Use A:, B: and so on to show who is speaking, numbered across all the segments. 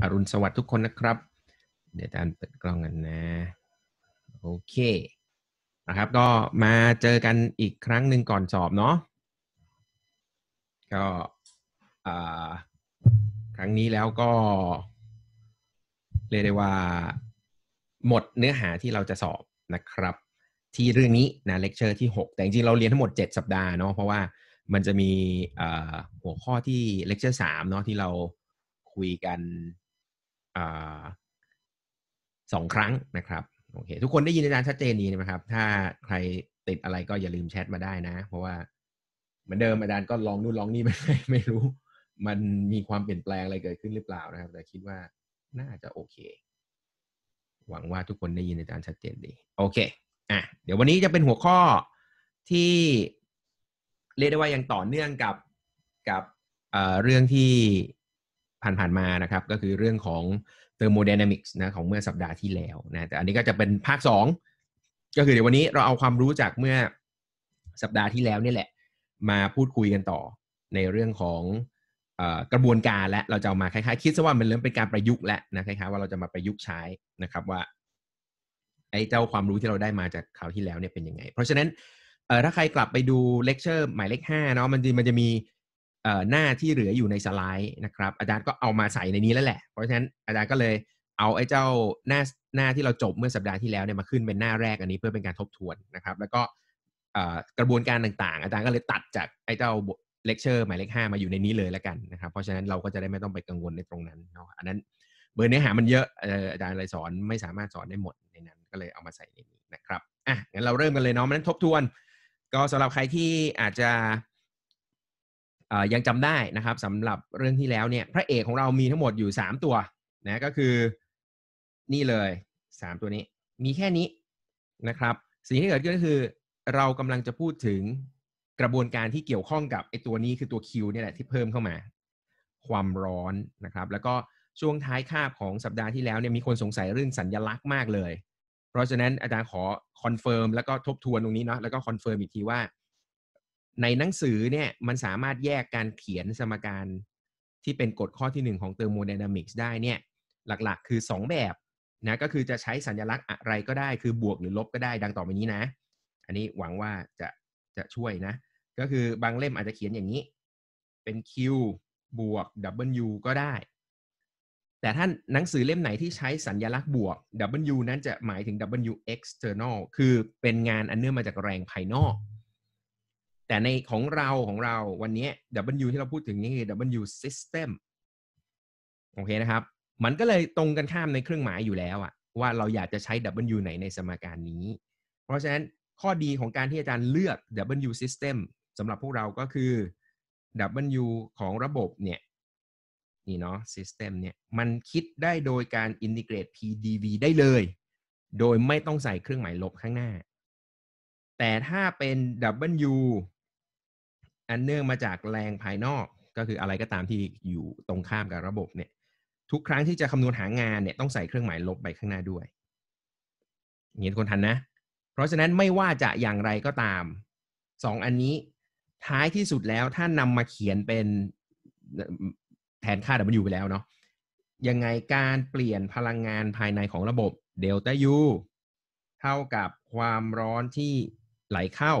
A: อรุณสวัสดิ์ทุกคนนะครับ เดี๋ยวอาจารย์เปิดกล้องกันนะ โอเคนะครับก็มาเจอกันอีกครั้งหนึ่งก่อนสอบเนาะก็ครั้งนี้แล้วก็เรียกได้ว่าหมดเนื้อหาที่เราจะสอบนะครับ ที่เรื่องนี้นะเลคเชอร์ที่ 6 แต่จริงๆเราเรียนทั้งหมด 7 สัปดาห์เนาะเพราะว่ามันจะมีหัวข้อที่เลคเชอร์3เนาะที่เราคุยกันสองครั้งนะครับโอเคทุกคนได้ยินอาจารย์ชัดเจนดีไหมครับ ถ้าใครติดอะไรก็อย่าลืมแชทมาได้นะ เพราะว่าเหมือนเดิมอาจารย์ก็ลองนู่นลองนี่ไม่ไม่รู้มันมีความเปลี่ยนแปลงอะไรเกิดขึ้นหรือเปล่านะครับ แต่คิดว่าน่าจะโอเค หวังว่าทุกคนได้ยินอาจารย์ชัดเจนดีโอเคอ่ะเดี๋ยววันนี้จะเป็นหัวข้อที่เรียกได้ว่ายังต่อเนื่องกับกับเรื่องที่ผ่านๆมานะครับก็คือเรื่องของเทอร์โม y ดนามิกส์นะของเมื่อสัปดาห์ที่แล้วนะแต่อันนี้ก็จะเป็นภาค 2 ก็คือเดี๋ยววันนี้เราเอาความรู้ จากเมื่อสัปดาห์ที่แล้วนี่แหละ มาพูดคุยกันต่อในเรื่องของกระบวนการและเราจะามาคล้ายๆ คิดซะว่ามันเริ่มเป็นการประยุกต์แล้วนะคล้ายๆว่าเราจะมาประยุกต์ใช้นะครับว่าไอ้เจ้าความรู้ที่เราได้มาจากคราวที่แล้วเนี่ยเป็นยังไง เพราะฉะนั้นถ้าใครกลับไปดูเลคเชอร์หมายเลขห้าเนาะมันจะมันจะมีหน้าที่เหลืออยู่ในสไลด์นะครับ อาจารย์ก็เอามาใส่ในนี้แล้วแหละ เพราะฉะนั้นอาจารย์ก็เลยเอาไอ้เจ้าหน้าหน้าที่เราจบเมื่อสัปดาห์ที่แล้วเนี่ยมาขึ้นเป็นหน้าแรกอันนี้เพื่อเป็นการทบทวนนะครับแล้วก็กระบวนการต่างๆ อาจารย์ก็เลยตัดจากไอ้เจ้าเลคเชอร์หมายเลขห้ามาอยู่ในนี้เลยแล้วกันนะครับเพราะฉะนั้นเราก็จะได้ไม่ต้องไปกังวลในตรงนั้นเนาะอันนั้นเบอร์เนื้อหามันเยอะอาจารย์เลยสอนไม่สามารถสอนได้หมดในนั้นก็เลยเอามาใส่ในนี้นะครับอ่ะงั้นเราเริ่มกันเลยเนาะมันทบทวนก็สำหรับใครที่อาจจะยังจำได้นะครับสำหรับเรื่องที่แล้วเนี่ย พระเอกของเรามีทั้งหมดอยู่3ตัวนะก็คือ นี่เลย3ตัวนี้ มีแค่นี้นะครับ สิ่งที่เกิดขึ้นก็คือเรากำลังจะพูดถึงกระบวนการที่เกี่ยวข้องกับไอ้ตัวนี้คือตัว Q เนี่ยแหละที่เพิ่มเข้ามา ความร้อนนะครับ แล้วก็ช่วงท้ายคาบของสัปดาห์ที่แล้วเนี่ยมีคนสงสัยเรื่องสัญญลักษณ์มากเลยเพราะฉะนั้นอาจารย์ขอคอนเฟิร์มแล้วก็ทบทวนตรงนี้เนาะแล้วก็คอนเฟิร์มอีกทีว่าในหนังสือเนี่ยมันสามารถแยกการเขียนสมการที่เป็นกฎข้อที่ 1 ของเทอร์โมไดนามิกส์ได้เนี่ยหลักๆ คือ 2 แบบนะก็คือจะใช้สัญลักษณ์อะไรก็ได้ คือบวกหรือลบก็ได้ดังต่อไปนี้นะ อันนี้หวังว่าจะจะช่วยนะ ก็คือบางเล่มอาจจะเขียนอย่างนี้ เป็น Q บวก W ก็ได้ แต่ถ้าหนังสือเล่มไหนที่ใช้สัญญลักษณ์บวก W นั้นจะหมายถึง W external คือเป็นงานอันเนื่องมาจากแรงภายนอกแต่ในของเราของเราวันนี้ W ที่เราพูดถึงนี่คือ W system โอเคนะครับ มันก็เลยตรงกันข้ามในเครื่องหมายอยู่แล้วอะว่าเราอยากจะใช้ W ไหน ในสมการนี้ เพราะฉะนั้นข้อดีของการที่อาจารย์เลือก W system สำหรับพวกเราก็คือ W ของระบบเนี่ยนี่เนาะ system เนี่ยมันคิดได้โดยการ integrate PDV ได้เลย โดยไม่ต้องใส่เครื่องหมายลบข้างหน้า แต่ถ้าเป็น W อันเนื่องมาจากแรงภายนอกก็คืออะไรก็ตามที่อยู่ตรงข้ามกับระบบเนี่ยทุกครั้งที่จะคำนวณหางานเนี่ยต้องใส่เครื่องหมายลบไปข้างหน้าด้วยเงี้ยคนทันนะ เพราะฉะนั้นไม่ว่าจะอย่างไรก็ตามสองอันนี้ ท้ายที่สุดแล้วถ้านำมาเขียนเป็นแทนค่าเดิัยูไปแล้วเนาะยังไงการเปลี่ยนพลังงานภายในของระบบเดลต้ายูเท่ากับความร้อนที่ไหลเข้า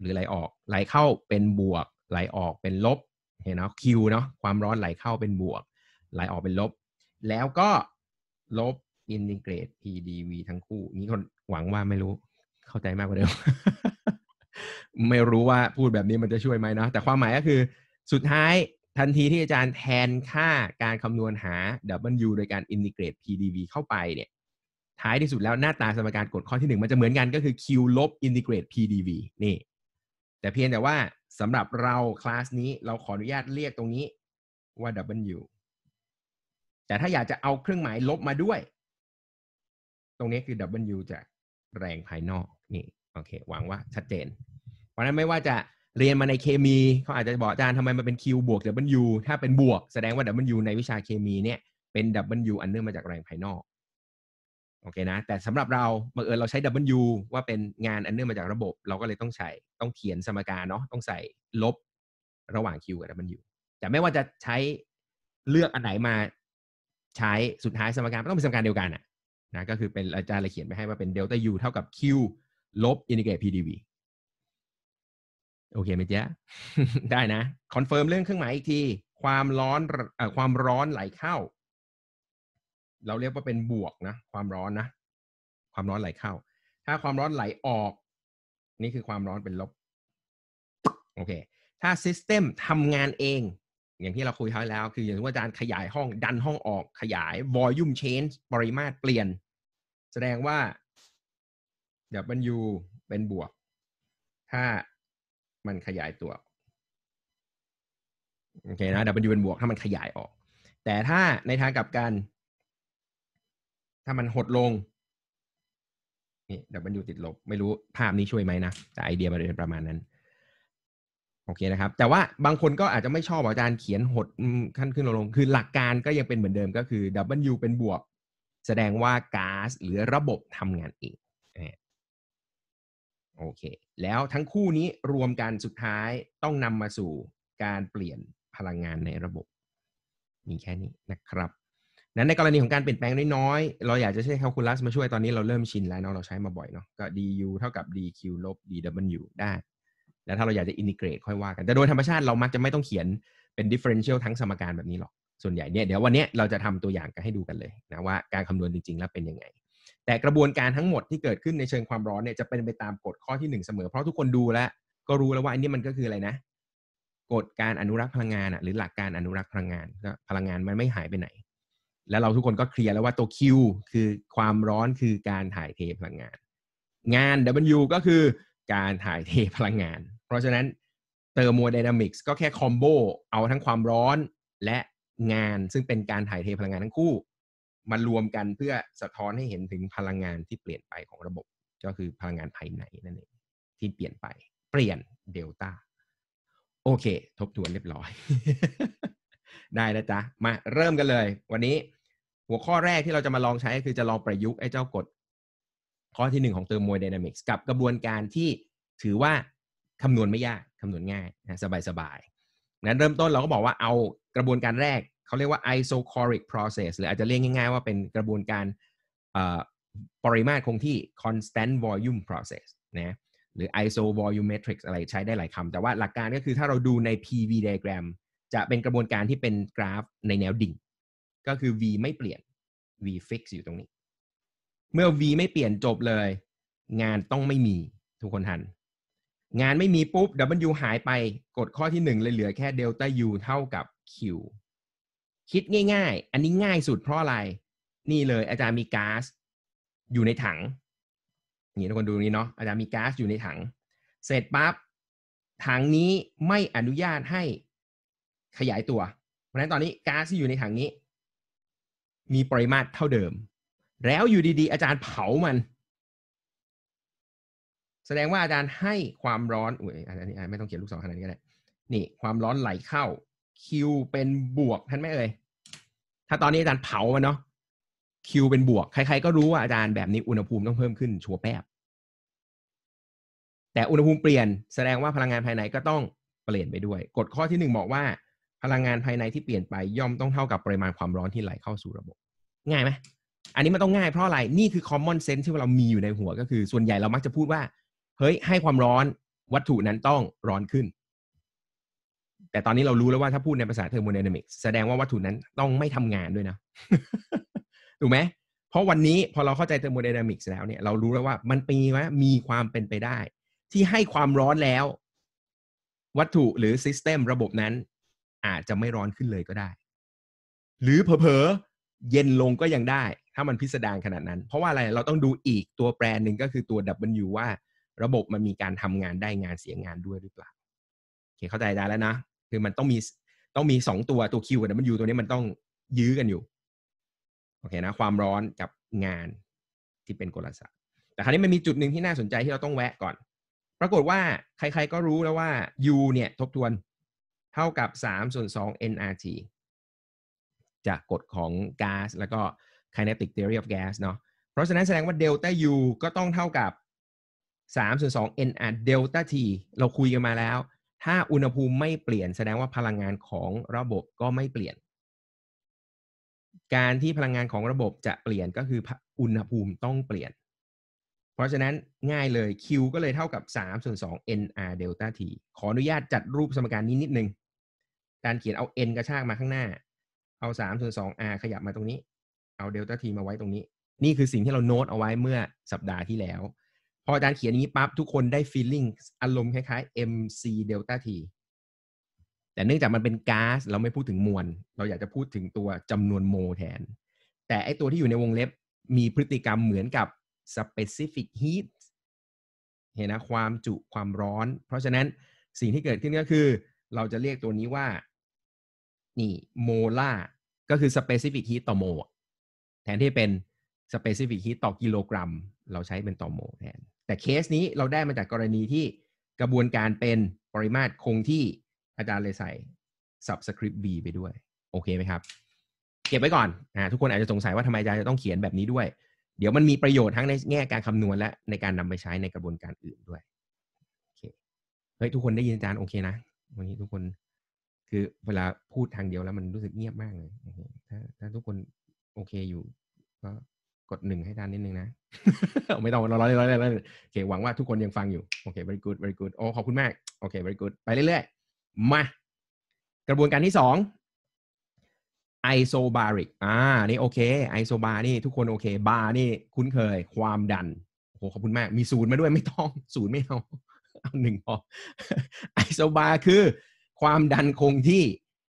A: หรือไหลออก ไหลเข้าเป็นบวก ไหลออกเป็นลบเห็นเนาะ Q เนาะความร้อนไหลเข้าเป็นบวกไหลออกเป็นลบแล้วก็ ลบอินทิเกรต PDV ทั้งคู่ นี้คนหวังว่าไม่รู้ เข้าใจมากกว่าเดิมไม่รู้ว่าพูดแบบนี้มันจะช่วยไหมเนาะแต่ความหมายก็คือสุดท้ายทันทีที่อาจารย์แทนค่าการคำนวณหา W โดยการอินทิเกรต PDV เข้าไปเนี่ย ท้ายที่สุดแล้วหน้าตาสมการกฎข้อที่1มันจะเหมือนกันก็คือ Q ลบอินทิเกรต PDV นี่แต่เพียงแต่ว่าสำหรับเราคลาสนี้เราขออนุญาตเรียกตรงนี้ว่า W แต่ถ้าอยากจะเอาเครื่องหมายลบมาด้วย ตรงนี้คือ W จากแรงภายนอกนี่โอเคหวังว่าชัดเจน เพราะนั้นไม่ว่าจะเรียนมาในเคมีเขาอาจจะบอกอาจารย์ทำไมมันเป็น Q บวก W ถ้าเป็นบวก แสดงว่า W ในวิชาเคมีเนี่ย เป็น W อันเนื่องมาจากแรงภายนอกโอเคนะแต่สำหรับเราบังเอิญเราใช้ W ว่าเป็นงานอันเนื่องมาจากระบบ เราก็เลยต้องใช้ ต้องเขียนสมการเนาะต้องใส่ลบระหว่าง Q กับ W แต่ไม่ว่าจะใช้เลือกอันไหนมาใช้สุดท้ายสมการก็ต้องเป็นสมการเดียวกันอะนะ ก็คือเป็นอาจารย์เลยเขียนไปให้ว่าเป็นเดลต้า U เท่ากับ Q ลบอินทิเกรต PdV โอเคไหมเจ๊ได้นะคอนเฟิร์มเรื่องเครื่องหมายอีกที ความร้อนอความร้อนไหลเข้าเราเรียกว่าเป็นบวกนะ ความร้อนนะความร้อนไหลเข้า ถ้าความร้อนไหลออก นี่คือความร้อนเป็นลบโอเค ถ้าซิสเต็มทำงานเอง อย่างที่เราคุยท้ายแล้ว คืออย่างที่ว่าอาจารย์ขยายห้องดันห้องออก ขยาย volume change ปริมาตรเปลี่ยน แสดงว่า W เป็นบวก ถ้ามันขยายตัวโอเคนะ W เป็นบวก ถ้ามันขยายออก แต่ถ้าในทางกลับกันถ้ามันหดลง นี่ดับยันยูติดลบ ไม่รู้ ภาพนี้ช่วยไหมนะ แต่ไอเดียมันเป็นประมาณนั้น โอเคนะครับ แต่ว่าบางคนก็อาจจะไม่ชอบอาจารย์เขียนหดขั้นขึ้นลงลง คือหลักการก็ยังเป็นเหมือนเดิมก็คือ W เป็นบวก แสดงว่าก๊าซหรือระบบทำงานเอง โอเค แล้วทั้งคู่นี้รวมกันสุดท้ายต้องนำมาสู่การเปลี่ยนพลังงานในระบบ มีแค่นี้นะครับนั้นในกรณีของการเปลี่ยนแปลงน้อยๆ เราอยากจะใช้แคลคูลัสมาช่วยตอนนี้เราเริ่มชินแล้วเนาะเราใช้มาบ่อยเนาะก็ du เท่ากับ dq ลบ dw ได้ แล้วถ้าเราอยากจะอินทิเกรต ค่อยว่ากัน แต่โดยธรรมชาติเรามักจะไม่ต้องเขียนเป็น differential ทั้งสมการแบบนี้หรอก ส่วนใหญ่เนี่ย เดี๋ยววันนี้เราจะทำตัวอย่างกันให้ดูกันเลยนะว่าการคำนวณจริงๆ แล้วเป็นยังไง แต่กระบวนการทั้งหมดที่เกิดขึ้นในเชิงความร้อนเนี่ยจะเป็นไปตามกฎข้อที่1เสมอเพราะทุกคนดูแล้ว ก็รู้แล้วว่าอันนี้มันก็คืออะไรนะ กฎการอนุรักษ์พลังงานอ่ะหรือหลักการอนุรักษ์พลังงานก็พลังงานมันไม่หายไปไหนแล้วเราทุกคนก็เคลียร์แล้วว่าตัว Q คือความร้อนคือการถ่ายเทพลังงาน งาน W ก็คือ การถ่ายเทพลังงาน เพราะฉะนั้นเตอร์โมไดนามิกส์ก็แค่คอมโบเอาทั้งความร้อน และงานซึ่งเป็นการถ่ายเทพลังงานทั้งคู่มารวมกันเพื่อสะท้อนให้เห็นถึงพลังงานที่เปลี่ยนไปของระบบ ก็คือพลังงานภายในนั่นเองที่เปลี่ยนไป เปลี่ยนเดลต้าโอเค ทบทวนเรียบร้อย ได้แล้วจ้ะมาเริ่มกันเลย วันนี้หัวข้อแรกที่เราจะมาลองใช้คือจะลองประยุกต์ไอ้เจ้ากฎข้อที่หนึ่งของเติมมโมไดนามิกส์กับกระบวนการที่ถือว่าคำนวณไม่ยาก คำนวณง่ายนะสบายๆงั้นเริ่มต้นเราก็บอกว่าเอากระบวนการแรกเขาเรียกว่า isochoric process หรืออาจจะเรียกง่ายๆว่าเป็นกระบวนการปริมาตรคงที่ constant volume process นะหรือ iso volumetrics อะไรใช้ได้หลายคำ แต่ว่าหลักการก็คือถ้าเราดูใน PV diagram จะเป็นกระบวนการที่เป็นกราฟในแนวดิ่งก็คือ v ไม่เปลี่ยน v fix อยู่ตรงนี้ เมื่อ v ไม่เปลี่ยนจบเลย งานต้องไม่มีทุกคนทัน งานไม่มีปุ๊บ w หายไปกดข้อที่หนึ่งเลยเหลือแค่เดลต้า u เท่ากับ q คิดง่ายๆ อันนี้ง่ายสุดเพราะอะไรนี่เลยอาจารย์มีก๊าซอยู่ในถังนี่ทุกคนดูนี้เนาะอาจารย์มีก๊าซอยู่ในถัง เสร็จปั๊บถังนี้ไม่อนุญาตให้ขยายตัว เพราะฉะนั้นตอนนี้ก๊าซที่อยู่ในถังนี้มีปริมาตรเท่าเดิม แล้วอยู่ดีๆ อาจารย์เผามัน แสดงว่าอาจารย์ให้ความร้อนอุ้ยอันนี้ ไม่ต้องเขียนลูกศรขนาดนี้ก็ได้ นี่ ความร้อนไหลเข้า Q เป็นบวกท่านไหมเอ่ยถ้าตอนนี้อาจารย์เผามันเนาะ Q เป็นบวก ใคร ๆก็รู้ว่าอาจารย์แบบนี้อุณหภูมิต้องเพิ่มขึ้นชัวแป๊บ แต่อุณหภูมิเปลี่ยนแสดงว่าพลังงานภายในก็ต้องเปลี่ยนไปด้วยกฎข้อที่หนึ่งบอกว่าพลังงานภายในที่เปลี่ยนไปย่อมต้องเท่ากับปริมาณความร้อนที่ไหลเข้าสู่ระบบ ง่ายไหม อันนี้มันต้องง่ายเพราะอะไร นี่คือ common sense ที่เรามีอยู่ในหัว ก็คือส่วนใหญ่เรามักจะพูดว่า เฮ้ย ให้ความร้อน วัตถุนั้นต้องร้อนขึ้น แต่ตอนนี้เรารู้แล้วว่าถ้าพูดในภาษาเทอร์โมเดนามิกแสดงว่าวัตถุนั้นต้องไม่ทำงานด้วยนะ ถูกไหมเพราะวันนี้พอเราเข้าใจเทอร์โมเดนามิกแล้วเนี่ย เรารู้แล้วว่ามันมีว่ามีความเป็นไปได้ ที่ให้ความร้อนแล้ว วัตถุหรือซิสเต็มระบบนั้นอาจจะไม่ร้อนขึ้นเลยก็ได้ หรือเผลอเย็นลงก็ยังได้ ถ้ามันพิสดารขนาดนั้น เพราะว่าอะไร เราต้องดูอีกตัวแปรหนึ่งก็คือตัว W ว่าระบบมันมีการทำงานได้งานเสียงานด้วยหรือเปล่า เข้าใจได้แล้วนะ คือมันต้องมีต้องมีสองตัว ตัว Q กับ W ตัวนี้มันต้องยื้อกันอยู่ โอเคนะ ความร้อนกับงานที่เป็นกลศาสตร์แต่คราวนี้มันมีจุดหนึ่งที่น่าสนใจที่เราต้องแวะก่อน ปรากฏว่าใคร ๆ ก็รู้แล้วว่า U เนี่ย ทบทวนเท่ากับ3ส่วน2 nRT จากกฎของก๊าซแล้วก็ kinetic theory of gas เนาะ เพราะฉะนั้นแสดงว่าเดลต้า U ก็ต้องเท่ากับ3ส่วน2 nR เดลต้า T เราคุยกันมาแล้ว ถ้าอุณหภูมิไม่เปลี่ยน แสดงว่าพลังงานของระบบก็ไม่เปลี่ยน การที่พลังงานของระบบจะเปลี่ยน ก็คืออุณหภูมิต้องเปลี่ยน เพราะฉะนั้นง่ายเลย Q ก็เลยเท่ากับ3ส่วน2 nR เดลต้า T ขออนุญาตจัดรูปสมการนี้นิดนึงการเขียนเอา n กระชากมาข้างหน้า เอาสามส่วนสอง r ขยับมาตรงนี้ เอาเดลต้าทีมาไว้ตรงนี้ นี่คือสิ่งที่เราโน้ตเอาไว้เมื่อสัปดาห์ที่แล้ว พออาจารย์เขียนอย่างนี้ปั๊บทุกคนได้ฟีลลิ่งอารมณ์คล้ายๆ mc เดลต้าทีแต่เนื่องจากมันเป็นก๊าซเราไม่พูดถึงมวล เราอยากจะพูดถึงตัวจำนวนโมแทน แต่ไอตัวที่อยู่ในวงเล็บมีพฤติกรรมเหมือนกับ specific heat เห็นนะความจุความร้อน เพราะฉะนั้นสิ่งที่เกิดขึ้นก็คือเราจะเรียกตัวนี้ว่านี่โมล่าก็คือ specific heat ต่อโมแทนที่เป็น specific heat ต่อกิโลกรัมเราใช้เป็นต่อโม แทน แต่เคสนี้เราได้มาจากกรณีที่กระบวนการเป็นปริมาตรคงที่อาจารย์เลยใส่ subscript b ไปด้วย โอเคไหมครับ เก็บไว้ก่อนอ่าทุกคนอาจจะสงสัยว่าทำไมอาจารย์จะต้องเขียนแบบนี้ด้วย เดี๋ยวมันมีประโยชน์ทั้งในแง่การคำนวณและในการนำไปใช้ในกระบวนการอื่นด้วยโอเคเฮ้ยทุกคนได้ยินอาจารย์โอเคนะวันนี้ทุกคนคือเวลาพูดทางเดียวแล้วมันรู้สึกเงียบมากเลย ถ้าถ้าทุกคนโอเคอยู่ก็กดหนึ่งให้ดานนิดนึงนะ ไม่ต้องร้อยร้อยร้อยร้อยโอเคหวังว่าทุกคนยังฟังอยู่ โอเค very good very good โอ้ขอบคุณมาก โอเค very good ไปเรื่อยๆ มา กระบวนการที่สอง isobaric อ่า นี่โอเค isobar นี่ทุกคนโอเคบาร์นี่คุ้นเคย ความดัน โอ้ขอบคุณมาก มีศูนย์มาด้วยไม่ต้อง ศูนย์ไม่เอาเอาหนึ่งพอ isobar คือความดันคงที่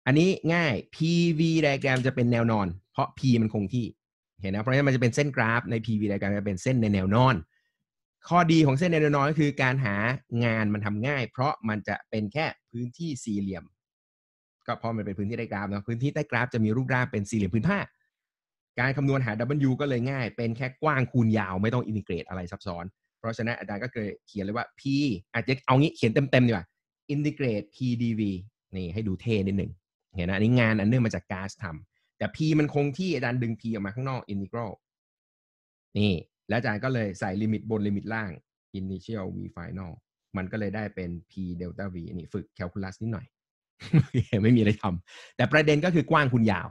A: อันนี้ง่าย PV ไดแกรมจะเป็นแนวนอน เพราะ P มันคงที่ เห็นนะ เพราะฉะนั้นมันจะเป็นเส้นกราฟใน PV ไดแกรมจะเป็นเส้นในแนวนอน ข้อดีของเส้นในแนวนอนก็คือการหางานมันทำง่าย เพราะมันจะเป็นแค่พื้นที่สี่เหลี่ยม ก็พอมันเป็นพื้นที่ไดกราฟเนาะ พื้นที่ใต้กราฟจะมีรูปร่างเป็นสี่เหลี่ยมพื้นผ้า การคำนวณหา W ก็เลยง่าย เป็นแค่กว้างคูณยาวไม่ต้องอินทิเกรต อะไรซับซ้อน เพราะฉะนั้นอาจารย์ก็เคยเขียนเลยว่า P อาจจะเอางี้เขียนเต็มๆดีกว่า integrate PDV นี่ให้ดูเท่นิดหนึ่งเห็นนะอันนี้งานอันเนื่องมาจากก๊าซทำแต่ P มันคงที่อาจารย์ดึง P ออกมาข้างนอก integral นี่ แล้วอาจารย์ก็เลยใส่ลิมิตบนลิมิตล่าง initial v final มันก็เลยได้เป็น P delta V นี่ฝึกแคลคูลัสนิดหน่อย ไม่มีอะไรทำแต่ประเด็นก็คือกว้างคุณยาว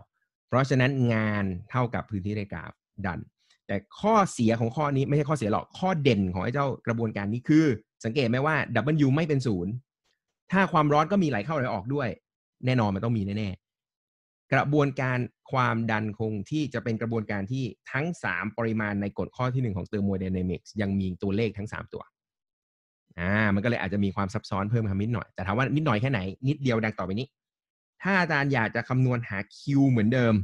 A: เพราะฉะนั้นงานเท่ากับพื้นที่ในกราฟดัน แต่ข้อเสียของข้อนี้ไม่ใช่ข้อเสียหรอกข้อเด่นของไอ้เจ้ากระบวนการนี้คือ สังเกตไหมว่า W ไม่เป็นศูนย์ถ้าความร้อนก็มีไหลเข้าไหลออกด้วย แน่นอนมันต้องมีแน่ๆกระบวนการความดันคงที่จะเป็นกระบวนการที่ทั้ง 3 ปริมาณในกฎข้อที่1ของเตอร์โมไดนามิกส์ยังมีตัวเลขทั้ง 3 ตัวอ่ามันก็เลยอาจจะมีความซับซ้อนเพิ่มขึ้นนิดหน่อย แต่ถามว่านิดหน่อยแค่ไหน นิดเดียวดังต่อไปนี้ ถ้าอาจารย์อยากจะคำนวณหา Q เหมือนเดิม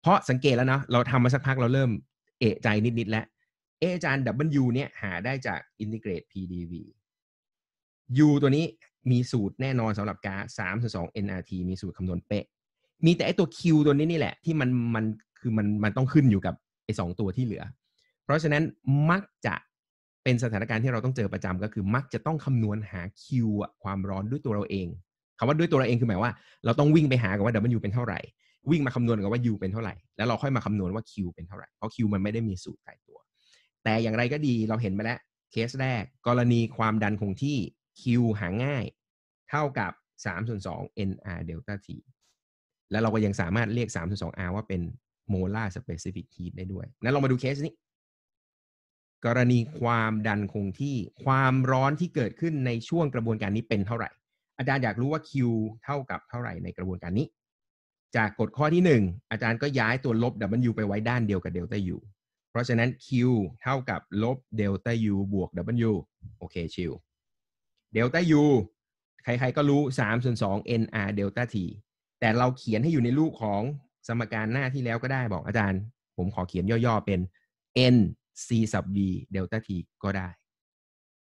A: เพราะสังเกตแล้วเนาะเราทำมาสักพักเราเริ่มเอะใจนิดๆแล้วเออาจารย์ W เนี่ยหาได้จากอินทิเกรต PdV U ตัวนี้มีสูตรแน่นอนสำหรับการอ2 nrt มีสูตรคำนวณเป๊ะมีแต่ไอตัว q ตัวนี้นี่แหละที่มันมันคือมันมันต้องขึ้นอยู่กับไอสองตัวที่เหลือ เพราะฉะนั้นมักจะเป็นสถานการณ์ที่เราต้องเจอประจำก็คือมักจะต้องคำนวณหา Q ความร้อนด้วยตัวเราเอง คำว่าด้วยตัวเราเองคือหมายว่า เราต้องวิ่งไปหากับว่า W เป็นเท่าไหร่ วิ่งมาคำนวณกับว่า U เป็นเท่าไหร่แล้วเราค่อยมาคำนวณว่า Q เป็นเท่าไหร่เพราะ Q มันไม่ได้มีสูตรตายตัว แต่อย่างไรก็ดีเราเห็นไปแล้วเคสแรกกรณีความดันคงที่ Q หาง่าย เท่ากับ3ส่วน2 NR delta T แล้วเราก็ยังสามารถเรียก3ส่วน2 R ว่าเป็นโมลาร์สเปซิฟิ heat ได้ด้วยนั้นลองมาดูเคสนี้ กรณีความดันคงที่ ความร้อนที่เกิดขึ้นในช่วงกระบวนการนี้เป็นเท่าไหร่ อาจารย์อยากรู้ว่า Q เท่ากับเท่าไหร่ในกระบวนการนี้ จากกฎข้อที่ 1 อาจารย์ก็ย้ายตัวลบ W ไปไว้ด้านเดียวกับเดลต a า U เพราะฉะนั้น Q เท่ากับลบเดลต a า U บวก W โอเค ชิลเดลต้ายูใครๆก็รู้3ส่วน2 nr เดลต้าทีแต่เราเขียนให้อยู่ในรูปของสมการหน้าที่แล้วก็ได้บอกอาจารย์ ผมขอเขียนย่อ ๆ เป็น n c สับ v เดลต้าทีก็ได้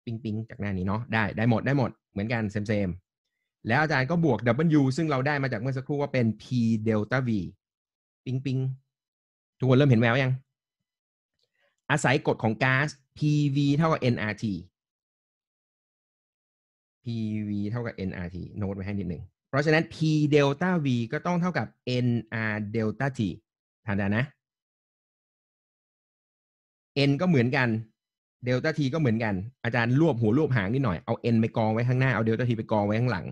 A: ปิ๊งปิ๊งจากหน้านี้เนาะได้ ได้หมดได้หมดเหมือนกันเซมเซมแล้วอาจารย์ก็บวก w ซึ่งเราได้มาจากเมื่อสักครู่ว่าเป็น p ดลต้า v ปิ๊งปิ๊งทุกคนเริ่มเห็นแววยัง อาศัยกฎของก๊าซ pv เท่ากับ nrt PV เท่ากับ nRT โน้ตไว้ให้นิดหนึ่ง เพราะฉะนั้น P delta V ก็ต้องเท่ากับ nR delta T ทันดานะ n ก็เหมือนกันเดลต้า T ก็เหมือนกัน อาจารย์รวบหัวรวบหางนิดหน่อย เอา n ไปกองไว้ข้างหน้า เอาเดลต้า T ไปกองไว้ข้างหลัง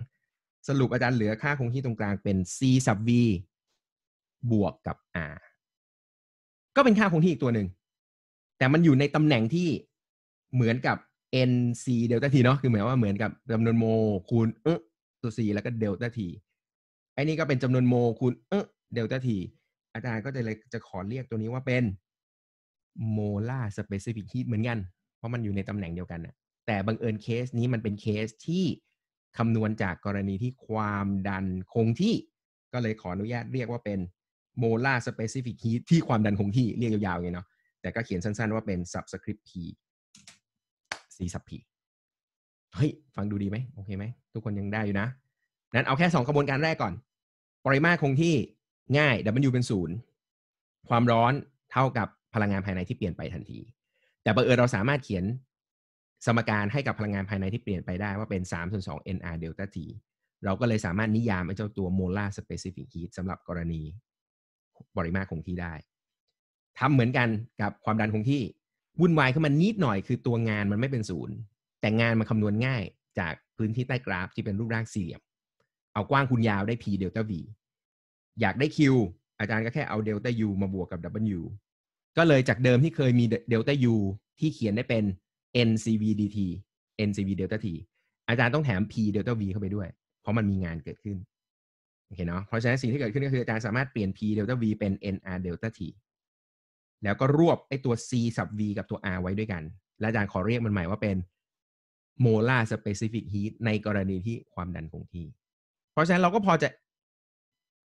A: สรุปอาจารย์เหลือค่าคงที่ตรงกลางเป็น c sub v บวกกับ r ก็เป็นค่าคงที่อีกตัวหนึ่ง แต่มันอยู่ในตำแหน่งที่เหมือนกับ nc เดลต้าทีเนาะคือหมายว่าเหมือนกับจำนวนโมคูณเออตัว c แล้วก็เดลต้าทีไอ้นี่ก็เป็นจำนวนโมคูณเออเดลต้าทีอาจารย์ก็จะเลยจะขอเรียกตัวนี้ว่าเป็นโมลาสเปซิฟิกฮีทเหมือนกัน เพราะมันอยู่ในตำแหน่งเดียวกันนะแต่บังเอิญเคสนี้มันเป็นเคสที่คำนวณจากกรณีที่ความดันคงที่ก็เลยขออนุญาตเรียกว่าเป็นโมลาสเปซิฟิกฮีทที่ความดันคงที่เรียกยาวๆไงเนาะแต่ก็เขียนสั้นๆว่าเป็น subscript p ซีสับพีเฮ้ย ฟังดูดีไหมโอเคไหม ทุกคนยังได้อยู่นะ นั้นเอาแค่สองกระบวนการแรกก่อน ปริมาตรคงที่ง่าย W เป็นศูนย์ความร้อนเท่ากับพลังงานภายในที่เปลี่ยนไปทันที แต่บังเอิญเราสามารถเขียนสมการให้กับพลังงานภายในที่เปลี่ยนไปได้ว่าเป็น3ส่วน2 nr delta t เราก็เลยสามารถนิยามไอ้เจ้าตัว molar specific heat สำหรับกรณีปริมาตรคงที่ได้ ทำเหมือนกันกับความดันคงที่วุ่นวายขึ้นมานิดหน่อยคือตัวงานมันไม่เป็นศูนย์แต่งานมันคำนวณง่ายจากพื้นที่ใต้กราฟที่เป็นรูปร่างสี่เหลี่ยม เอากว้างคูณยาวได้ p เดลต้า v อยากได้ q อาจารย์ก็แค่เอาเดลต้า u มาบวกกับ w ก็เลยจากเดิมที่เคยมีเดลต้า u ที่เขียนได้เป็น ncv dt ncv เดลต้า t อาจารย์ต้องแถม p เดลต้า v เข้าไปด้วย เพราะมันมีงานเกิดขึ้น โอเคเนาะเพราะฉะนั้นสิ่งที่เกิดขึ้นก็คืออาจารย์สามารถเปลี่ยน p เดลต้า v เป็น nr เดลต้า t แล้วก็รวบไอตัว c สับ v กับตัว r ไว้ด้วยกัน และอาจารย์ขอเรียกมันใหม่ว่าเป็นโมลาร์สเปซิฟิกฮีทในกรณีที่ความดันคงที่ เพราะฉะนั้นเราก็พอจะ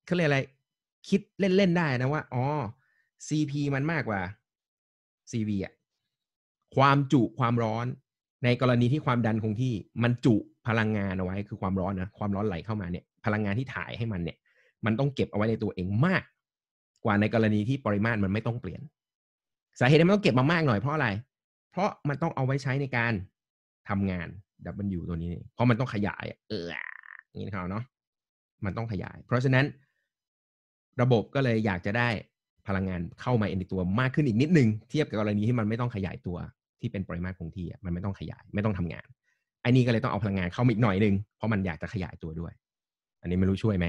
A: เขาเรียกอะไรคิดเล่นๆได้นะว่าอ๋อ CP มันมากกว่า CV อะความจุความร้อน ในกรณีที่ความดันคงที่ มันจุพลังงานเอาไว้ คือความร้อนนะความร้อนไหลเข้ามาเนี่ย พลังงานที่ถ่ายให้มันเนี่ย มันต้องเก็บเอาไว้ในตัวเองมาก กว่าในกรณีที่ปริมาตรมันไม่ต้องเปลี่ยนสาเหตุที่มันต้องเก็บมามากหน่อยเพราะอะไร เพราะมันต้องเอาไว้ใช้ในการทำงาน W ตัวนี้ เพราะมันต้องขยายเออนี่นะครับเนาะ มันต้องขยาย เพราะฉะนั้น ระบบก็เลยอยากจะได้พลังงานเข้ามาในตัวมากขึ้นอีกนิดนึงเทียบกับกรณีที่มันไม่ต้องขยายตัวที่เป็นปริมาตรคงที่มันไม่ต้องขยายไม่ต้องทำงานไอ้นี่ก็เลยต้องเอาพลังงานเข้ามาอีกหน่อยนึง เพราะมันอยากจะขยายตัวด้วย อันนี้ไม่รู้ช่วยไหม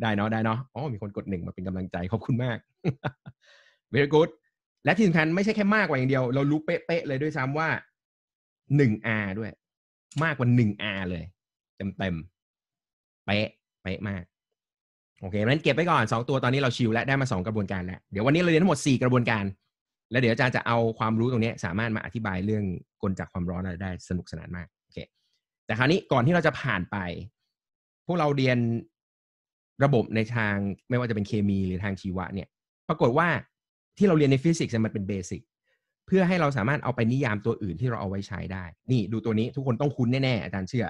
A: ได้เนาะได้เนาะอ๋อมีคนกดหนึ่งมาเป็นกำลังใจขอบคุณมาก very good และที่สำคัญไม่ใช่แค่มากกว่าอย่างเดียวเรารู้เป๊ะ ๆ เลยด้วยซ้ำว่าหนึ่งาด้วย มากกว่าหนึ่งาเลย เต็มๆเป๊ะเป๊ะมาก โอเคงั้นเก็บไปก่อนสองตัวตอนนี้เราชิลและได้มาสองกระบวนการแล้วเดี๋ยววันนี้เราเรียนทั้งหมดสี่กระบวนการแล้วเดี๋ยวอาจารย์จะเอาความรู้ตรงนี้สามารถมาอธิบายเรื่องกลจากความร้อนได้สนุกสนานมากโอเคแต่คราวนี้ก่อนที่เราจะผ่านไป พวกเราเรียนระบบในทางไม่ว่าจะเป็นเคมีหรือทางชีวะเนี่ยปรากฏว่าที่เราเรียนในฟิสิกส์มันเป็นเบสิกเพื่อให้เราสามารถเอาไปนิยามตัวอื่นที่เราเอาไว้ใช้ได้ นี่ดูตัวนี้ทุกคนต้องคุ้นแน่ ๆ อาจารย์เชื่อ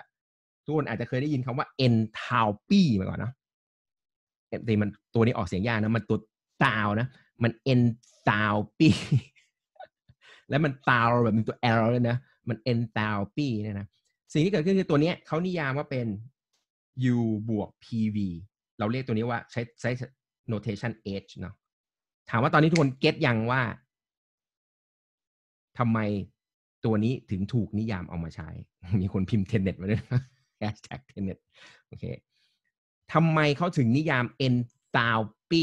A: ทุกคนอาจจะเคยได้ยินคำว่า enthalpy มาก่อนนะแต่มันตัวนี้ออกเสียงยากนะ มันตัวตาวนะ มัน enthalpy แล้วมันตาวแบบเป็นตัว L เลยนะ มัน enthalpy เนี่ยนะสิ่งที่เกิดขึ้นคือตัวนี้เขานิยามว่าเป็น u บวก pv เราเรียกตัวนี้ว่าใช้ใช้ notation h เนาะถามว่าตอนนี้ทุกคนเก็ตยังว่าทำไมตัวนี้ถึงถูกนิยามเอามาใช้ มีคนพิมพ์เทนเน็ตมาด้วยนะแฮชแท็กเทนเน็ตโอเคทำไมเขาถึงนิยามเอน h า l ปี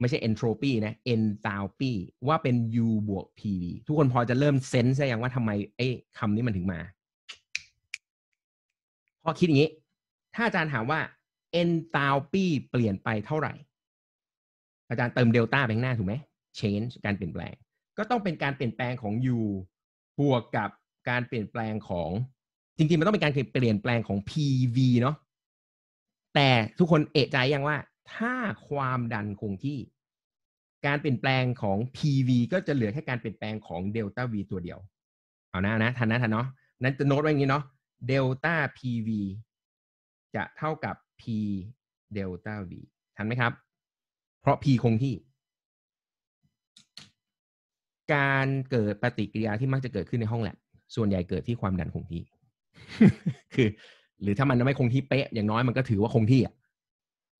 A: ไม่ใช่เอนโทรปีนะเอน h า l ปีว่าเป็น u บวก pv ทุกคนพอจะเริ่มเซนส์ได้ยังว่าทำไมไอ้คำนี้มันถึงมา พอคิดอย่างนี้ ถ้าอาจารย์ถามว่าเอน h า l ปีเปลี่ยนไปเท่าไหร่อาจารย์เติมเดลต้าไปข้างหน้าถูกไหม change การเปลี่ยนแปลง ก็ต้องเป็นการเปลี่ยนแปลงของ u บวกกับการเปลี่ยนแปลงของ จริงๆมันต้องเป็นการเปลี่ยนแปลงของ pv เนาะแต่ทุกคนเอะใจยังว่า ถ้าความดันคงที่ การเปลี่ยนแปลงของ pv ก็จะเหลือแค่การเปลี่ยนแปลงของเดลต้า v ตัวเดียวเอานะนะทันนะทันเนาะนั้นจะโน้ตไว้อย่างนี้เนาะเดลต้า pv จะเท่ากับ p เดลต้า v ทันไหมครับราะ p คงที่ การเกิดปฏิกิริยาที่มักจะเกิดขึ้นในห้องแลบส่วนใหญ่เกิดที่ความดันคงที่ คือ หรือถ้ามันไม่คงที่เป๊ะ อย่างน้อยมันก็ถือว่าคงที่อ่ะ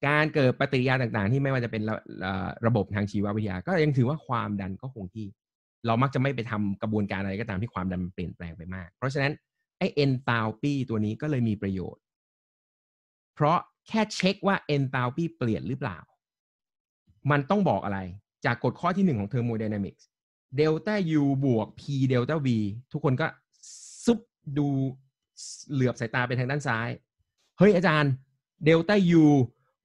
A: การเกิดปฏิกิริยาต่างๆ ที่ไม่ว่าจะเป็นระระบบทางชีววิทยา ก็ยังถือว่าความดันก็คงที่ เรามักจะไม่ไปทำกระบวนการอะไรก็ตามที่ความดันเปลี่ยนแปลงไปมาก เพราะฉะนั้นไอเอนทาลปีตัวนี้ก็เลยมีประโยชน์ เพราะแค่เช็คว่าเอนทาลปีเปลี่ยนหรือเปล่ามันต้องบอกอะไรจากกฎข้อที่1ของเทอร์โมไดนามิกส์ เดลต้ายูบวกพีเดลต้าีทุกคนก็ซุบดูเหลือบสายตาไปทางด้านซ้าย เฮ้ยอาจารย์เดลต้ายู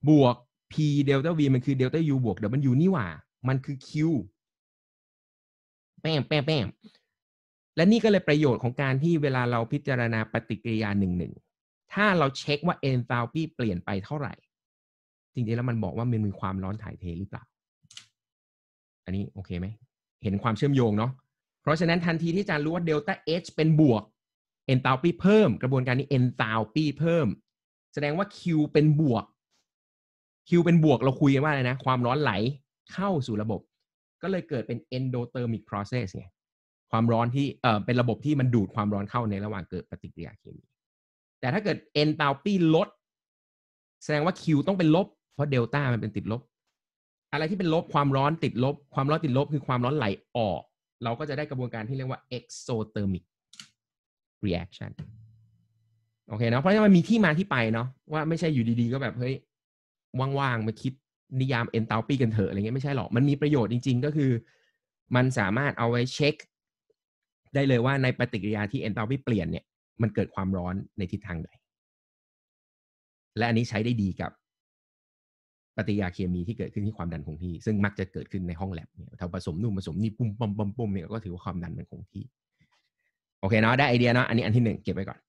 A: บวกพีเดลต้าีมันคือเดลต้ายูบวกเดี๋ยวมัน u นี่หว่า มันคือคิวแป้มแป้มแป้มและนี่ก็เลยประโยชน์ของการที่เวลาเราพิจารณาปฏิกิริยาหนึ่งหนึ่ง ถ้าเราเช็คว่าเอนทัลปีเปลี่ยนไปเท่าไหร่จริงๆแล้วมันบอกว่ามันมีความร้อนถ่ายเทหรือเปล่า อันนี้โอเคไหม เห็นความเชื่อมโยงเนาะ เพราะฉะนั้นทันทีที่อาจารย์รู้ว่าเดลต้าเอชเป็นบวก เอนทาวปีเพิ่มกระบวนการนี้เอนทาวปีเพิ่ม แสดงว่า Q เป็นบวก Q เป็นบวกเราคุยกันว่าอะไรนะ ความร้อนไหลเข้าสู่ระบบ ก็เลยเกิดเป็น endothermic process ไง ความร้อนที่เออเป็นระบบที่มันดูดความร้อนเข้าในระหว่างเกิดปฏิกิริยาเคมี แต่ถ้าเกิดเอนทา l ปีลด แสดงว่า Q ต้องเป็นลบเพราะเดลต้ามันเป็นติดลบ อะไรที่เป็นลบความร้อนติดลบความร้อนติดลบคือความร้อนไหลออก เราก็จะได้กระบวนการที่เรียกว่า exothermic reaction โอเคเนาะเพราะฉะนั้นมันมีที่มาที่ไปเนาะว่าไม่ใช่อยู่ดีๆก็แบบเฮ้ยว่างๆมาคิดนิยาม e n t h a l ปีกันเถอะอะไรเงี้ยไม่ใช่หรอกมันมีประโยชน์จริงๆ ก็คือมันสามารถเอาไว้เช็ค ได้เลยว่าในปฏิกิริยาที่ e n t h a l ปีเปลี่ยนเนี่ยมันเกิดความร้อนในทิศทางใดและอันนี้ใช้ได้ดีกับปฏิกิิรยาเคมีที่เกิดขึ้นที่ความดันคงที่ ซึ่งมักจะเกิดขึ้นในห้องแลบเนี่ยถ้าผสมนู่นผสมนี่ปุ่มปุ่มปุ่มปุ่มเนี่ย ก็ถือว่าความดันมันคงที่ โอเคเนาะ ได้ไอเดียเนาะ อันนี้อันที่หนึ่งเก็บไว้ก่อน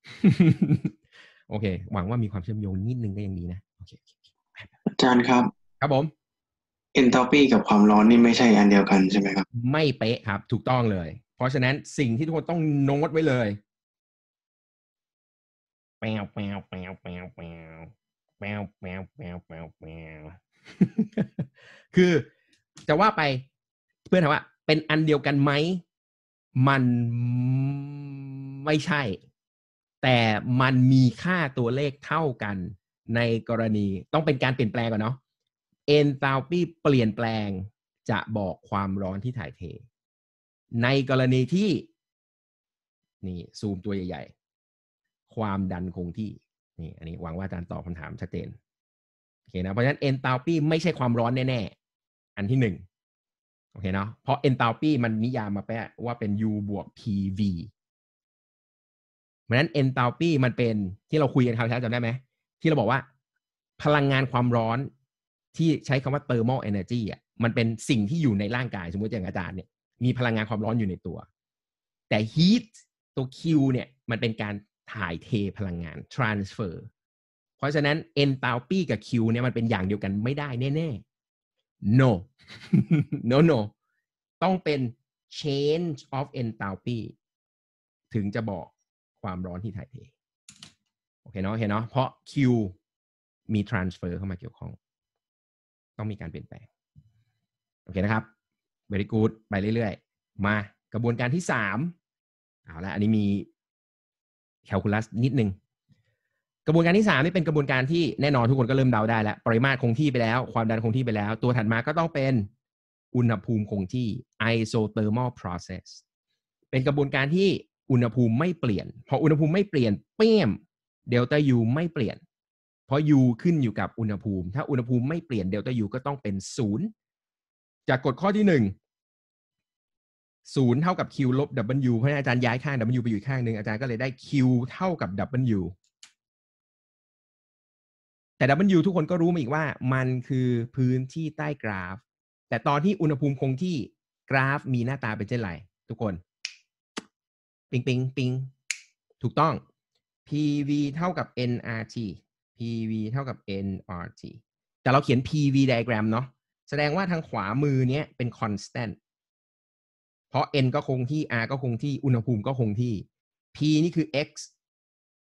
A: โอเค หวังว่ามีความเชื่อมโยงนิดนึงก็ยังดีนะโอเค อาจารย์ครับ ครับผมเอนโทรปีกับความร้อนนี่ไม่ใช่อันเดียวกันใช่ไหมครับ ไม่เป๊ะครับ ถูกต้องเลย เพราะฉะนั้นสิ่งที่ทุกคนต้องโน้ตไว้เลยแปวแปวแปวแปวแปวแมวแมวแมวแมวแมวคือจะว่าไป เพื่อนถามว่า เป็นอันเดียวกันไหม มันไม่ใช่ แต่มันมีค่าตัวเลขเท่ากัน ในกรณีต้องเป็นการเปลี่ยนแปลงก่อนเนาะเอนทาลปีเปลี่ยนแปลงจะบอกความร้อนที่ถ่ายเท ในกรณีที่ นี่ซูมตัวใหญ่ๆ ความดันคงที่นี่อันนี้หวังว่าอาจารย์ตอบคาถามชัดเจน โอเคนะ เพราะฉะนั้นเอนทาปีไม่ใช่ความร้อนแน่ๆ อันที่หนึ่งโอเคเนาะเพราะเอนทาปีมันนิยามมาแปะว่าเป็น u บวก pv เพราะฉะนั้นเอนทาปีมันเป็นที่เราคุยกันคราวที่แล้วจำได้ไหม ที่เราบอกว่า พลังงานความร้อนที่ใช้คำว่า thermal energy อ่ะมันเป็นสิ่งที่อยู่ในร่างกาย สมมติอย่างอาจารย์เนี่ยมีพลังงานความร้อนอยู่ในตัว แต่ heat ตัว Q เนี่ย มันเป็นการถ่ายเทพลังงาน transfer เพราะฉะนั้น enthalpy กับ Q เนี่ยมันเป็นอย่างเดียวกันไม่ได้แน่ๆ no no no ต้องเป็น change of enthalpy ถึงจะบอกความร้อนที่ถ่ายเทโอเคเนาะเห็นเนาะเพราะ Q มี transfer เข้ามาเกี่ยวข้อง ต้องมีการเปลี่ยนแปลงโอเคนะครับ very good ไปเรื่อยๆ มากระบวนการที่สามเอาละอันนี้มีแคลคูลัสนิดนึงกระบวนการที่3นี่เป็นกระบวนการที่แน่นอนทุกคนก็เริ่มเดาได้แล้วปริมาตรคงที่ไปแล้วความดันคงที่ไปแล้วตัวถัดมาก็ต้องเป็นอุณหภูมิคงที่ isothermal process เป็นกระบวนการที่อุณหภูมิไม่เปลี่ยน พออุณหภูมิไม่เปลี่ยนเปี้ยมเดลต้า u ไม่เปลี่ยน เพราะ u ขึ้นอยู่กับอุณหภูมิ ถ้าอุณหภูมิไม่เปลี่ยนเดลต้า u ก็ต้องเป็นศูนย์จากกฎข้อที่หนึ่งศูนย์เท่ากับ Q ลบ W เพราะอาจารย์ย้ายข้าง W ไปอยู่ข้างหนึ่งอาจารย์ก็เลยได้ Q เท่ากับ W แต่ W ทุกคนก็รู้มาอีกว่ามันคือพื้นที่ใต้กราฟ แต่ตอนที่อุณหภูมิคงที่กราฟมีหน้าตาเป็นเช่นไรทุกคน ปิงปิงปิงถูกต้อง PV เท่ากับ nRT PV เท่ากับ nRT แต่เราเขียน PV diagram เนาะแสดงว่าทางขวามือเนี้ยเป็น constant เพราะ n ก็คงที่ r ก็คงที่ อุณหภูมิก็คงที่ p นี่คือ x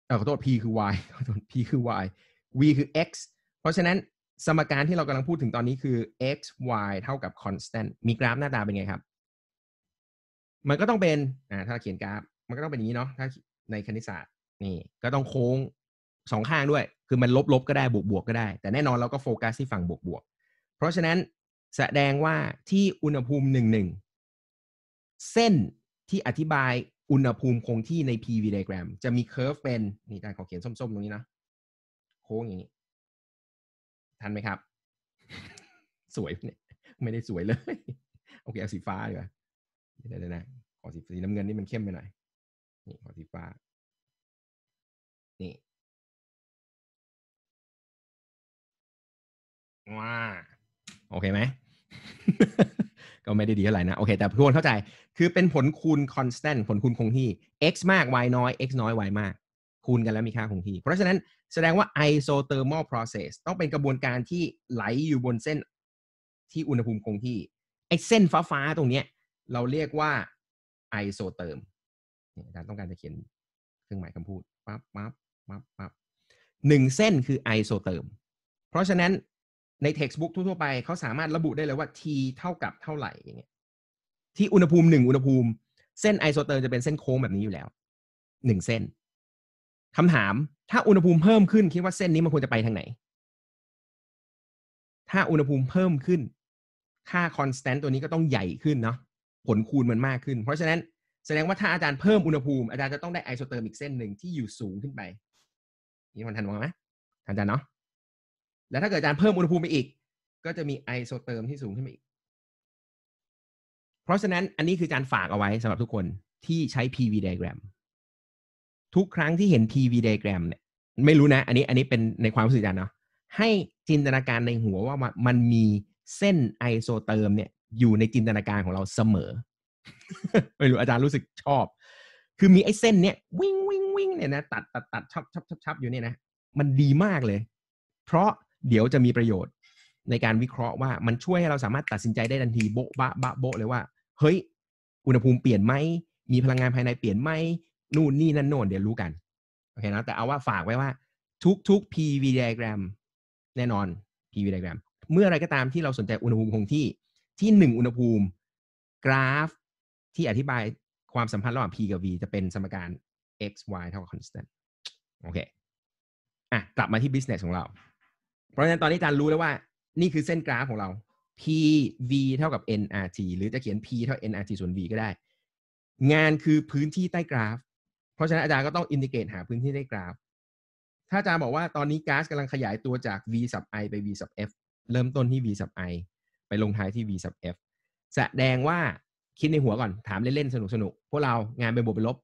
A: เออขอโทษ p คือ y ขอโทษ p คือ y v คือ x เพราะฉะนั้นสมการที่เรากำลังพูดถึงตอนนี้คือ x y เท่ากับ constant มีกราฟหน้าตาเป็นไงครับ มันก็ต้องเป็น ถ้าถ้าเขียนกราฟ มันก็ต้องเป็นอย่างนี้เนาะถ้าในคณิตศาสตร์นี่ ก็ต้องโค้งสองข้างด้วย คือมันลบๆก็ได้ บวกบวกก็ได้ แต่แน่นอนเราก็โฟกัสที่ฝั่งบวกบวก เพราะฉะนั้นแสดงว่าที่อุณหภูมิหนึ่งหนึ่งเส้นที่อธิบายอุณหภูมิคงที่ใน PV diagram จะมีเคอร์ฟเป็นนี่การขอเขียนส้มๆตรงนี้นะ โค้งอย่างนี้ ทันไหมครับ สวยเนี่ยไม่ได้สวยเลย โอเค เอาสีฟ้าดีกว่าเดี๋ยวนะขอสีสีน้ำเงินนี่มันเข้มไปหน่อย นี่ขอสีฟ้า นี่ว้าโอเคไหมก็ไม่ได้ดีเท่าไหร่นะโอเคแต่ทุกคนเข้าใจคือเป็นผลคูณอนสแตนต์ผลคูณคงที่ x มาก y น้อย x น้อย y มาก คูณกันแล้วมีค่าคงที่ เพราะฉะนั้นแสดงว่า isothermal process ต้องเป็นกระบวนการที่ไหลอยู่บนเส้นที่อุณหภูมิคงที่ ไอ้เส้นฟ้าๆตรงเนี้ยเราเรียกว่า isotherm อาจารย์ต้องการจะเขียนเครื่องหมายคำพูดปั๊บปั๊บปั๊บปั๊บหนึ่งเส้นคือ isotherm เพราะฉะนั้นใน textbook ทั่ว ๆ ไปเขาสามารถระบุได้เลยว่า t เท่ากับเท่าไหร่อย่างเงี้ยที่อุณหภูมิหนึ่งอุณหภูมิ เส้นไอโซเตอร์จะเป็นเส้นโค้งแบบนี้อยู่แล้วหนึ่งเส้น คำถามถ้าอุณหภูมิเพิ่มขึ้น คิดว่าเส้นนี้มันควรจะไปทางไหน ถ้าอุณหภูมิเพิ่มขึ้น ค่าคอนสแตนต์ตัวนี้ก็ต้องใหญ่ขึ้นเนาะผลคูณมันมากขึ้นเพราะฉะนั้นแสดงว่าถ้าอาจารย์เพิ่มอุณหภูมิอาจารย์จะต้องได้ไอโซเตอร์อีกเส้นหนึ่งที่อยู่สูงขึ้นไปนี่มันทันวงไหมทันอาจารย์เนาะแล้วถ้าเกิดอาจารย์เพิ่มอุณหภูมิไปอีก ก็จะมีไอโซเตอร์มที่สูงขึ้นไปอีก เพราะฉะนั้นอันนี้คืออาจารย์ฝากเอาไว้สำหรับทุกคนที่ใช้ PV diagram ทุกครั้งที่เห็น PV diagram เนี่ย ไม่รู้นะ อันนี้อันนี้เป็นในความรู้สึกอาจารย์เนาะให้จินตนาการในหัวว่ามันมีเส้นไอโซเตอร์มเนี่ย อยู่ในจินตนาการของเราเสมอ ไม่รู้ อาจารย์รู้สึกชอบ คือมีไอ้เส้นเนี่ยวิ่งวิ่งวิ่งเนี่ยนะ ตัดตัดตัดชับชับชับชับอยู่เนี่ยนะมันดีมากเลย เพราะเดี๋ยวจะมีประโยชน์ในการวิเคราะห์ว่ามันช่วยให้เราสามารถตัดสินใจได้ทันทีโบ๊ะบะบะโบ๊ะ เลยว่า เฮ้ย อุณหภูมิเปลี่ยนไหมมีพลังงานภายในเปลี่ยนไหมนู่นนี่ นั่น โน่น เดี๋ยวรู้กัน โอเคนะ แต่เอาว่าฝากไว้ว่า ทุกๆ PV diagram แน่นอน PV diagram เมื่ออะไรก็ตามที่เราสนใจอุณหภูมิคงที่ ที่หนึ่งอุณหภูมิกราฟที่อธิบายความสัมพันธ์ระหว่าง p กับ v จะเป็นสมการ x y เท่ากับ constant โอเคอ่ะกลับมาที่ business ของเราเพราะฉะนั้นตอนนี้อาจารย์รู้แล้วว่านี่คือเส้นกราฟของเรา p v เท่ากับ nrt หรือจะเขียน p เท่า nrt ส่วน v ก็ได้ งานคือพื้นที่ใต้กราฟ เพราะฉะนั้นอาจารย์ก็ต้องอินทิเกตหาพื้นที่ใต้กราฟ ถ้าอาจารย์บอกว่าตอนนี้ก๊าซกำลังขยายตัวจาก v sub i ไป v sub f เริ่มต้นที่ v sub i ไปลงท้ายที่ v sub f แสดงว่าคิดในหัวก่อนถามเล่นๆ สนุกสนุกพวกเรางานเป็นบวกเป็นลบ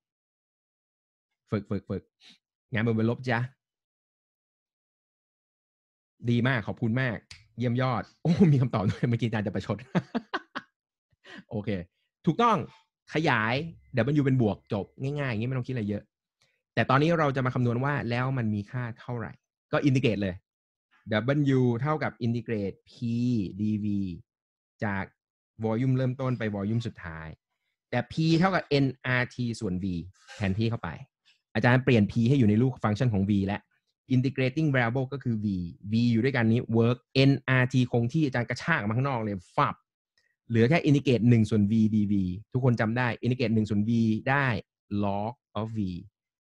A: ฝึกฝึกฝึกงานเป็นบวกเป็นลบจ้ะดีมากขอบคุณมาก เยี่ยมยอด โอ้ มีคำตอบด้วยเมื่อกี้อาจารย์จะประชด โอเค ถูกต้องขยาย W เป็นบวกจบ ง่ายๆ อย่างนี้ไม่ต้องคิดอะไรเยอะ แต่ตอนนี้เราจะมาคำนวณว่าแล้วมันมีค่าเท่าไหร่ ก็อินทิเกรตเลย W เท่ากับอินทิเกรต P dV จากวอลยุ่มเริ่มต้นไปวอลยุ่มสุดท้าย แต่ P เท่ากับ nRT ส่วน V แทนที่เข้าไป อาจารย์เปลี่ยน P ให้อยู่ในรูปฟังก์ชันของ V แล้ว integrating variable ก็คือ v v อยู่ด้วยกันนี้ work nrt คงที่อาจารย์กระชากมาข้างนอกเลยฟับเหลือแค่ i n e g r a t e 1ส่วน v dv ทุกคนจำได้ i n e g r a t e 1ส่วน v ได้ log of v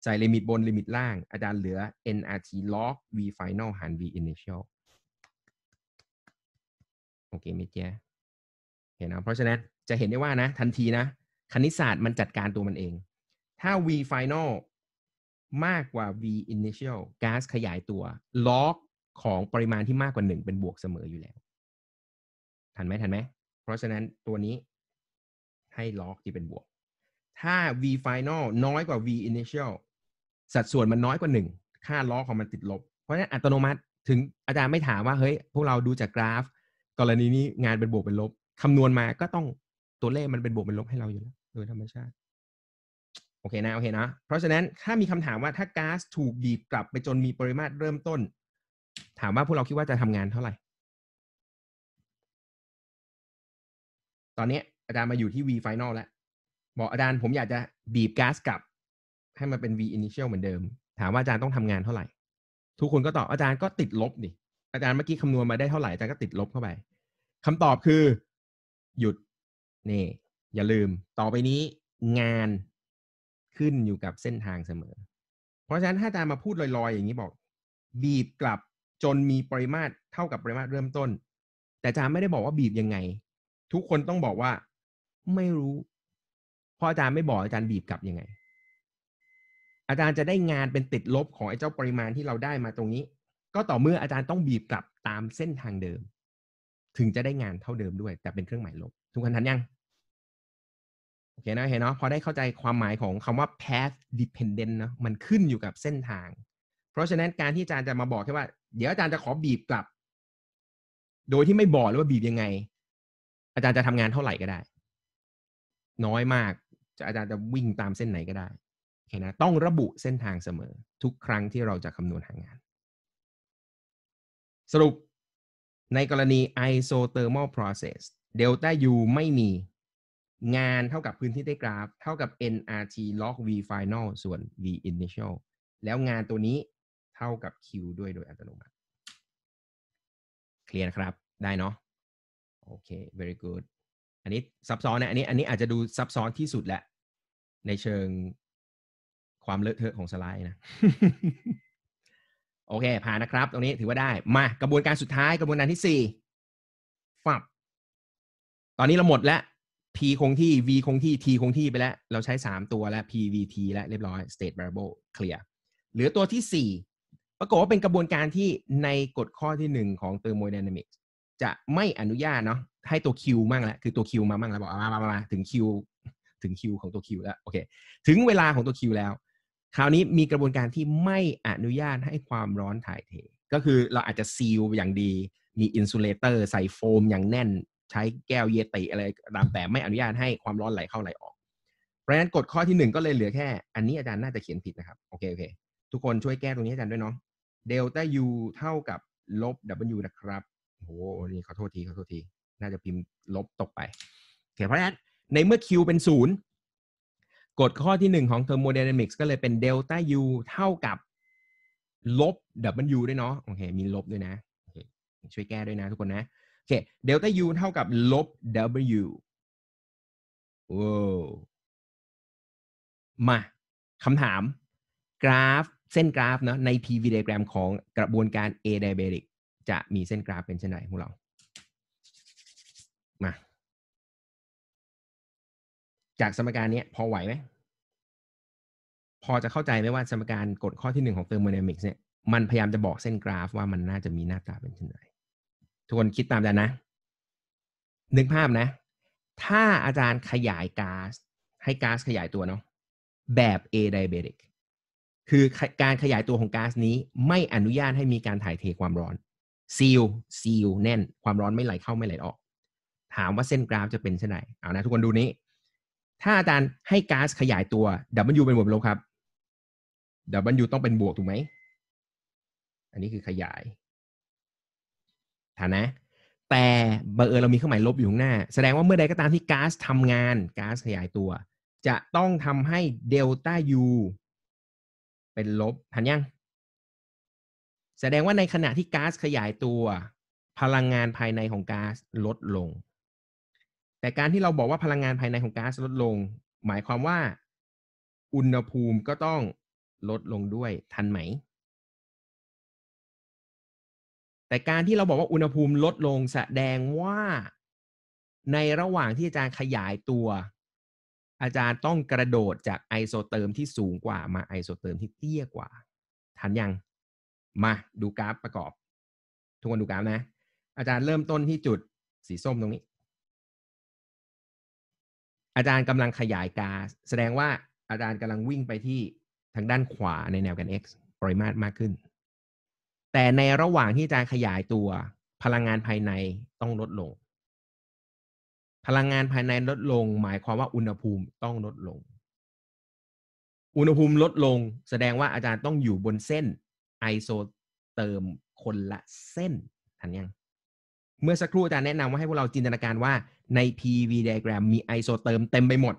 A: ใส่ลิมิตบนลิมิตล่างอาจารย์เหลือ nrt log v final หาร v initial โอเคไหมเจ๊เห็นนะเพราะฉะนั้นจะเห็นได้ว่านะ ทันทีนะ คณิตศาสตร์มันจัดการตัวมันเอง ถ้า v final มากกว่า v initial ก๊าซขยายตัวล็อกของปริมาณที่มากกว่าหนึ่งเป็นบวกเสมออยู่แล้ว ทันไหมทันไหม เพราะฉะนั้นตัวนี้ ให้ล็อกที่เป็นบวก ถ้า v final น้อยกว่า v initial สัดส่วนมันน้อยกว่าหนึ่ง ค่าล็อกของมันติดลบ เพราะฉะนั้นอัตโนมัติถึงอาจารย์ไม่ถามว่า เฮ้ย พวกเราดูจากกราฟ กรณีนี้งานเป็นบวกเป็นลบคำนวณมา ก็ต้องตัวเลขมันเป็นบวกเป็นลบให้เราอยู่แล้ว โดยธรรมชาติโอเคนะโอเคนะเพราะฉะนั้นถ้ามีคำถามว่าถ้าก๊าซถูกบีบกลับไปจนมีปริมาตรเริ่มต้น ถามว่าพวกเราคิดว่าจะทำงานเท่าไหร่ ตอนนี้อาจารย์มาอยู่ที่ V final แล้วบอกอาจารย์ผมอยากจะบีบก๊าซกลับให้มันเป็น V initial เหมือนเดิม ถามว่าอาจารย์ต้องทำงานเท่าไหร่ ทุกคนก็ตอบอาจารย์ก็ติดลบดิอาจารย์เมื่อกี้คำนวณมาได้เท่าไหร่อาจารย์ก็ติดลบเข้าไปคำตอบคือ หยุดนี่ อย่าลืมต่อไปนี้งานขึ้นอยู่กับเส้นทางเสมอ เพราะฉะนั้นถ้าอาจารย์มาพูดลอยๆ อย่างนี้บอก บีบกลับจนมีปริมาตรเท่ากับปริมาตรเริ่มต้น แต่อาจารย์ไม่ได้บอกว่าบีบยังไง ทุกคนต้องบอกว่าไม่รู้ พออาจารย์ไม่บอกอาจารย์บีบกลับยังไง อาจารย์จะได้งานเป็นติดลบของไอ้เจ้าปริมาณที่เราได้มาตรงนี้ ก็ต่อเมื่ออาจารย์ต้องบีบกลับตามเส้นทางเดิม ถึงจะได้งานเท่าเดิมด้วยแต่เป็นเครื่องหมายลบทุกคนทันยังโอเคนะเห็นเนาะพอได้เข้าใจความหมายของคำว่า path dependent เนาะมันขึ้นอยู่กับเส้นทาง เพราะฉะนั้นการที่อาจารย์จะมาบอกแค่ว่า เดี๋ยวอาจารย์จะขอบีบกลับ โดยที่ไม่บอกเลยว่าบีบยังไง อาจารย์จะทำงานเท่าไหร่ก็ได้ น้อยมากจะอาจารย์จะวิ่งตามเส้นไหนก็ได้โอเคนะต้องระบุเส้นทางเสมอ ทุกครั้งที่เราจะคำนวณหางาน สรุปในกรณี isothermal process delta U ไม่มีงานเท่ากับพื้นที่ใต้กราฟ เท่ากับ nrt log v final ส่วน v initial แล้วงานตัวนี้เท่ากับ q ด้วยโดยอัตโนมัติเคลียร์นะครับ ได้เนาะโอเค very good อันนี้ซับซ้อนนะอันนี้ อันนี้อาจจะดูซับซ้อนที่สุดแหละ ในเชิงความเลอะเทอะของสไลด์นะโอเคผ่านนะครับ ตรงนี้ถือว่าได้มา กระบวนการสุดท้ายกระบวนการที่สี่ฟับตอนนี้เราหมดแล้ว P คงที่ V คงที่ T คงที่ไปแล้ว เราใช้ 3 ตัวแล้ว PVT แล้วเรียบร้อย state variable clear เหลือตัวที่ 4 ปรากฏว่าเป็นกระบวนการที่ในกฎข้อที่ 1 ของ thermodynamics จะไม่อนุญาตเนาะให้ตัว Q มั่งแล้วคือตัว Q มา มั่งแล้วบอกมามามาถึง Q ถึง Q ของตัว Q แล้ว โอเค ถึงเวลาของตัว Q แล้ว คราวนี้มีกระบวนการที่ไม่อนุญาตให้ความร้อนถ่ายเท ก็คือเราอาจจะซีลอย่างดี มีอินซูเลเตอร์ใส่โฟมอย่างแน่นใช้แก้วเยติอะไรตามแต่ไม่อนุญาตให้ความร้อนไหลเข้าไหลออก เพราะฉะนั้นกฎข้อที่หนึ่งก็เลยเหลือแค่ อันนี้อาจารย์น่าจะเขียนผิดนะครับ โอเคโอเคทุกคนช่วยแก้ตรงนี้อาจารย์ด้วยเนาะเดลต้ายูเท่ากับลบ W นะครับโหนี่ขอโทษที ขอโทษที น่าจะพิมพ์ลบตกไปโอเคเพราะฉะนั้น ในเมื่อ Q เป็นศูนย์กฎข้อที่หนึ่งของเทอร์โมเดนามิกส์ก็เลยเป็นเดลต้ายูเท่ากับลบ W ด้วยเนาะโอเคมีลบด้วยนะช่วยแก้ด้วยนะ ทุกคนนะคเดลต้าูเท่ากับลบ w โอ้มาคำถาม กราฟเส้นกราฟเนาะใน p v diagram ของกระบวนการ a d i a b บร i c จะมีเส้นกราฟเป็นเช่นไรพวกเรา มาจากสมการนี้พอไหวไหม พอจะเข้าใจไหมว่าสมการกฎข้อที่หนึ่งของเทอร์โมเดนมิกส์เนี่ยมันพยายามจะบอกเส้นกราฟว่ามันน่าจะมีหน้าตาเป็นเช่นไรทุกคนคิดตามอาจารย์นะนึกภาพนะ ถ้าอาจารย์ขยายก๊าซให้ก๊าซขยายตัวเนาะแบบ A diabetic คือการขยายตัวของก๊าซนี้ไม่อนุญาตให้มีการถ่ายเทความร้อนซีลซีลแน่นความร้อนไม่ไหลเข้าไม่ไหลออก ถามว่าเส้นกราฟจะเป็นเช่นไรเอานะทุกคนดูนี้ ถ้าอาจารย์ให้ก๊าซขยายตัว W เป็นบวกเป็นลบครับ W ต้องเป็นบวกถูกไหมอันนี้คือขยายฐานะแต่บังเอิญเรามีเครื่องหมายลบอยู่ข้างหน้า แสดงว่าเมื่อใดก็ตามที่ก๊าซทำงานก๊าซขยายตัว จะต้องทำให้เดลต้ายูเป็นลบทันยัง แสดงว่าในขณะที่ก๊าซขยายตัว พลังงานภายในของก๊าซลดลง แต่การที่เราบอกว่าพลังงานภายในของก๊าซลดลง หมายความว่าอุณหภูมิก็ต้องลดลงด้วยทันไหมแต่การที่เราบอกว่าอุณหภูมิลดลงแสดงว่าในระหว่างที่อาจารย์ขยายตัว อาจารย์ต้องกระโดดจากไอโซเติมที่สูงกว่ามาไอโซเติมที่เตี้ยกว่า ทันยัง มา ดูกราฟประกอบ ทุกคนดูกราฟนะ อาจารย์เริ่มต้นที่จุดสีส้มตรงนี้ อาจารย์กำลังขยายกา แสดงว่าอาจารย์กำลังวิ่งไปที่ทางด้านขวาในแนวกัน x ปริมาตรมากขึ้นแต่ในระหว่างที่จะขยายตัว พลังงานภายในต้องลดลง พลังงานภายในลดลง หมายความว่าอุณหภูมิต้องลดลง อุณหภูมิลดลง แสดงว่าอาจารย์ต้องอยู่บนเส้น ไอโซเติมคนละเส้นทันยัง เมื่อสักครู่อาจารย์แนะนำว่าให้พวกเราจินตนาการว่า ใน PV diagram มีไอโซเติมเต็มไปหมด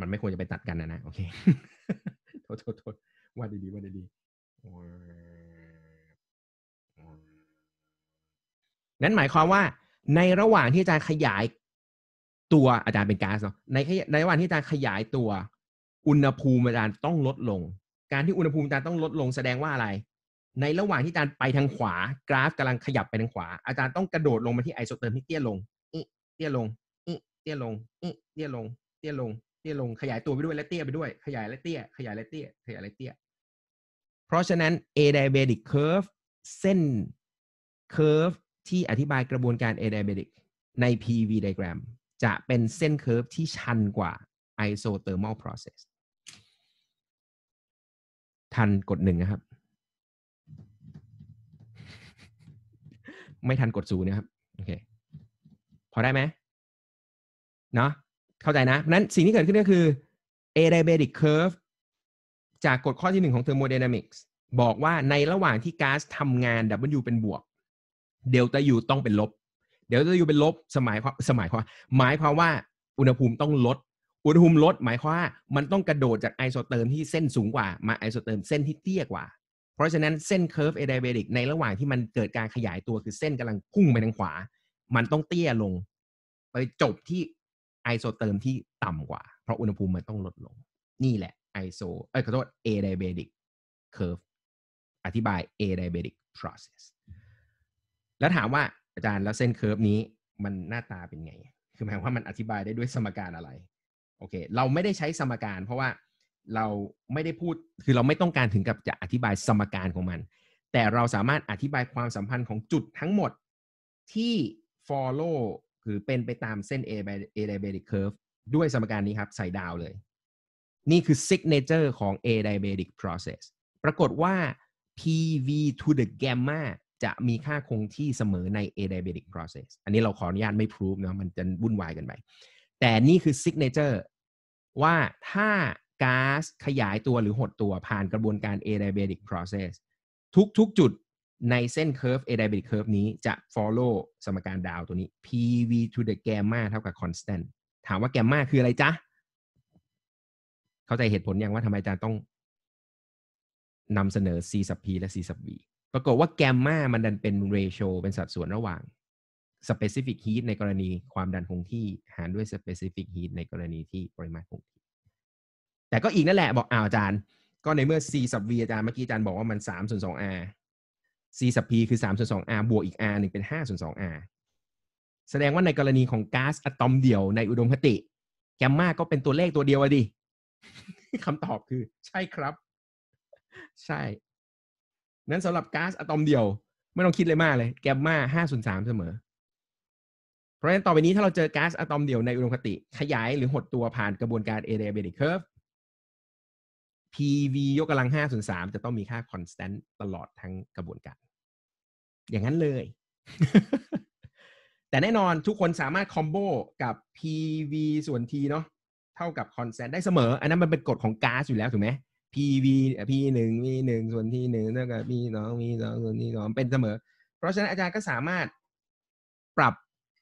A: มันไม่ควรจะไปตัดกันนะนะโอเคโทษโทษว่าดีๆว่าดีๆนั้นหมายความว่า ในระหว่างที่อาจารย์ขยายตัวอาจารย์เป็นก๊าซเนาะในในระหว่างที่อาจารย์ขยายตัว อุณหภูมิอาจารย์ต้องลดลง การที่อุณหภูมิอาจารย์ต้องลดลงแสดงว่าอะไร ในระหว่างที่อาจารย์ไปทางขวา กราฟกำลังขยับไปทางขวาอาจารย์ต้องกระโดดลงมาที่ไอโซเติร์มที่เตี้ยลง เตี้ยลงเตี้ยลงเตี้ยลงเตี้ยลงเตี้ยลงเตี้ยลงขยายตัวไปด้วยและเตี้ยไปด้วย ขยายและเตี้ย ขยายและเตี้ย ขยายและเตี้ย เพราะฉะนั้น a d i a b e t i c curve เส้น curve ที่อธิบายกระบวนการ a d i a b e t i c ใน PV diagram จะเป็นเส้น curve ที่ชันกว่า isothermal process ทันกดหนึ่งนะครับ ไม่ทันกดศูนย์นะครับโอเคพอได้ไหมเนาะเข้าใจนะนั้น สิ่งที่เกิดขึ้นก็คือ adiabatic curve จากกฎข้อที่หนึ่งของ thermodynamics บอกว่าในระหว่างที่ก๊าซทำงาน W เป็นบวก เดลต้า U ต้องเป็นลบ เดลต้า U เป็นลบสมัยความสมัยความ หมายความว่า อุณหภูมิต้องลด อุณหภูมิลด หมายความว่า มันต้องกระโดดจากไอโซเติร์มที่เส้นสูงกว่า มาไอโซเติร์มเส้นที่เตี้ยกว่า เพราะฉะนั้นเส้นเคอร์ฟเอไดเบริกในระหว่างที่มันเกิดการขยายตัวคือเส้นกำลังพุ่งไปทางขวา มันต้องเตี้ยลง ไปจบที่ไอโซเติมที่ต่ำกว่า เพราะอุณหภูมิมันต้องลดลง นี่แหละไอโซเอ้ยขอโทษอไดเบ e ิกเค u ร์ฟอธิบายเอไดเบดิกพโรเซสแล้วถามว่าอาจารย์แล้วเส้นเคอร์ฟนี้มันหน้าตาเป็นไง คือหมายว่ามันอธิบายได้ด้วยสมการอะไร โอเค เราไม่ได้ใช้สมการเพราะว่าเราไม่ได้พูดคือเราไม่ต้องการถึงกับจะอธิบายสมการของมัน แต่เราสามารถอธิบายความสัมพันธ์ของจุดทั้งหมดที่ follow คือเป็นไปตามเส้น A A diabetic curve ด้วยสมการนี้ครับใส่ดาวเลย นี่คือ signature ของ A diabetic process ปรากฏว่า PV to the gamma จะมีค่าคงที่เสมอใน A diabetic process อันนี้เราขออนุญาตไม่พรูฟเนาะมันจะวุ่นวายกันไป แต่นี่คือ signature ว่าถ้าก๊าซขยายตัวหรือหดตัวผ่านกระบวนการ A diabetic process ทุกๆจุดในเส้น curve a d เ b a t i c curve นี้จะ follow สมการดาวตัวนี้ pv to the gamma เท่ากับ constant ถามว่าแกมมาคืออะไรจ๊ะ เข้าใจเหตุผลยังว่าทำไมอาจารย์ต้องนำเสนอ c sub p และ c sub v ปรากฏว่าแกมมามันดันเป็น ratio เป็นสัดส่วนระหว่าง specific heat ในกรณีความดันคงที่หารด้วย specific heat ในกรณีที่ปริมาณคงที่ แต่ก็อีกนั่นแหละบอกอ้าวอาจารย์ ก็ในเมื่อ c sub v อาจารย์เมื่อกี้อาจารย์บอกว่ามัน3ส่วน 2r c สับ p คือ3ส่วน2 r บวกอีก r งเป็น5ส่วน2 r แสดงว่าในกรณีของก๊าซอะตอมเดี่ยวในอุดมคติ แกมมาก็เป็นตัวเลขตัวเดียวอะดิ คำตอบคือ ใช่ครับ ใช่ นั้นสำหรับก๊าซอะตอมเดี่ยวไม่ต้องคิดเลยมากเลย แกมมาห้าส่วนสามเสมอ เพราะฉะนั้นต่อไปนี้ถ้าเราเจอก๊าซอะตอมเดี่ยวในอุดมคติ ขยายหรือหดตัวผ่านกระบวนการ adiabatic curve PV ยกกำลัง5ส่วน3จะต้องมีค่าอนสแตนต์ตลอดทั้งกระบวนการ อย่างนั้นเลย แต่แน่นอนทุกคนสามารถคอมโบกับ PV ส่วน T เนาะเท่ากับอนสแตนต์ได้เสมอ อันนั้นมันเป็นกฎของก๊าซอยู่แล้วถูกไหม PV P หนึ่ง V หนึ่งส่วน T หนึ่งเท่ากับ V สอง V สองส่วน T สองเป็นเสมอ เพราะฉะนั้นอาจารย์ก็สามารถปรับ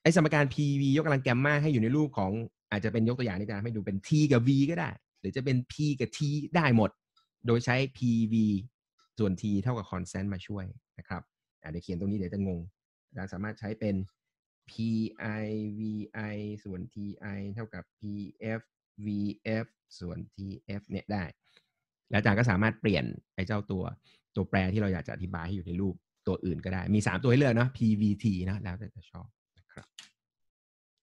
A: ไอ้สมการ PV ยกกำลังแกมมาให้อยู่ในรูปของ อาจจะเป็นยกตัวอย่างในการให้ดูเป็น T กับ V ก็ได้หรือจะเป็น p กับ t ได้หมด โดยใช้ pv ส่วน t เท่ากับ constant มาช่วยนะครับ เดี๋ยวเขียนตรงนี้เดี๋ยวจะงง เราสามารถใช้เป็น pivi ส่วน ti เท่ากับ pfvf ส่วน tf เนี่ยได้ แล้วอาจารย์ก็สามารถเปลี่ยนไอ้เจ้าตัว ตัวแปรที่เราอยากจะอธิบายให้อยู่ในรูปตัวอื่นก็ได้ มี 3 ตัวให้เลือกเนาะ pvt นะแล้วแต่จะชอบนะครับ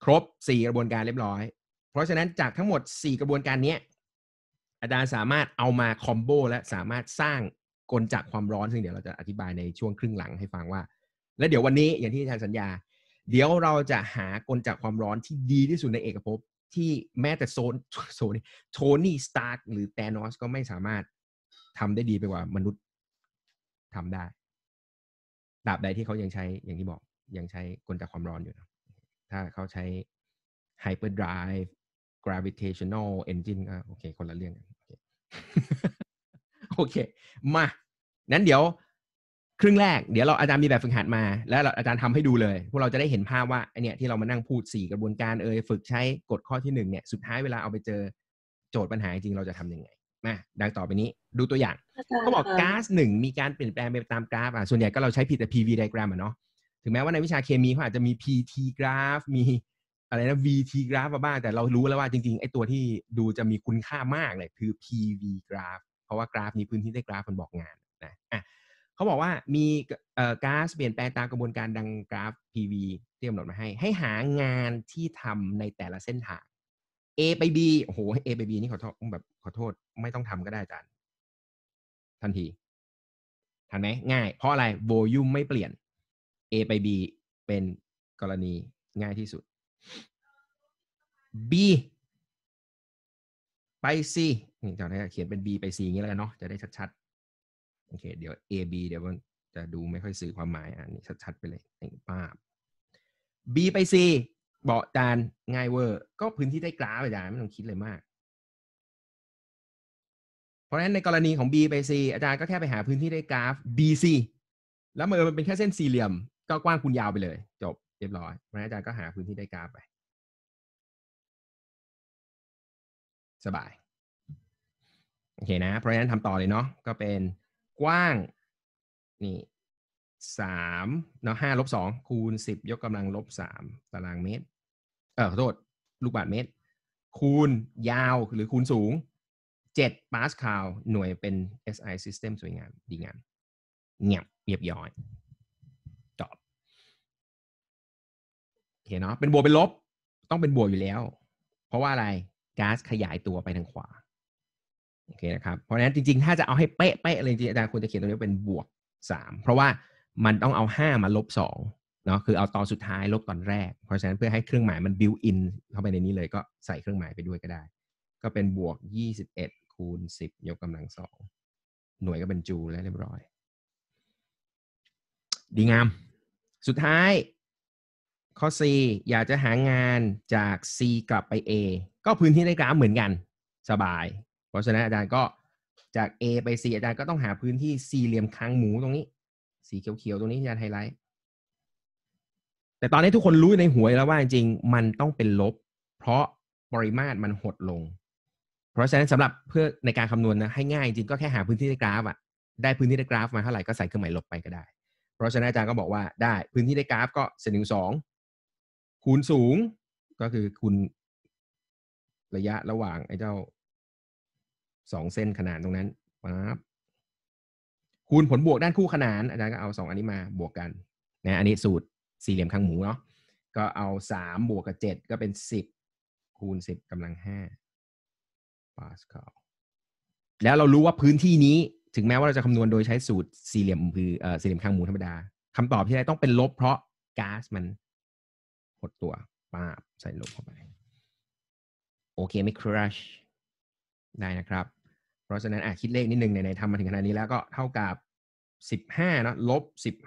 A: ครบ 4 กระบวนการเรียบร้อย เพราะฉะนั้นจากทั้งหมด4กระบวนการนี้อาจารย์สามารถเอามาคอมโบและสามารถสร้างกลจากความร้อน ซึ่งเดี๋ยวเราจะอธิบายในช่วงครึ่งหลังให้ฟังว่า และเดี๋ยววันนี้อย่างที่อาจารย์สัญญาเดี๋ยวเราจะหากลจากความร้อนที่ดีที่สุดในเอกภพที่แม้แต่โซนโซนโทนี่สตาร์กหรือแตนอสก็ไม่สามารถทำได้ดีไปกว่ามนุษย์ทำได้ดาบใดที่เขายังใช้อย่างที่บอก ยังใช้กลจากความร้อนอยู่นะถ้าเขาใช้ไฮเปอร์ไดรฟ์ gravitational engine อ่ะโอเค คนละเรื่องโอเค มา นั้นเดี๋ยว ครึ่งแรกเดี๋ยวเราอาจารย์มีแบบฝึกหัดมา แล้วอาจารย์ทำให้ดูเลย พวกเราจะได้เห็นภาพว่าไอเนี้ยที่เรามานั่งพูด 4 กระบวนการเอ่ยฝึกใช้กฎข้อที่1เนี่ยสุดท้ายเวลาเอาไปเจอโจทย์ปัญหาจริงเราจะทํำยังไงมาดังต่อไปนี้ ดูตัวอย่างเขาบอกก๊าซหนึ่งมีการเปลี่ยนแปลงไปตามกราฟอ่ะส่วนใหญ่ก็เราใช้ผิดแต่ PV diagram อ่ะเนาะถึงแม้ว่าในวิชาเคมีเขาอาจจะมี PT graph มีอะไรนะ VT graph บ้างแต่เรารู้แล้วว่าจริงๆไอ้ตัวที่ดูจะมีคุณค่ามากเลย คือ PV graph เพราะว่ากราฟนี้พื้นที่ได้กราฟมันบอกงานนะอ่ะเขาบอกว่ามีก๊าซเปลี่ยนแปลงตามกระบวนการดังกราฟ PV ที่กำหนดมาให้ ให้หางานที่ทำในแต่ละเส้นทาง A ไป B โอ้โห A ไป B นี่ขอโทษแบบขอโทษไม่ต้องทำก็ได้อาจารย์ ทันทีทันไหมง่ายเพราะอะไรโวลูมไม่เปลี่ยน A ไป B เป็นกรณีง่ายที่สุด B ไป C นี่จะได้เขียนเป็น B ไป C อย่างนี้แล้วกันเนาะจะได้ชัดๆโอเค เดี๋ยว A B เดี๋ยวมันจะดูไม่ค่อยสื่อความหมายอ่ะนี่ชัดๆไปเลยหน่ภาพ B ไป C เบาะจานง่ายเวอร์ก็พื้นที่ใต้กราฟอาจารย์ไม่ต้องคิดเลยมาก เพราะฉะนั้นในกรณีของ B ไป C อาจารย์ก็แค่ไปหาพื้นที่ใต้กราฟ BC แล้วเมื่อมันเป็นแค่เส้นสี่เหลี่ยมก็กว้างคูณยาวไปเลยจบเรียบร้อยเพราะอาจารย์ก็หาพื้นที่ได้กราฟไป สบายโอเคนะ เพราะฉะนั้นทำต่อเลยเนาะก็เป็นกว้าง นี่สามเนาะห้าลบสองคูณสิบยกกำลังลบสามตารางเมตร เออขอโทษ ลูกบาทเมตร คูณยาวหรือคูณสูงเจ็ดปาสคาลหน่วยเป็น SI system สวยงามดีงามเงียบเรียบย้อยเห็นเนาะเป็นบวกเป็นลบต้องเป็นบวกอยู่แล้ว เพราะว่าอะไรก๊าซขยายตัวไปทางขวาโอเคนะครับเพราะฉะนั้นจริง ๆ ถ้าจะเอาให้เป๊ะๆเลยจริงอาจารย์ควรจะเขียนตรงนี้เป็นบวกสามเพราะว่ามันต้องเอาห้ามาลบสองเนาะคือเอาตอนสุดท้ายลบตอนแรกเพราะฉะนั้นเพื่อให้เครื่องหมายมันบิวอินเข้าไปในนี้เลยก็ใส่เครื่องหมายไปด้วยก็ได้ ก็เป็นบวก 21คูณ 10 ยกกำลังสองหน่วยก็เป็นจูลแล้วเรียบร้อย ดีงาม สุดท้ายข้อ C อยากจะหางานจาก C กลับไป A ก็พื้นที่ในกราฟเหมือนกันสบาย เพราะฉะนั้นอาจารย์ก็จาก A ไป C อาจารย์ก็ต้องหาพื้นที่สี่เหลี่ยมค้างหมูตรงนี้สีเขียวๆ ตรงนี้อาจารย์ไฮไลท์ แต่ตอนนี้ทุกคนรู้ในหัวแล้วว่าจริงมันต้องเป็นลบ เพราะปริมาตรมันหดลง เพราะฉะนั้นสำหรับเพื่อในการคำนวณนะให้ง่ายจริงก็แค่หาพื้นที่ในกราฟอะได้พื้นที่ในกราฟมาเท่าไหร่ก็ใส่เครื่องหมายลบไปก็ได้ เพราะฉะนั้นอาจารย์ก็บอกว่าได้พื้นที่ในกราฟก็เศษหนึ่งสองคูณสูงก็คือคูณระยะระหว่างไอ้เจ้าสองเส้นขนานตรงนั้นปั๊บคูณผลบวกด้านคู่ขนานอาจารย์ก็เอาสองอันนี้มาบวกกัน นะ อันนี้สูตรสี่เหลี่ยมข้างหมูเนาะก็เอาสามบวกกับเจ็ดก็เป็นสิบคูณสิบกำลังห้าปาสคาลแล้วเรารู้ว่าพื้นที่นี้ ถึงแม้ว่าเราจะคำนวณโดยใช้สูตรสี่เหลี่ยมคือเอ่อสี่เหลี่ยมข้างหมูธรรมดาคำตอบที่ได้ต้องเป็นลบเพราะก๊าซมันหดตัวป้าบใส่ลงเข้าไป โอเค ไม่คร s ชได้นะครับ เพราะฉะนั้นอ่ะคิดเลขนิดนึงในๆทำมาถึงขนาดนี้แล้วก็เท่ากับ 15เนาะลบ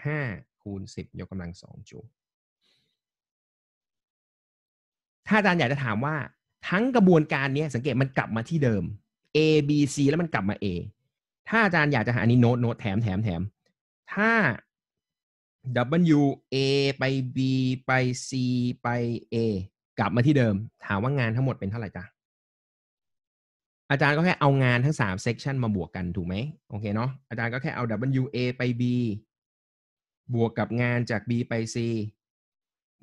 A: 15คูณ 10 ยกกำลังสองจูถ้าอาจารย์อยากจะถามว่าทั้งกระบวนการนี้สังเกตมันกลับมาที่เดิม A B C แล้วมันกลับมา A ถ้าอาจารย์อยากจะหาอันนี้โน้ตโน้ตแถมแถมแถมถ้า W A ไป B ไป C ไป A กลับมาที่เดิม ถามว่างานทั้งหมดเป็นเท่าไหร่จ้ะอาจารย์ก็แค่เอางานทั้งสามเซกชันมาบวกกันถูกไหมโอเคเนาะอาจารย์ก็แค่เอา W A ไป B บวกกับงานจาก B ไป C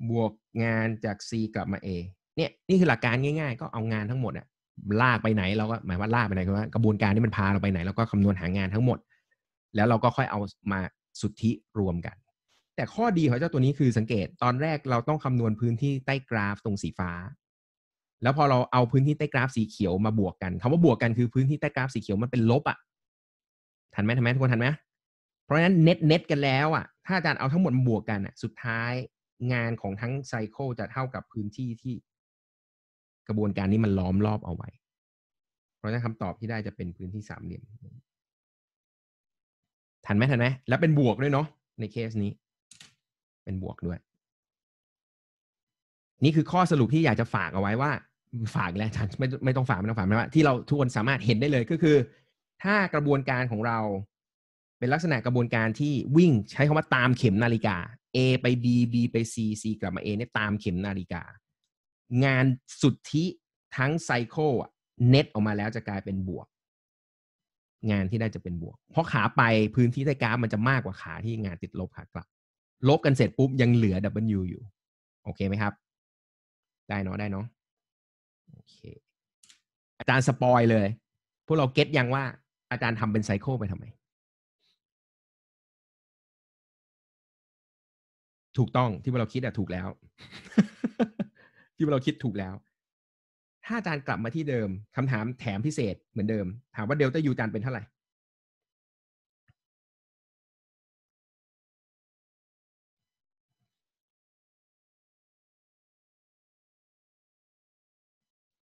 A: บวกงานจาก C กลับมา A เนี่ยนี่คือหลักการง่ายๆ ก็เอางานทั้งหมดอะลากไปไหนเราก็หมายว่าลากไปไหนคือว่ากระบวนการที่มันพาเราไปไหนเราก็คำนวณหางานทั้งหมด แล้วเราก็ค่อยเอามาสุทธิรวมกันแต่ข้อดีของเจ้าตัวนี้คือสังเกต ตอนแรกเราต้องคำนวณพื้นที่ใต้กราฟตรงสีฟ้า แล้วพอเราเอาพื้นที่ใต้กราฟสีเขียวมาบวกกันคำว่าบวกกันคือพื้นที่ใต้กราฟสีเขียวมันเป็นลบอะ่ะทันไหมทันไหมทุกคนทันไหมเพราะฉะนั้นเน็ตเน็ตกันแล้วอะ่ะ ถ้าอาจารย์เอาทั้งหมดมาบวกกันอะ่ะสุดท้ายงานของทั้งไซเคิลจะเท่ากับพื้นที่ที่ กระบวนการนี้มันล้อมรอบเอาไว้ เพราะฉะนั้นคำตอบที่ได้จะเป็นพื้นที่สามเหลี่ยมทันไหมทันไหมแล้วเป็นบวกด้วยเนาะในเคสนี้เป็นบวกด้วย นี่คือข้อสรุปที่อยากจะฝากเอาไว้ว่า ฝากแล้วอาจารย์ไม่ไม่ต้องฝากไม่ต้องฝากนะว่าที่เราทุกคนสามารถเห็นได้เลยก็คือ ถ้ากระบวนการของเราเป็นลักษณะกระบวนการที่วิ่งใช้คำว่าตามเข็มนาฬิกา A ไป B B ไป C C กลับมา A เนี่ยตามเข็มนาฬิกา งานสุทธิทั้งไซโคเน็ตออกมาแล้วจะกลายเป็นบวก งานที่ได้จะเป็นบวก เพราะขาไปพื้นที่ใต้กราฟมันจะมากกว่าขาที่งานติดลบขากลับลบกันเสร็จปุ๊บ ยังเหลือ W อยู่ โอเคไหมครับ ได้เนาะได้เนาะโอเค อาจารย์สปอยเลย พวกเราเก็ตยังว่า อาจารย์ทำเป็นไซโคไปทำไม ถูกต้องที่พวกเราคิดอะถูกแล้ว ที่พวกเราคิดถูกแล้ว ถ้าอาจารย์กลับมาที่เดิมคำถามแถมพิเศษเหมือนเดิม ถามว่าเดลต้ายูอาจารย์เป็นเท่าไหร่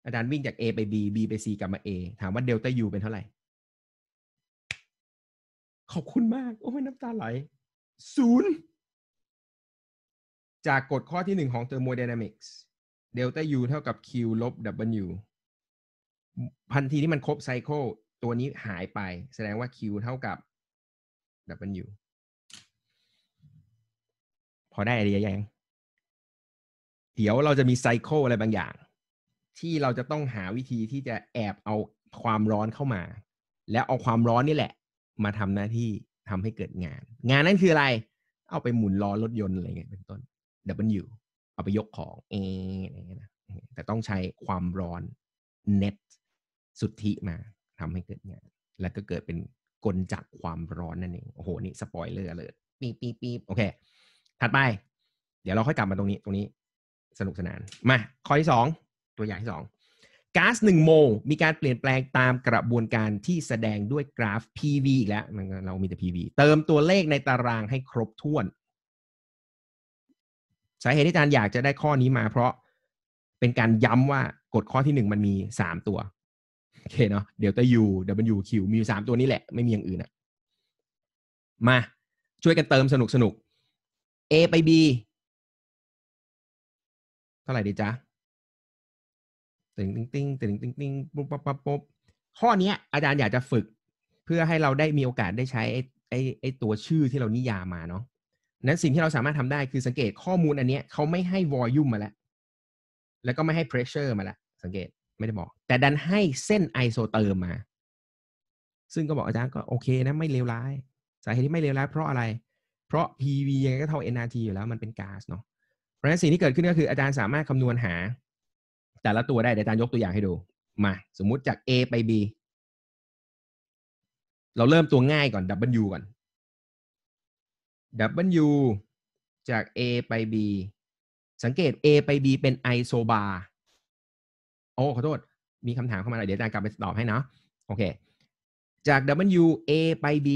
A: าจารย์วิ่งจาก A ไป B B ไป C กลับมา A ถามว่าเดลต้า U เป็นเท่าไหร่ ขอบคุณมาก โอ้ยน้ำตาไหล ศูนย์จากกฎข้อที่หนึ่งของเทอร์โมไดนามิกส์ เดลต้า U เท่ากับ Q ลบ W พันทีที่มันครบไซเคิลตัวนี้หายไป แสดงว่า Q เท่ากับ W พอได้ไอเดียยัง เดี๋ยวเราจะมีไซเคิลอะไรบางอย่างที่เราจะต้องหาวิธีที่จะแอบเอาความร้อนเข้ามา แล้วเอาความร้อนนี่แหละมาทำหน้าที่ทำให้เกิดงาน งานนั้นคืออะไร เอาไปหมุนล้อรถยนต์อะไรเงี้ยเป็นต้น W เอาไปยกของเออะไรเงี้ยนะแต่ต้องใช้ความร้อนเน็ตสุทธิมาทำให้เกิดงาน แล้วก็เกิดเป็นกลจากความร้อนนั่นเองโอ้โหนี่สปอยเลอร์เลยปีปีปีโอเคถัดไป เดี๋ยวเราค่อยกลับมาตรงนี้ตรงนี้ สนุกสนานมาข้อที่สองตัวอย่างที่สองก๊าซหนึ่งโมล มีการเปลี่ยนแปลงตามกระบวนการที่แสดงด้วยกราฟ PV อีกแล้ว เรามีแต่ PV เติมตัวเลขในตารางให้ครบถ้วน สาเหตุที่อาจารย์อยากจะได้ข้อนี้มา เพราะเป็นการย้ำว่ากฎข้อที่หนึ่งมันมีสามตัวโอเคเนาะเดลต้า U W Q มีสามตัวนี้แหละ ไม่มีอย่างอื่นอะมา ช่วยกันเติมสนุกสนุก A ไป B เท่าไหร่ดีจ๊ะตึงติงติงตึงติงติงปุ๊บปั๊บปั๊บปุ๊บข้อนี้อาจารย์อยากจะฝึกเพื่อให้เราได้มีโอกาสได้ใช้ไอ้ไอ้ไอ้ตัวชื่อที่เรานิยามมาเนาะ นั้นสิ่งที่เราสามารถทำได้คือสังเกตข้อมูลอันเนี้ยเขาไม่ให้วอลยุ่มาแล้ว แล้วก็ไม่ให้เพรสเชอร์มาแล้วสังเกตไม่ได้บอก แต่ดันให้เส้นไอโซเติมมา ซึ่งก็บอกอาจารย์ก็โอเคนะไม่เลวร้าย สาเหตุที่ไม่เลวร้ายเพราะอะไร เพราะ PV ยังไงก็เท่า nRT อยู่แล้วมันเป็นก๊าซเนาะเพราะฉะนั้นสิ่งที่เกิดขึ้นก็คืออาจารย์สามารถคำนวณหาแต่ละตัวได้เดี๋ยวอาจารย์ยกตัวอย่างให้ดู มา สมมุติจาก A ไป B เราเริ่มตัวง่ายก่อน W ก่อน W จาก A ไป B สังเกต A ไป B เป็น Iso Bar โอ้ขอโทษ มีคำถามเข้ามาเดี๋ยวอาจารย์กลับไปตอบให้นะโอเค จาก W A ไป B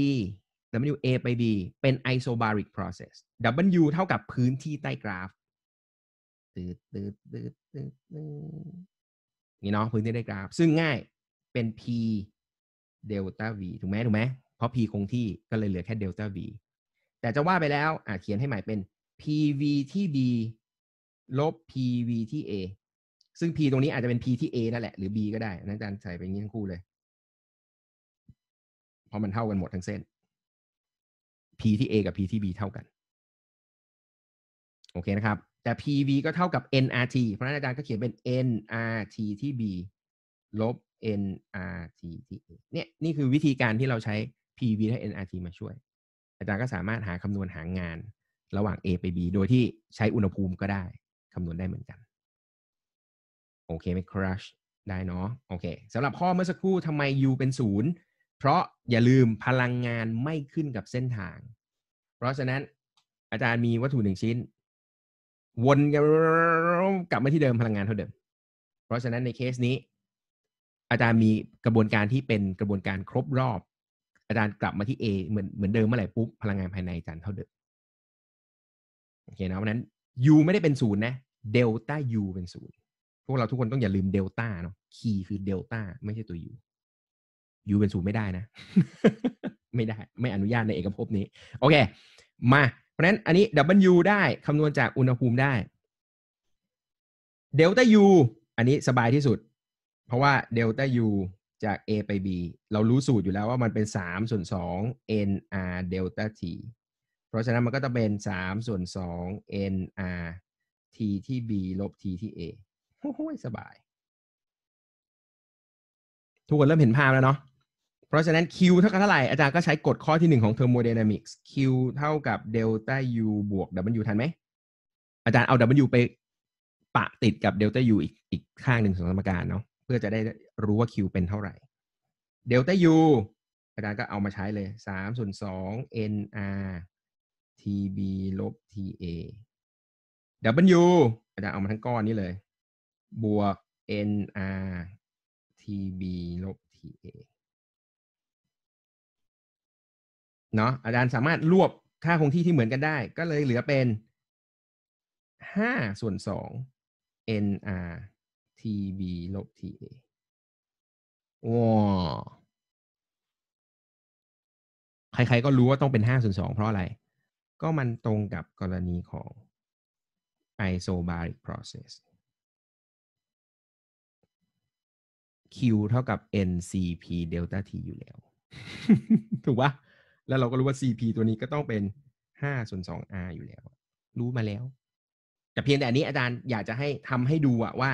A: W A ไป B เป็น isobaric process W เท่ากับพื้นที่ใต้กราฟตืดตืดตืดตืดตืดนี่เนาะพื้นที่ได้กราฟซึ่งง่ายเป็น p delta v ถูกไหม ถูกไหมเพราะ p คงที่ก็เลยเหลือแค่ delta v แต่จะว่าไปแล้วอ่าเขียนให้ใหม่เป็น pv ที่ b ลบ pv ที่ a ซึ่ง p ตรงนี้อาจจะเป็น p ที่ a นั่นแหละ หรือ b ก็ได้ นักอาจารย์ใส่ไปงี้ทั้งคู่เลย เพราะมันเท่ากันหมดทั้งเส้น p ที่ a กับ p ที่ b เท่ากัน โอเคนะครับแต่ PV ก็เท่ากับ nRT เพราะนั้นอาจารย์ก็เขียนเป็น nRT ที่ B ลบ nRT ที่ A เนี่ยนี่คือวิธีการที่เราใช้ PV และ nRT มาช่วย อาจารย์ก็สามารถหาคำนวณหางานระหว่าง A ไป B โดยที่ใช้อุณหภูมิก็ได้ คำนวณได้เหมือนกัน โอเคไหมคร s ชได้เนาะโอเคสำหรับข้อเมื่อสักครู่ทำไม U เป็นศูนย์เพราะอย่าลืมพลังงานไม่ขึ้นกับเส้นทาง เพราะฉะนั้นอาจารย์มีวัตถุหนึ่งชิ้นวนกลับมาที่เดิมพลังงานเท่าเดิม เพราะฉะนั้นในเคสนี้ อาจารย์มีกระบวนการที่เป็นกระบวนการครบรอบ อาจารย์กลับมาที่ A เหมือนเหมือนเดิมเมื่อไหร่ปุ๊บพลังงานภายในอาจารย์เท่าเดิมโอเคนะเพราะนั้น U ไม่ได้เป็นศูนย์นะเดลต้า U เป็นศูนย์พวกเราทุกคนต้องอย่าลืมเดลต้าเนาะคีย์คือเดลต้า ไม่ใช่ตัว U U เป็นศูนย์ไม่ได้นะ ไม่ได้ ไม่อนุญาตในเอกภพนี้โอเคมาราะนั้นอันนี้ W ได้คำนวณจากอุณหภูมิได้ เดลต้ายูอันนี้สบายที่สุด เพราะว่าเดลต้ายูจาก A ไป B เรารู้สูตรอยู่แล้วว่ามันเป็น3ส่วน2 nr d e l า a t เพราะฉะนั้นมันก็จะเป็น3ส่วน2 nr t ที่ b ลบ t ที่ a โอ้โหสบายทุกคนเริ่มเห็นภาพแล้วเนาะเพราะฉะนั้น Q เท่ากับเท่าไหร่ อาจารย์ก็ใช้กฎข้อที่ 1 ของเทอร์โมเดนามิกส์ Q เท่ากับเดลต้า U บวก W ทันไหม อาจารย์เอา W ไปปะติดกับเดลต้า U อีกอีกข้างหนึ่งของสมการเนาะเพื่อจะได้รู้ว่า Q เป็นเท่าไหร่เดลต้า U อาจารย์ก็เอามาใช้เลยสามส่วนสอง NR TB ลบ TA W อาจารย์เอามาทั้งก้อนนี้เลย บวก NR TB ลบ TA เนาะอาจารย์สามารถรวบค่าคงที่ที่เหมือนกันได้ ก็เลยเหลือเป็น5ส่วน2 nr tb ลบ ta ว้า ใครๆ ก็รู้ว่าต้องเป็น5ส่วน2เพราะอะไร ก็มันตรงกับกรณีของ isobaric process q เท่ากับ ncp delta t อยู่แล้ว ถูกปะแล้วเราก็รู้ว่า CP ตัวนี้ก็ต้องเป็น5ส่วน 2R อยู่แล้ว รู้มาแล้ว แต่เพียงแต่อันนี้อาจารย์อยากจะให้ทำให้ดูอะว่า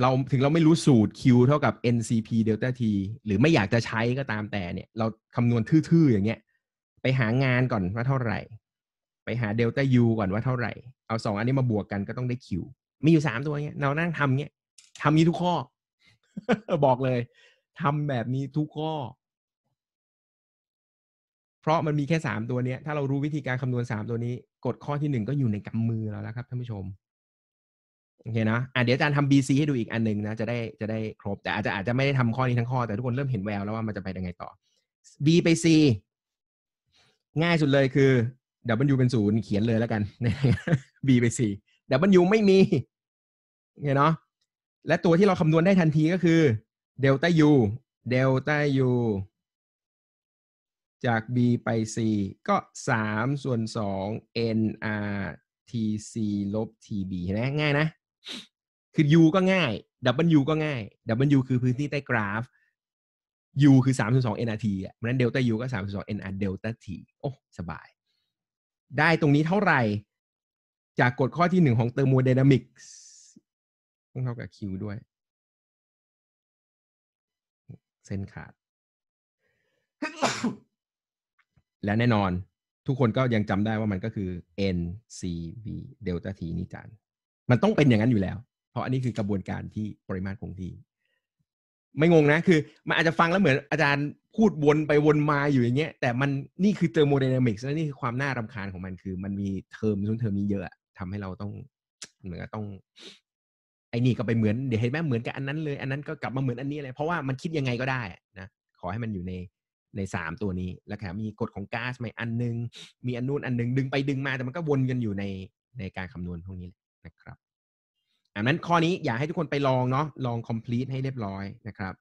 A: เราถึงเราไม่รู้สูตร Q เท่ากับ NCP delta T หรือไม่อยากจะใช้ก็ตามแต่ เนี่ย เราคำนวณทื่อๆ อย่างเงี้ย ไปหางานก่อนว่าเท่าไหร่ ไปหา delta U ก่อนว่าเท่าไหร่ เอาสองอันนี้มาบวกกันก็ต้องได้ Q มีอยู่สามตัวเงี้ยเรานั่งทำเงี้ยทำนี้ทุกข้อ บอกเลยทำแบบนี้ทุกข้อเพราะมันมีแค่ 3 ตัวเนี้ยถ้าเรารู้วิธีการคำนวณ3ตัวนี้ กดข้อที่ 1 ก็อยู่ในกำมือเราแล้วครับท่านผู้ชมโอเคนะอ่ะเดี๋ยวอาจารย์ทำ BC ให้ดูอีกอันหนึ่งนะ จะได้จะได้ครบแต่อาจจะอาจจะไม่ได้ทำข้อนี้ทั้งข้อแต่ทุกคนเริ่มเห็นแววแล้วว่ามันจะไปยังไงต่อ B ไป C ง่ายสุดเลยคือ W เป็นศูนย์เขียนเลยแล้วกัน B ไป C W ไม่มีเห็นเนาะและตัวที่เราคำนวณได้ทันทีก็คือเดลต้ายูเดลต้ายูจาก b ไป c ก็3ส่วน2 nrtc ลบ tb นะง่ายนะ คือ u ก็ง่าย w ก็ง่าย w คือพื้นที่ใต้กราฟ u คือ3ส่วน2 nrt อ่ะนั้นเดลต้า u ก็3ส่วน2 nr เดลต้า t โอ้ สบาย ได้ตรงนี้เท่าไหร่จากกฎข้อที่หนึ่งของเทอร์โมเดนามิกส์ต้องเท่ากับ q ด้วย เส้นขาดและแน่นอนทุกคนก็ยังจำได้ว่ามันก็คือ NCV delta t นี่จานมันต้องเป็นอย่างนั้นอยู่แล้ว เพราะอันนี้คือกระบวนการที่ปริมาตรคงที่ ไม่งงนะคือ มันอาจจะฟังแล้วเหมือนอาจารย์พูดวนไปวนมาอยู่อย่างเงี้ย แต่มันนี่คือเทอร์โมไดนามิกส์และนี่คือความน่ารำคาญของมันคือ มันมีเทอมซุ่นเทอมนี้เยอะทำให้เราต้อง เหมือนกับต้อง ไอ้นี่ก็ไปเหมือนเดี๋ยวเห็นไหมเหมือนกับอันนั้นเลยอันนั้นก็กลับมาเหมือนอันนี้เลยเพราะว่ามันคิดยังไงก็ได้นะ ขอให้มันอยู่ในใน 3 ตัวนี้แล้วแถมมีกฎของก๊าซม่อันนึงมีอันนู่นอันนึงดึงไปดึงมา แต่มันก็วนกันอยู่ในในการคำนวณพวกนี้นะครับอันนั้นข้อนี้อยากให้ทุกคนไปลองเนาะลอง complete ให้เรียบร้อยนะครับ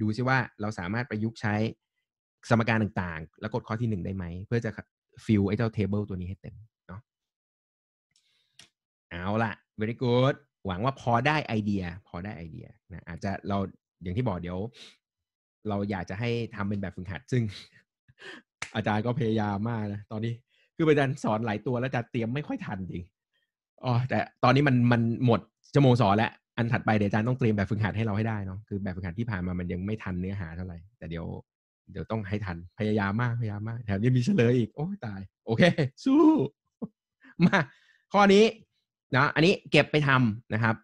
A: ดูซิว่าเราสามารถประยุกต์ใช้สมการต่างๆ แล้วกดข้อที่1ได้ไหม เพื่อจะฟิลไอ้เจ้า table ตัวนี้ให้เต็มเนาะเอาละ very good หวังว่าพอได้ไอเดีย พอได้ไอเดียนะอาจจะเราอย่างที่บอกเดี๋ยวเราอยากจะให้ทำเป็นแบบฝึกหัด ซึ่ง อาจารย์ก็พยายามมากนะ ตอนนี้คืออาจารย์สอนหลายตัวแล้วอาจารย์เตรียมไม่ค่อยทันจริง อ๋อ แต่ตอนนี้มันมันหมดชั่วโมงสอนแล้ว อันถัดไปเดี๋ยวอาจารย์ต้องเตรียมแบบฝึกหัดให้เราให้ได้เนาะ คือแบบฝึกหัดที่ผ่านมา มันยังไม่ทันเนื้อหาเท่าไหร่ แต่เดี๋ยว เดี๋ยวต้องให้ทัน พยายามมาก พยายามมาก แถมยังมีเฉลยอีก โอ้ตาย โอเค สู้ มาข้อนี้นะ อันนี้เก็บไปทำนะครับ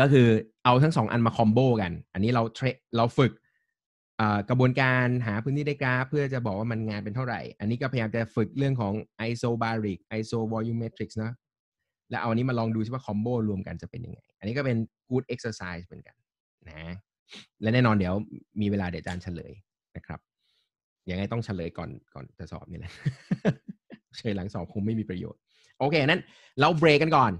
A: ก็คือเอาทั้งสองอันมาคอมโบกัน อันนี้เราเทรเราฝึกกระบวนการหาพื้นที่ได้กราฟ เพื่อจะบอกว่ามันงานเป็นเท่าไหร่ อันนี้ก็พยายามจะฝึกเรื่องของ isobaric isovolumetric นะแล้วเอาอันนี้มาลองดูซิว่าคอมโบรวมกันจะเป็นยังไง อันนี้ก็เป็น good exercise เหมือนกันนะ และแน่นอนเดี๋ยวมีเวลาเดี๋ยวอาจารย์เฉลยนะครับยังไงต้องเฉลยก่อนก่อนจะสอบนี่แหละเฉยหลังสอบคงไม่มีประโยชน์โอเคนั้นเราเบรกกันก่อน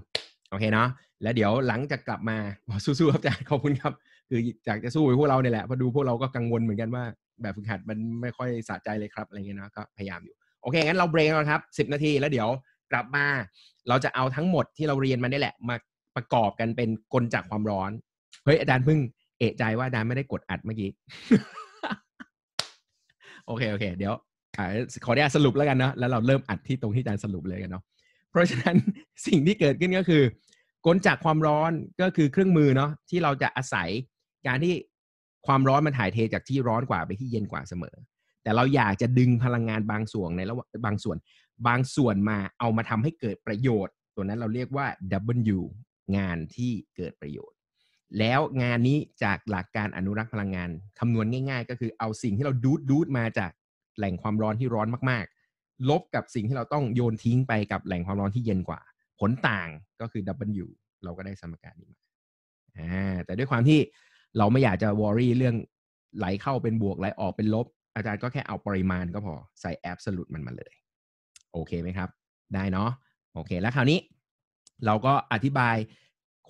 A: โอเคเนาะ แล้วเดี๋ยวหลังจะกกลับมาสู้ๆครับอาจารย์ขอบคุณครับคืออยากจะสู้พวกเราเนี่ยแหละพอดูพวกเราก็กังวลเหมือนกันว่า แบบฝึกหัดมันไม่ค่อยสะใจเลยครับอะไรเงี้ยนะก็พยายามอยู่โอเคงั้นเราเบรกก่อนครับ10นาทีแล้วเดี๋ยว กลับมา เราจะเอาทั้งหมดที่เราเรียนมาได้แหละ มาประกอบกันเป็นกลจากความร้อนเฮ้ยอาจารย์พึ่งเอกใจว่าอาจารย์ไม่ได้กดอัดเมื่อกี้โอเคโอเค เดี๋ยวขออด้สรุปแล้วกันเนาะแล้วเราเริ่มอัดที่ตรงที่อาจารย์สรุปเลยกันเนาะเพราะฉะนั้นสิ่งที่เกิดขึ้นก็คือกลจากความร้อนก็คือเครื่องมือเนาะที่เราจะอาศัยการที่ความร้อนมันถ่ายเทจากที่ร้อนกว่าไปที่เย็นกว่าเสมอ แต่เราอยากจะดึงพลังงานบางส่วนในระหว่างบางส่วนบางส่วนมาเอามาทำให้เกิดประโยชน์ ตัวนั้นเราเรียกว่า W งานที่เกิดประโยชน์ แล้วงานนี้จากหลักการอนุรักษ์พลังงานคำนวณง่าย ๆ ก็คือเอาสิ่งที่เราดูดดูดมาจากแหล่งความร้อนที่ร้อนมาก ๆ ลบกับสิ่งที่เราต้องโยนทิ้งไปกับแหล่งความร้อนที่เย็นกว่า ผลต่างก็คือ W เราก็ได้สมการนี้มาแต่ด้วยความที่เราไม่อยากจะวอรี่เรื่องไหลเข้าเป็นบวกไหลออกเป็นลบ อาจารย์ก็แค่เอาปริมาณก็พอใส่แอบสลุรมันมาเลย โอเคไหมครับ ได้เนาะโอเค แล้วคราวนี้ เราก็อธิบาย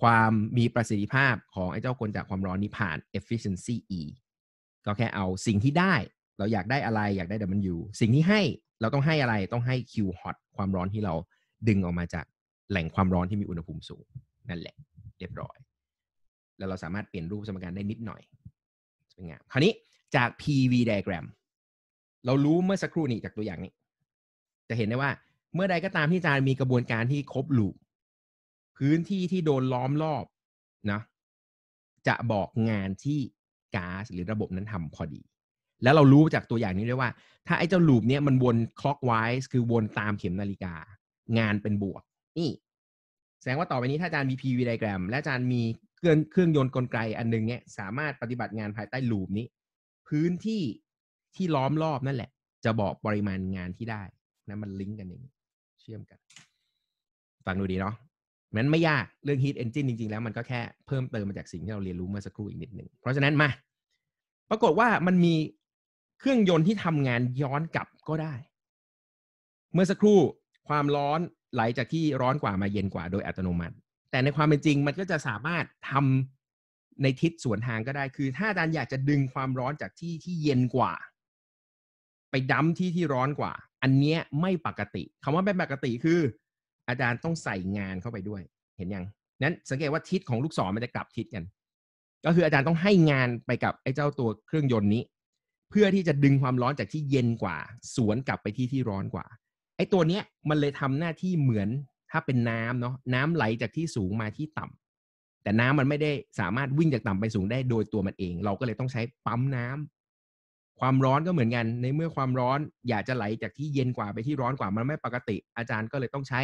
A: ความมีประสิทธิภาพของ ไอ้เจ้ากลจากความร้อนนี้ผ่าน efficiency e ก็แค่เอาสิ่งที่ได้ เราอยากได้อะไรอยากได้ W สิ่งที่ให้เราต้องให้อะไรต้องให้ Q hot ความร้อนที่เราดึงออกมาจากแหล่งความร้อนที่มีอุณหภูมิสูงนั่นแหละ เรียบร้อยแล้วเราสามารถเปลี่ยนรูปสมการได้นิดหน่อยสวยงามคราวนี้จาก PV diagram เรารู้เมื่อสักครู่นี้จากตัวอย่างนี้ จะเห็นได้ว่า เมื่อใดก็ตามที่อาจารย์มีกระบวนการที่ครบลูปพื้นที่ที่โดนล้อมรอบนะ จะบอกงานที่ก๊าซหรือระบบนั้นทำพอดี แล้วเรารู้จากตัวอย่างนี้ด้วยว่า ถ้าไอ้เจ้าลูปเนี้ยมันวน clockwise คือวนตามเข็มนาฬิกา งานเป็นบวก นี่ แสดงว่าต่อไปนี้ถ้าอาจารย์มี PV diagram และอาจารย์มีเครื่องเครื่องยนต์กลไกอันนึงเนี่ยสามารถปฏิบัติงานภายใต้ลูมนี้ พื้นที่ที่ล้อมรอบนั่นแหละ จะบอกปริมาณงานที่ได้นะมันลิงก์กันอย่างนี้เชื่อมกันฟังดูดีเนาะมั้นไม่ยากเรื่อง heat engine จริงๆแล้วมันก็แค่เพิ่มเติมมาจากสิ่งที่เราเรียนรู้เมื่อสักครู่อีกนิดหนึ่ง เพราะฉะนั้นมา ปรากฏว่ามันมีเครื่องยนต์ที่ทำงานย้อนกลับก็ได้ เมื่อสักครู่ความร้อนไหลจากที่ร้อนกว่ามาเย็นกว่าโดยอัตโนมัติแต่ในความเป็นจริงมันก็จะสามารถทำในทิศสวนทางก็ได้คือถ้าอาจารย์อยากจะดึงความร้อนจากที่ที่เย็นกว่า ไปดั้มที่ที่ร้อนกว่า อันเนี้ยไม่ปกติ คำว่าไม่ปกติคือ อาจารย์ต้องใส่งานเข้าไปด้วย เห็นยังนั้นสังเกตว่าทิศของลูกศรมันจะกลับทิศกัน ก็คืออาจารย์ต้องให้งานไปกับไอ้เจ้าตัวเครื่องยนต์นี้ เพื่อที่จะดึงความร้อนจากที่เย็นกว่า สวนกลับไปที่ที่ร้อนกว่า ไอ้ตัวเนี้ยมันเลยทำหน้าที่เหมือนถ้าเป็นน้ำเนาะน้ำไหลจากที่สูงมาที่ต่ำ แต่น้ำมันไม่ได้สามารถวิ่งจากต่ำไปสูงได้โดยตัวมันเอง เราก็เลยต้องใช้ปั๊มน้ำ ความร้อนก็เหมือนกัน ในเมื่อความร้อน อยากจะไหลจากที่เย็นกว่าไปที่ร้อนกว่ามันไม่ปกติ อาจารย์ก็เลยต้องใช้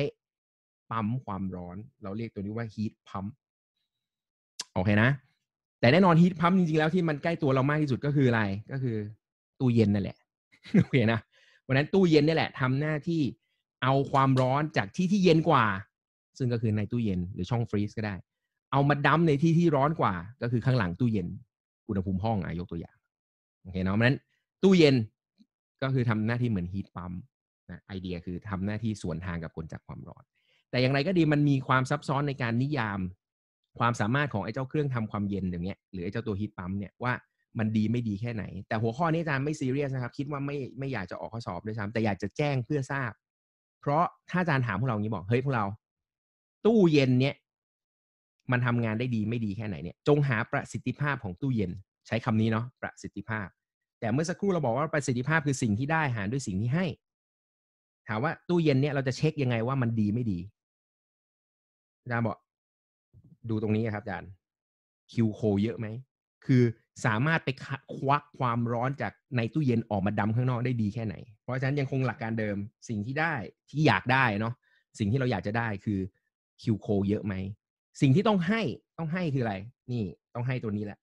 A: ปั๊มความร้อน เราเรียกตัวนี้ว่าฮีทพัมโอเคนะแต่แน่นอนฮีทพัมจริงๆแล้วที่มันใกล้ตัวเรามากที่สุดก็คืออะไรก็คือ ตู้เย็นนั่นแหละโอเคนะวันนั้นตู้เย็นนี่แหละ ทำหน้าที่เอาความร้อนจากที่ที่เย็นกว่าซึ่งก็คือในตู้เย็นหรือช่องฟรีซก็ได้ เอามาดั้มในที่ที่ร้อนกว่า ก็คือข้างหลังตู้เย็น อุณหภูมิห้องอายกตัวอย่างโอเคเนาะเพราะนั้นตู้เย็นก็คือทำหน้าที่เหมือนฮีทปั๊มนะไอเดียคือทำหน้าที่สวนทางกับกลจักความร้อนแต่อย่างไรก็ดีมันมีความซับซ้อนในการนิยาม ความสามารถของไอ้เจ้าเครื่องทำความเย็นอย่างเงี้ยหรือไอ้เจ้าตัวฮีทปั๊มเนี่ยว่า มันดีไม่ดีแค่ไหน แต่หัวข้อนี้อาจารย์ไม่ซีเรียสนะครับ คิดว่าไม่ไม่อยากจะออกข้อสอบด้วยซ้ำแต่อยากจะแจ้งเพื่อทราบเพราะถ้าอาจารย์ถามพวกเราอย่างนี้บอกเฮ้ยพวกเรา ตู้เย็นเนี้ยมันทำงานได้ดีไม่ดีแค่ไหนเนี่ย จงหาประสิทธิภาพของตู้เย็นใช้คำนี้เนาะประสิทธิภาพ แต่เมื่อสักครู่เราบอกว่าประสิทธิภาพคือสิ่งที่ได้หารด้วยสิ่งที่ให้ ถามว่าตู้เย็นเนี่ยเราจะเช็คยังไงว่ามันดีไม่ดีอาจารย์บอกดูตรงนี้ครับอาจารย์คิวโคเยอะไหมคือสามารถไปควักความร้อนจากในตู้เย็นออกมาดำข้างนอก ได้ดีแค่ไหน เพราะฉะนั้นยังคงหลักการเดิม สิ่งที่ได้ที่อยากได้เนาะ สิ่งที่เราอยากจะได้คือคิวโคเยอะไหม สิ่งที่ต้องให้ต้องให้คืออะไร นี่ต้องให้ตัวนี้แหละ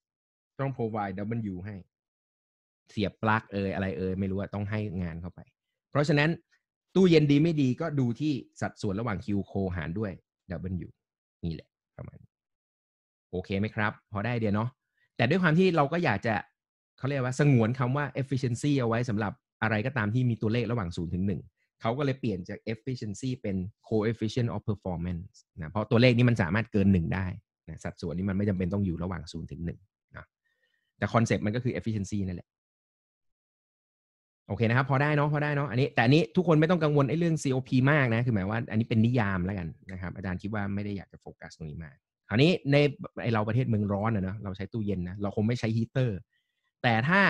A: ต้อง provide W ให้ เสียบปลั๊กเอยอะไรเอยไม่รู้อะต้องให้งานเข้าไป เพราะฉะนั้น ตู้เย็นดีไม่ดีก็ดูที่สัดส่วนระหว่างคิวโคหารด้วย W นี่แหละประมาณโอเคไหมครับพอได้เดียวเนาะแต่ด้วยความที่เราก็อยากจะเขาเรียกว่าสงวนคำว่า efficiency เอาไว้สำหรับอะไรก็ตามที่มีตัวเลขระหว่าง0ถึง1เขาก็เลยเปลี่ยนจาก efficiency เป็น coefficient of performance นะเพราะตัวเลขนี้มันสามารถเกิน 1 ได้นะสัดส่วนนี้มันไม่จำเป็นต้องอยู่ระหว่าง0ถึง1นะแต่คอนเซปต์มันก็คือ efficiency นั่นแหละ โอเคนะครับ พอได้เนาะพอได้เนาะอันนี้แต่อันนี้ทุกคนไม่ต้องกังวลไอ้เรื่อง COP มากนะ คือหมายว่า อันนี้เป็นนิยามแล้วกันนะครับอาจารย์คิดว่าไม่ได้อยากจะโฟกัสตรงนี้มากคราวนี้ในเราประเทศเมืองร้อนอะนะเราใช้ตู้เย็นนะเราคงไม่ใช้ฮีเตอร์ แต่ถ้า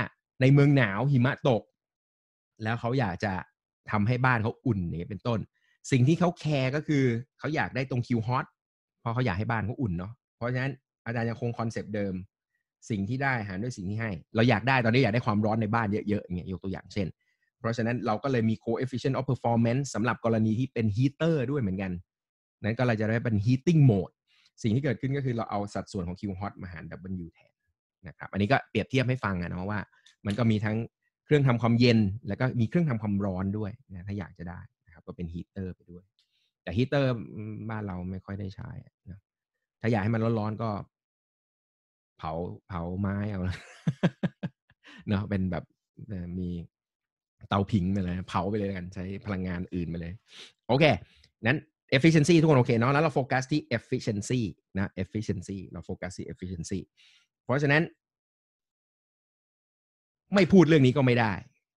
A: ในเมืองหนาวหิมะตก แล้วเขาอยากจะทำให้บ้านเขาอุ่นนี่เป็นต้น สิ่งที่เขาแคร์ก็คือเขาอยากได้ตรงคิวฮอตเพราะเขาอยากให้บ้านเขาอุ่นเนาะเพราะฉะนั้นอาจารย์ยังคงคอนเซปต์เดิมสิ่งที่ได้หารด้วยสิ่งที่ให้ เราอยากได้ตอนนี้อยากได้ความร้อนในบ้านเยอะๆอย่างเงี้ยยกตัวอย่างเช่น เพราะฉะนั้นเราก็เลยมี coefficient of performance สำหรับกรณีที่เป็นฮีเตอร์ด้วยเหมือนกันนั้นก็เราจะได้เป็น heating mode สิ่งที่เกิดขึ้นก็คือเราเอาสัดส่วนของ Q hot มาหาร W แทนนะครับ อันนี้ก็เปรียบเทียบให้ฟังนะนะว่ามันก็มีทั้งเครื่องทำความเย็นแล้วก็มีเครื่องทำความร้อนด้วยนะถ้าอยากจะได้นะครับ ก็เป็นฮีเตอร์ไปด้วย แต่ฮีเตอร์บ้านเราไม่ค่อยได้ใช้นะถ้าอยากให้มันร้อนๆ ก็ เผาเผาไม้เอาเนาะเป็นแบบมีเตาผิงไปเลย เผาไปเลยกันใช้พลังงานอื่นไปเลย โอเคนั้น efficiency ทุกคนโอเคเนาะแล้วเราโฟกัสที่ efficiency นะ efficiency เราโฟกัสที่ efficiency เพราะฉะนั้น ไม่พูดเรื่องนี้ก็ไม่ได้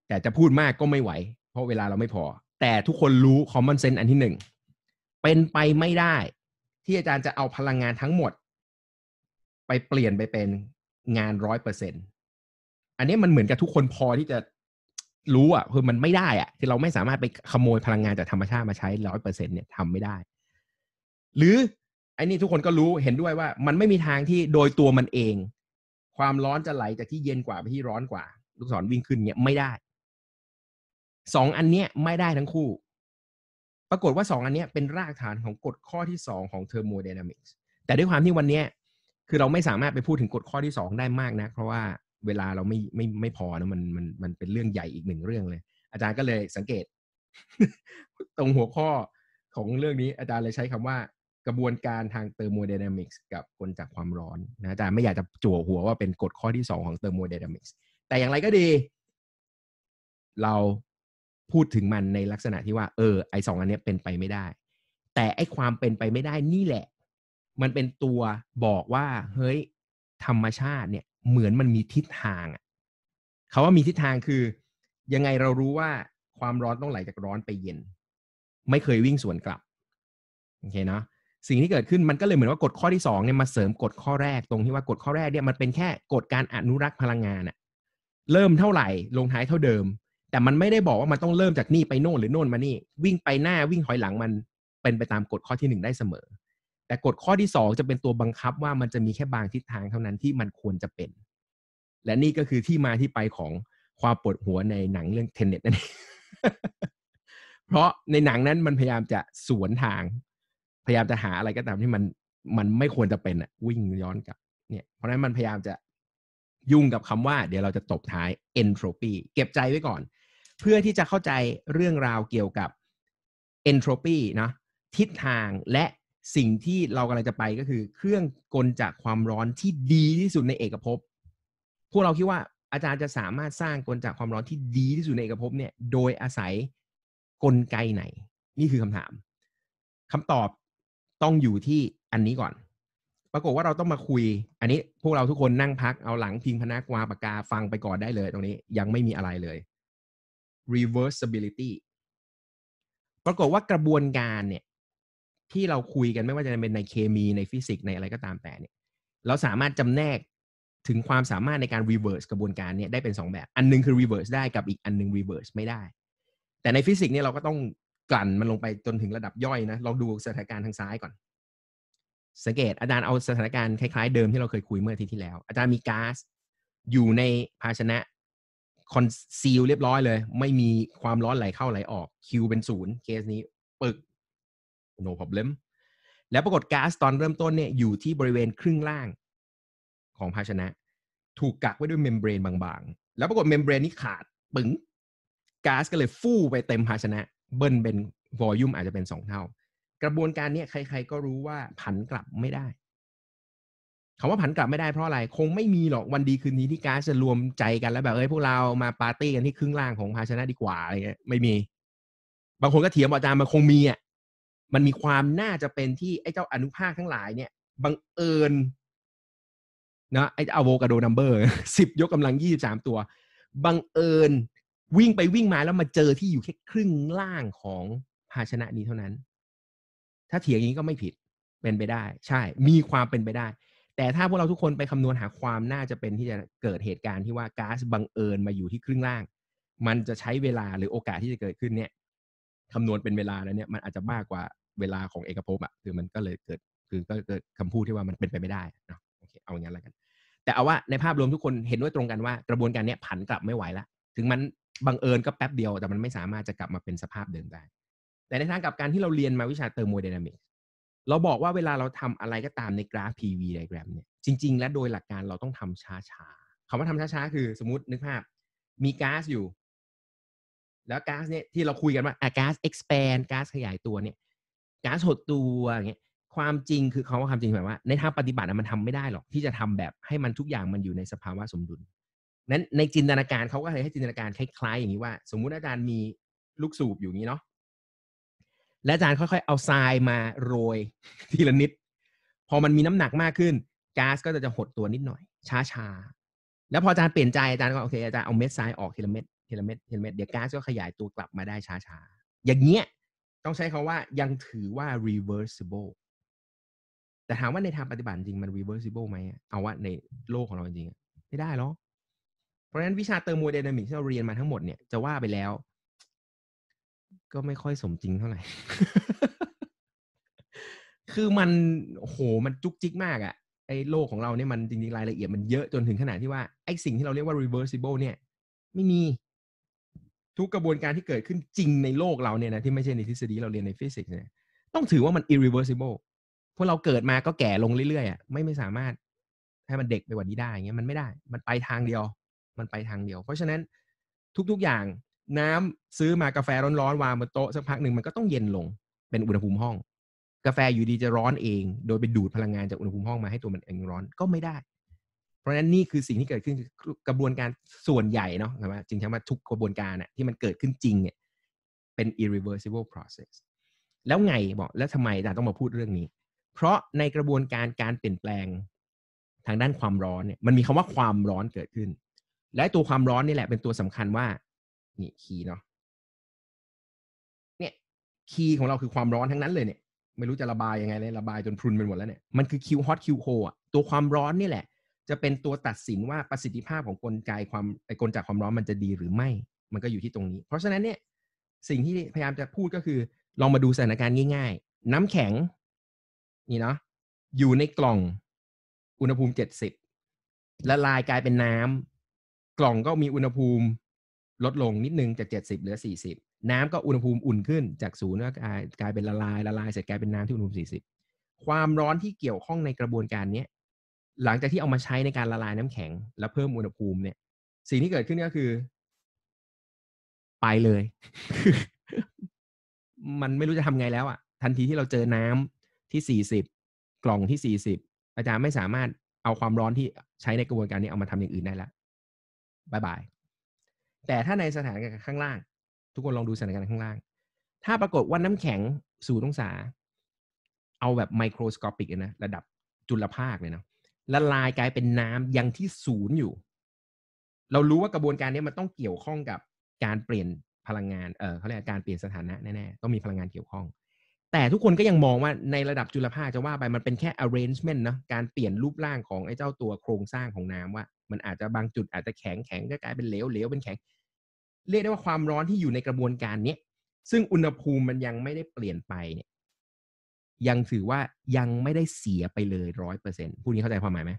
A: แต่จะพูดมากก็ไม่ไหว เพราะเวลาเราไม่พอ แต่ทุกคนรู้ common sense อันที่หนึ่ง เป็นไปไม่ได้ ที่อาจารย์จะเอาพลังงานทั้งหมด ไปเปลี่ยนไปเป็นงานร้อยเปอร์เซ็นอันนี้มันเหมือนกับทุกคนพอที่จะรู้อ่ะคือมันไม่ได้อ่ะที่เราไม่สามารถไปขโมยพลังงานจากธรรมชาติมาใช้ร้อยเปอร์เซ็นเนี่ยทำไม่ได้ หรือ ไอ้นี่ทุกคนก็รู้เห็นด้วยว่ามันไม่มีทางที่โดยตัวมันเอง ความร้อนจะไหลจากที่เย็นกว่าไปที่ร้อนกว่า ลูกศรวิ่งขึ้นเนี่ยไม่ได้ สองอันเนี้ยไม่ได้ทั้งคู่ ปรากฏว่าสองอันเนี้ย เป็นรากฐานของกฎข้อที่สองของเทอร์โมไดนามิกส์แต่ด้วยความที่วันเนี้ยคือเราไม่สามารถไปพูดถึงกฎข้อที่สองได้มากนะ เพราะว่าเวลาเราไม่ไม่ไม่พอนะมันมันมันเป็นเรื่องใหญ่อีกหนึ่งเรื่องเลย อาจารย์ก็เลยสังเกต ตรงหัวข้อของเรื่องนี้ อาจารย์เลยใช้คำว่า กระบวนการทางเทอร์โมเดนามิกส์กับกลจากความร้อนนะอาจารย์ไม่อยากจะจั่วหัวว่าเป็นกฎข้อที่สองของเทอร์โมเดนามิกส์แต่อย่างไรก็ดี เราพูดถึงมันในลักษณะที่ว่าเออไอสองอันนี้เป็นไปไม่ได้ แต่ไอความเป็นไปไม่ได้นี่แหละ มันเป็นตัวบอกว่าเฮ้ย ธรรมชาติเนี่ยเหมือนมันมีทิศทางเขาว่ามีทิศทางคือ ยังไงเรารู้ว่าความร้อนต้องไหลจากร้อนไปเย็น ไม่เคยวิ่งสวนกลับโอเคเนาะสิ่งที่เกิดขึ้นมันก็เลยเหมือนว่ากฎข้อที่2เนี่ยมาเสริมกฎข้อแรก ตรงที่ว่ากฎข้อแรกเนี่ย มันเป็นแค่กฎการอนุรักษ์พลังงานอะเริ่มเท่าไหร่ ลงท้ายเท่าเดิม แต่มันไม่ได้บอกว่ามันต้องเริ่มจากนี่ไปโน่นหรือโน่นมานี่ วิ่งไปหน้าวิ่งถอยหลังมันเป็นไปตามกฎข้อที่1ได้เสมอแต่กฎข้อที่ 2 จะเป็นตัวบังคับ ว่ามันจะมีแค่บางทิศทางเท่านั้นที่มันควรจะเป็น และนี่ก็คือที่มาที่ไปของความปวดหัวในหนังเรื่องเทนเน็ตนั่นเอง เพราะในหนังนั้นมันพยายามจะสวนทาง พยายามจะหาอะไรก็ตามที่มันมันไม่ควรจะเป็นอะวิ่งย้อนกลับ เนี่ย เพราะนั้นมันพยายามจะยุ่งกับคำว่าเดี๋ยวเราจะตบท้ายเอนโทรปีเก็บใจไว้ก่อนเพื่อที่จะเข้าใจเรื่องราวเกี่ยวกับเนโทรปีเนะทิศทางและสิ่งที่เรากำลังจะไปก็คือ เครื่องกลจากความร้อนที่ดีที่สุดในเอกภพ พวกเราคิดว่าอาจารย์จะสามารถสร้างกลจากความร้อนที่ดีที่สุดในเอกภพเนี่ย โดยอาศัยกลไกไหน นี่คือคำถาม คำตอบต้องอยู่ที่อันนี้ก่อน ปรากฏว่าเราต้องมาคุย อันนี้ พวกเราทุกคนนั่งพักเอาหลังพิงพนักวางปากกาฟังไปก่อนได้เลยตรงนี้ยังไม่มีอะไรเลย reversibility ปรากฏว่ากระบวนการเนี่ยที่เราคุยกันไม่ว่าจะเป็นในเคมีในฟิสิกส์ในอะไรก็ตามแต่เนี่ย เราสามารถจำแนกถึงความสามารถในการรีเวิร์สกระบวนการเนี่ยได้เป็น 2 แบบอันนึงคือรีเวิร์สได้กับอีกอันนึงรีเวิร์สไม่ได้แต่ในฟิสิกส์เนี่ยเราก็ต้องกลั่นมันลงไปจนถึงระดับย่อยนะลองดูสถานการณ์ทางซ้ายก่อนสังเกตอาจารย์เอาสถานการณ์คล้ายๆ เดิมที่เราเคยคุยเมื่ออาทิตย์ที่แล้ว อาจารย์มีก๊าซอยู่ในภาชนะคอนซีลเรียบร้อยเลยไม่มีความร้อนไหลเข้าไหลออก Q เป็นศูนย์เคสนี้ปึก no problem แล้วปรากฏก๊าซตอนเริ่มต้นเนี่ยอยู่ที่บริเวณครึ่งล่างของภาชนะ ถูกกักไว้ด้วยเมมเบรนบางๆ แล้วปรากฏเมมเบรนนี้ขาดปึ๋งก๊าซก็เลยฟู่ไปเต็มภาชนะ เบิ้ลเป็นวอลยุ่มอาจจะเป็นสองเท่า กระบวนการนี้ใครๆก็รู้ว่าผันกลับไม่ได้คำว่าผันกลับไม่ได้เพราะอะไรคงไม่มีหรอกวันดีคืนนี้ที่ก๊าซจะรวมใจกันแล้วแบบเอ้ยพวกเรามาปาร์ตี้กันที่ครึ่งล่างของภาชนะดีกว่า อะไรเงี้ยไม่มีบางคนก็เถียงอาจารย์มันคงมีอ่ะมันมีความน่าจะเป็นที่ไอ้เจ้าอนุภาคทั้งหลายเนี่ย บังเอิญนะไอ้อโวคาโดนัมเบอร์สิบยกกำลังยี่สามตัว บังเอิญ วิ่งไปวิ่งมาแล้วมาเจอที่อยู่แค่ครึ่งล่างของภาชนะนี้เท่านั้น ถ้าเถียงอย่างนี้ก็ไม่ผิดเป็นไปได้ ใช่ มีความเป็นไปได้ แต่ถ้าพวกเราทุกคนไปคำนวณหาความน่าจะเป็นที่จะเกิดเหตุการณ์ที่ว่าก๊าซบังเอิญมาอยู่ที่ครึ่งล่าง มันจะใช้เวลาหรือโอกาสที่จะเกิดขึ้นเนี่ยคำนวณเป็นเวลาแล้วเนี่ยมันอาจจะมากกว่าเวลาของเอกภพอ่ะคือมันก็เลยเกิดคือก็เกิดคำพูดที่ว่ามันเป็นไปไม่ได้นะโอเคเอาอย่างนั้นแล้วกัน แต่เอาว่าในภาพรวมทุกคนเห็นด้วยตรงกันว่ากระบวนการนี้ผันกลับไม่ไหวละถึงมันบังเอิญก็แป๊บเดียว แต่มันไม่สามารถจะกลับมาเป็นสภาพเดิมได้ แต่ในทางกับการที่เราเรียนมาวิชาเตอร์โมเดนามิกเราบอกว่าเวลาเราทำอะไรก็ตามในกราฟ PV diagram เนี่ย จริงๆ และโดยหลักการเราต้องทำช้าๆคำว่าทำช้าๆคือสมมตินึกภาพมีก๊าซอยู่ แล้วก๊าซเนี่ยที่เราคุยกันว่าอ่ะก๊าซ expand ก๊าซขยายตัวเนี่ยก๊าซหดตัวอย่างเงี้ยความจริงคือเขาว่าความจริงแบบว่า ในทางปฏิบัติมันทำไม่ได้หรอกที่จะทำแบบให้มันทุกอย่างมันอยู่ในสภาวะสมดุล นั้นในจินตนาการเขาก็เลยให้จินตนาการคล้ายๆอย่างนี้ว่า สมมุติอาจารย์มีลูกสูบอยู่นี้เนาะและอาจารย์ค่อยๆเอาทรายมาโรยทีละนิด พอมันมีน้ำหนักมากขึ้นก๊าซก็จะจะหดตัวนิดหน่อยช้าๆแล้วพออาจารย์เปลี่ยนใจอาจารย์ก็โอเค อาจารย์เอาเม็ดทรายออกทีละเม็ดทีละเม็ดทีละเม็ดเดี๋ยวก๊าซก็ขยายตัวกลับมาได้ช้าๆอย่างเงี้ยต้องใช้คาว่ายังถือว่า reversible แต่ถามว่าในทางปฏิบัติจริงมัน reversible ไหม เอาว่าในโลกของเราจริงไม่ได้หรอกเพราะฉะนั้นวิชาเตอร์โมเดนามิกที่เราเรียนมาทั้งหมดเนี่ยจะว่าไปแล้ว ก็ไม่ค่อยสมจริงเท่าไหร่ คือมันโหมันจุกจิกมากอะไอ้โลกของเราเนี่ยมันจริงๆรายละเอียดมันเยอะจนถึงขนาดที่ว่าไอ้สิ่งที่เราเรียกว่า reversible เนี่ยไม่มีทุกกระบวนการที่เกิดขึ้นจริงในโลกเราเนี่ยนะ ที่ไม่ใช่ในทฤษฎีเราเรียนในฟิสิกส์เนี่ยต้องถือว่ามัน irreversible พวกเราเกิดมาก็แก่ลงเรื่อยๆอ่ะไม่ไม่สามารถให้มันเด็กไปกว่านี้ได้เงี้ยมันไม่ได้ มันไปทางเดียวมันไปทางเดียว เพราะฉะนั้นทุกๆอย่าง น้ำซื้อมากาแฟร้อนๆวางบนโต๊ะสักพักหนึ่งมันก็ต้องเย็นลงเป็นอุณหภูมิห้อง กาแฟอยู่ดีจะร้อนเอง โดยไปดูดพลังงานจากอุณหภูมิห้องมาให้ตัวมันเองร้อนก็ไม่ได้เพราะฉะนั้นนี่คือสิ่งที่เกิดขึ้นกระบวนการส่วนใหญ่เนาะใช่ไหมจริงๆว่าทุกกระบวนการน่ะที่มันเกิดขึ้นจริงเนี่ยเป็น irreversible process แล้วไงบอกแล้วทำไมอาจารย์ต้องมาพูดเรื่องนี้ เพราะในกระบวนการการเปลี่ยนแปลงทางด้านความร้อนเนี่ย มันมีคำว่าความร้อนเกิดขึ้น และตัวความร้อนนี่แหละเป็นตัวสำคัญว่านี่คีย์เนาะเนี่ยคีย์ของเราคือความร้อนทั้งนั้นเลยเนี่ย ไม่รู้จะระบายยังไงเลยระบายจนพรุนไปหมดแล้วเนี่ยมันคือคิวฮอตคิวโคอะตัวความร้อนนี่แหละจะเป็นตัวตัดสินว่าประสิทธิภาพของกลไกความไอกลจากความร้อนมันจะดีหรือไม่ มันก็อยู่ที่ตรงนี้ เพราะฉะนั้นเนี่ย สิ่งที่พยายามจะพูดก็คือ ลองมาดูสถานการณ์ง่ายๆ น้ำแข็ง นี่เนาะอยู่ในกล่องอุณหภูมิเจ็ดสิบละลายกลายเป็นน้ำกล่องก็มีอุณหภูมิลดลงนิดนึงจากเจ็ดสิบเหลือสี่สิบน้ำก็อุณหภูมิอุ่นขึ้นจากศูนย์ก็กลายกลายเป็นละลายละลายเสร็จกลายเป็นน้ำที่อุณหภูมิสี่สิบความร้อนที่เกี่ยวข้องในกระบวนการนี้เหลังจากที่เอามาใช้ในการละลายน้ำแข็งและเพิ่มอุณหภูมิเนี่ยสิ่งที่เกิดขึ้นก็คือ ไปเลย มันไม่รู้จะทำไงแล้วอะ่ะทันทีที่เราเจอน้ำที่สี่สิบกล่องที่สี่สิบอาจารย์ไม่สามารถเอาความร้อนที่ใช้ในกระบวนการนี้เอามาทำอย่างอื่นได้ละบายบาย แต่ถ้าในสถานการณ์ข้างล่าง ทุกคนลองดูสถานการณ์ข้างล่าง ถ้าปรากฏว่าน้ำแข็งสูงต้องศา เอาแบบไมโครสโคปิกนะระดับจุลภาคเลยเนาะละลายกลายเป็นน้ำยังที่ศูนย์อยู่ เรารู้ว่ากระบวนการนี้มันต้องเกี่ยวข้องกับการเปลี่ยนพลังงาน เออเขาเรียกการเปลี่ยนสถานะแน่ๆต้องมีพลังงานเกี่ยวข้อง แต่ทุกคนก็ยังมองว่าในระดับจุลภาคจะว่าไปมันเป็นแค่ arrangement เนาะการเปลี่ยนรูปร่างของไอ้เจ้าตัวโครงสร้างของน้ำว่า มันอาจจะบางจุด อาจจะแข็งแข็งก็กลายเป็นเหลวเหลวเป็นแข็ง เรียกได้ว่าความร้อนที่อยู่ในกระบวนการเนี้ย ซึ่งอุณหภูมิมันยังไม่ได้เปลี่ยนไปเนี่ยยังถือว่ายังไม่ได้เสียไปเลยร้อยเปอร์เซ็นต์พูดนี้เข้าใจความหมายไหม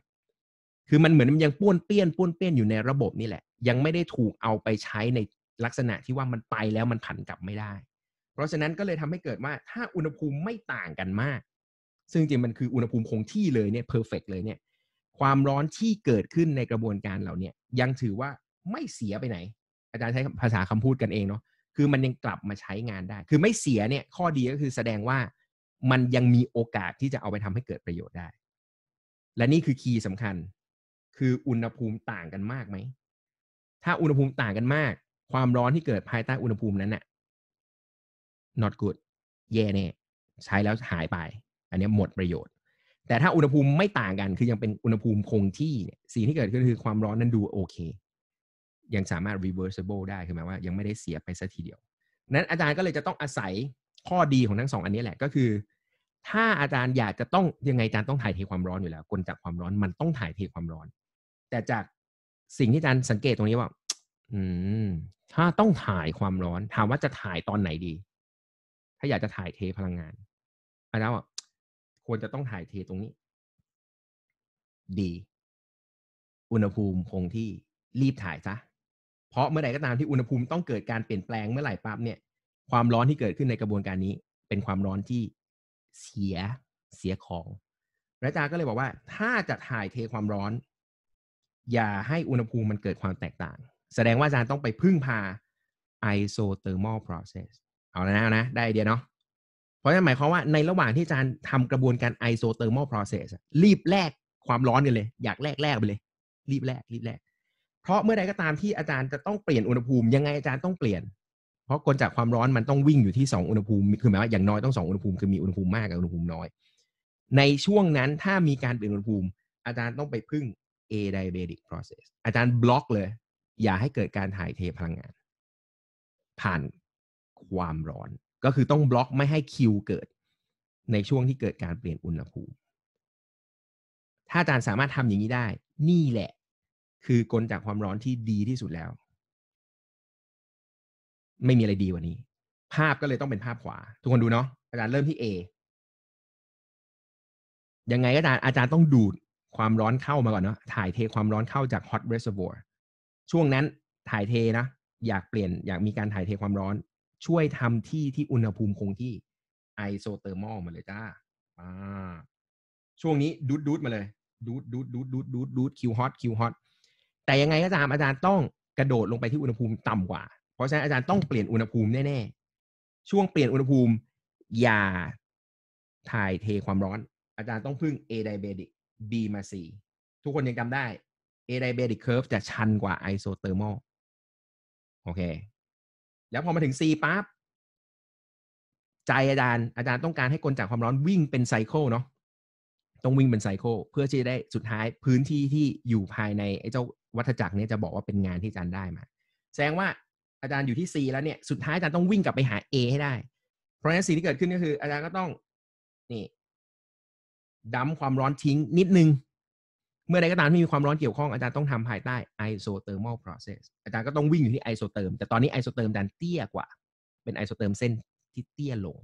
A: คือมันเหมือนมันยังป้วนเปี้ยน ป้วนเปี้ยนอยู่ในระบบนี่แหละ ยังไม่ได้ถูกเอาไปใช้ในลักษณะที่ว่ามันไปแล้วมันผันกลับไม่ได้ เพราะฉะนั้นก็เลยทำให้เกิดว่าถ้าอุณหภูมิไม่ต่างกันมาก ซึ่งจริงมันคืออุณหภูมิคงที่เลยเนี่ยเพอร์เฟกเลยเนี่ย ความร้อนที่เกิดขึ้นในกระบวนการเหล่านี้ยังถือว่าไม่เสียไปไหน อาจารย์ใช้ภาษาคำพูดกันเองเนาะคือมันยังกลับมาใช้งานได้ คือไม่เสียเนี่ยข้อดีก็คือแสดงว่ามันยังมีโอกาสที่จะเอาไปทำให้เกิดประโยชน์ได้ และนี่คือคีย์สาคัญ คืออุณหภูมิต่างกันมากไหม ถ้าอุณหภูมิต่างกันมาก ความร้อนที่เกิดภายใต้ อุณหภูมินั้นน่ะ not good แย่แน่ใช้แล้วหายไป อันนี้หมดประโยชน์ แต่ถ้าอุณหภูมิไม่ต่างกัน คือยังเป็นอุณหภูมิคงที่สิ่งที่เกิดขึ้นคือความร้อนนั้นดูโอเค ยังสามารถ reversible ได้ คือหมายว่า ยังไม่ได้เสียไปสัทีเดียว นั้นอาจารย์ก็เลยจะต้องอาศัยข้อดีของทั้งสอง อันนี้แหละก็คือ ถ้าอาจารย์อยากจะต้องยังไงอาจารย์ต้องถ่ายเทความร้อนอยู่แล้วกลจากความร้อน มันต้องถ่ายเทความร้อน แต่จากสิ่งที่อาจารย์สังเกตตรงนี้ว่าอืมถ้าต้องถ่ายความร้อน ถามว่าจะถ่ายตอนไหนดี ถ้าอยากจะถ่ายเทพลังงานอาจารย์ว่าควรจะต้องถ่ายเทตรงนี้ ดี อุณหภูมิคงที่รีบถ่ายซะเพราะเมื่อไหร่ก็ตามที่อุณหภูมิต้องเกิดการเปลี่ยนแปลงเมื่อไหร่ปั๊บเนี่ยความร้อนที่เกิดขึ้นในกระบวนการนี้ เป็นความร้อนที่เสียเสียของ อาจารย์ก็เลยบอกว่า ถ้าจะถ่ายเทความร้อน อย่าให้อุณหภูมิมันเกิดความแตกต่าง แสดงว่าอาจารย์ต้องไปพึ่งพา isothermal process เอาแล้วนะนะ ได้ไอเดียเนาะ เพราะนั่นหมายความว่าในระหว่างที่อาจารย์ทำกระบวนการ isothermal process รีบแลกความร้อนกันเลย อยากแลกแลกไปเลย รีบแลกรีบแลก เพราะเมื่อใดก็ตามที่อาจารย์จะต้องเปลี่ยนอุณหภูมิยังไงอาจารย์ต้องเปลี่ยนเพราะกลจากความร้อนมันต้องวิ่งอยู่ที่2อุณหภูมิ คือหมายว่าอย่างน้อยต้อง2อุณหภูมิ คือมีอุณหภูมิมากกับอุณหภูมิน้อย ในช่วงนั้นถ้ามีการเปลี่ยนอุณหภูมิอาจารย์ต้องไปพึ่ง adiabatic process อาจารย์บล็อกเลย อย่าให้เกิดการถ่ายเทพลังงาน ผ่านความร้อน ก็คือต้องบล็อกไม่ให้คิวเกิด ในช่วงที่เกิดการเปลี่ยนอุณหภูมิ ถ้าอาจารย์สามารถทำอย่างนี้ได้ นี่แหละ คือกลจากความร้อนที่ดีที่สุดแล้วไม่มีอะไรดีกว่านี้ ภาพก็เลยต้องเป็นภาพขวา ทุกคนดูเนาะอาจารย์เริ่มที่ A ยังไงก็อาจารย์อาจารย์ต้องดูดความร้อนเข้ามาก่อนเนาะถ่ายเทความร้อนเข้าจาก hot reservoir ช่วงนั้นถ่ายเทนะอยากเปลี่ยนอยากมีการถ่ายเทความร้อน ช่วยทำที่ที่อุณหภูมิคงที่ไอโซเตอร์มอลมาเลยจ้าอ่าช่วงนี้ดูดดูดมาเลยดูดดูดดูดดูดดูดดูดคิวฮอตคิวฮอตแต่ยังไงก็ตามอาจารย์ต้องกระโดดลงไปที่อุณหภูมิต่ำกว่าราะฉะนั้น อาจารย์ต้องเปลี่ยนอุณหภูมิแน่ๆ ช่วงเปลี่ยนอุณหภูมิ อย่าถ่ายเทความร้อน อาจารย์ต้องพึ่ง a d i a b a t i c B มา C ทุกคนยังจำได้ a d i a b a t i c curve จะชันกว่า isothermal โอเค แล้วพอมาถึง C ปั๊บใจอาจารย์ อาจารย์ต้องการให้กลจากความร้อนวิ่งเป็นไซเคิลเนาะ ต้องวิ่งเป็นไซเคิลเพื่อที่จะได้สุดท้ายพื้นที่ที่อยู่ภายในไอ้เจ้าวัฏจักรนี้จะบอกว่าเป็นงานที่อาจารย์ได้มา แสดงว่าอาจารย์อยู่ที่ C แล้วเนี่ย สุดท้าย อาจารย์ต้องวิ่งกลับไปหา A ให้ได้ เพราะฉะนั้นสิ่งที่เกิดขึ้นก็คือ อาจารย์ก็ต้องนี่ดั้มความร้อนทิ้งนิดนึง เมื่อใดก็ตามที่มีความร้อนเกี่ยวข้อง อาจารย์ต้องทำภายใต้ isothermal process อาจารย์ก็ต้องวิ่งอยู่ที่ isotherm แต่ตอนนี้ isotherm ดันเตี้ยกว่า เป็น isotherm เส้นที่เตี้ยลง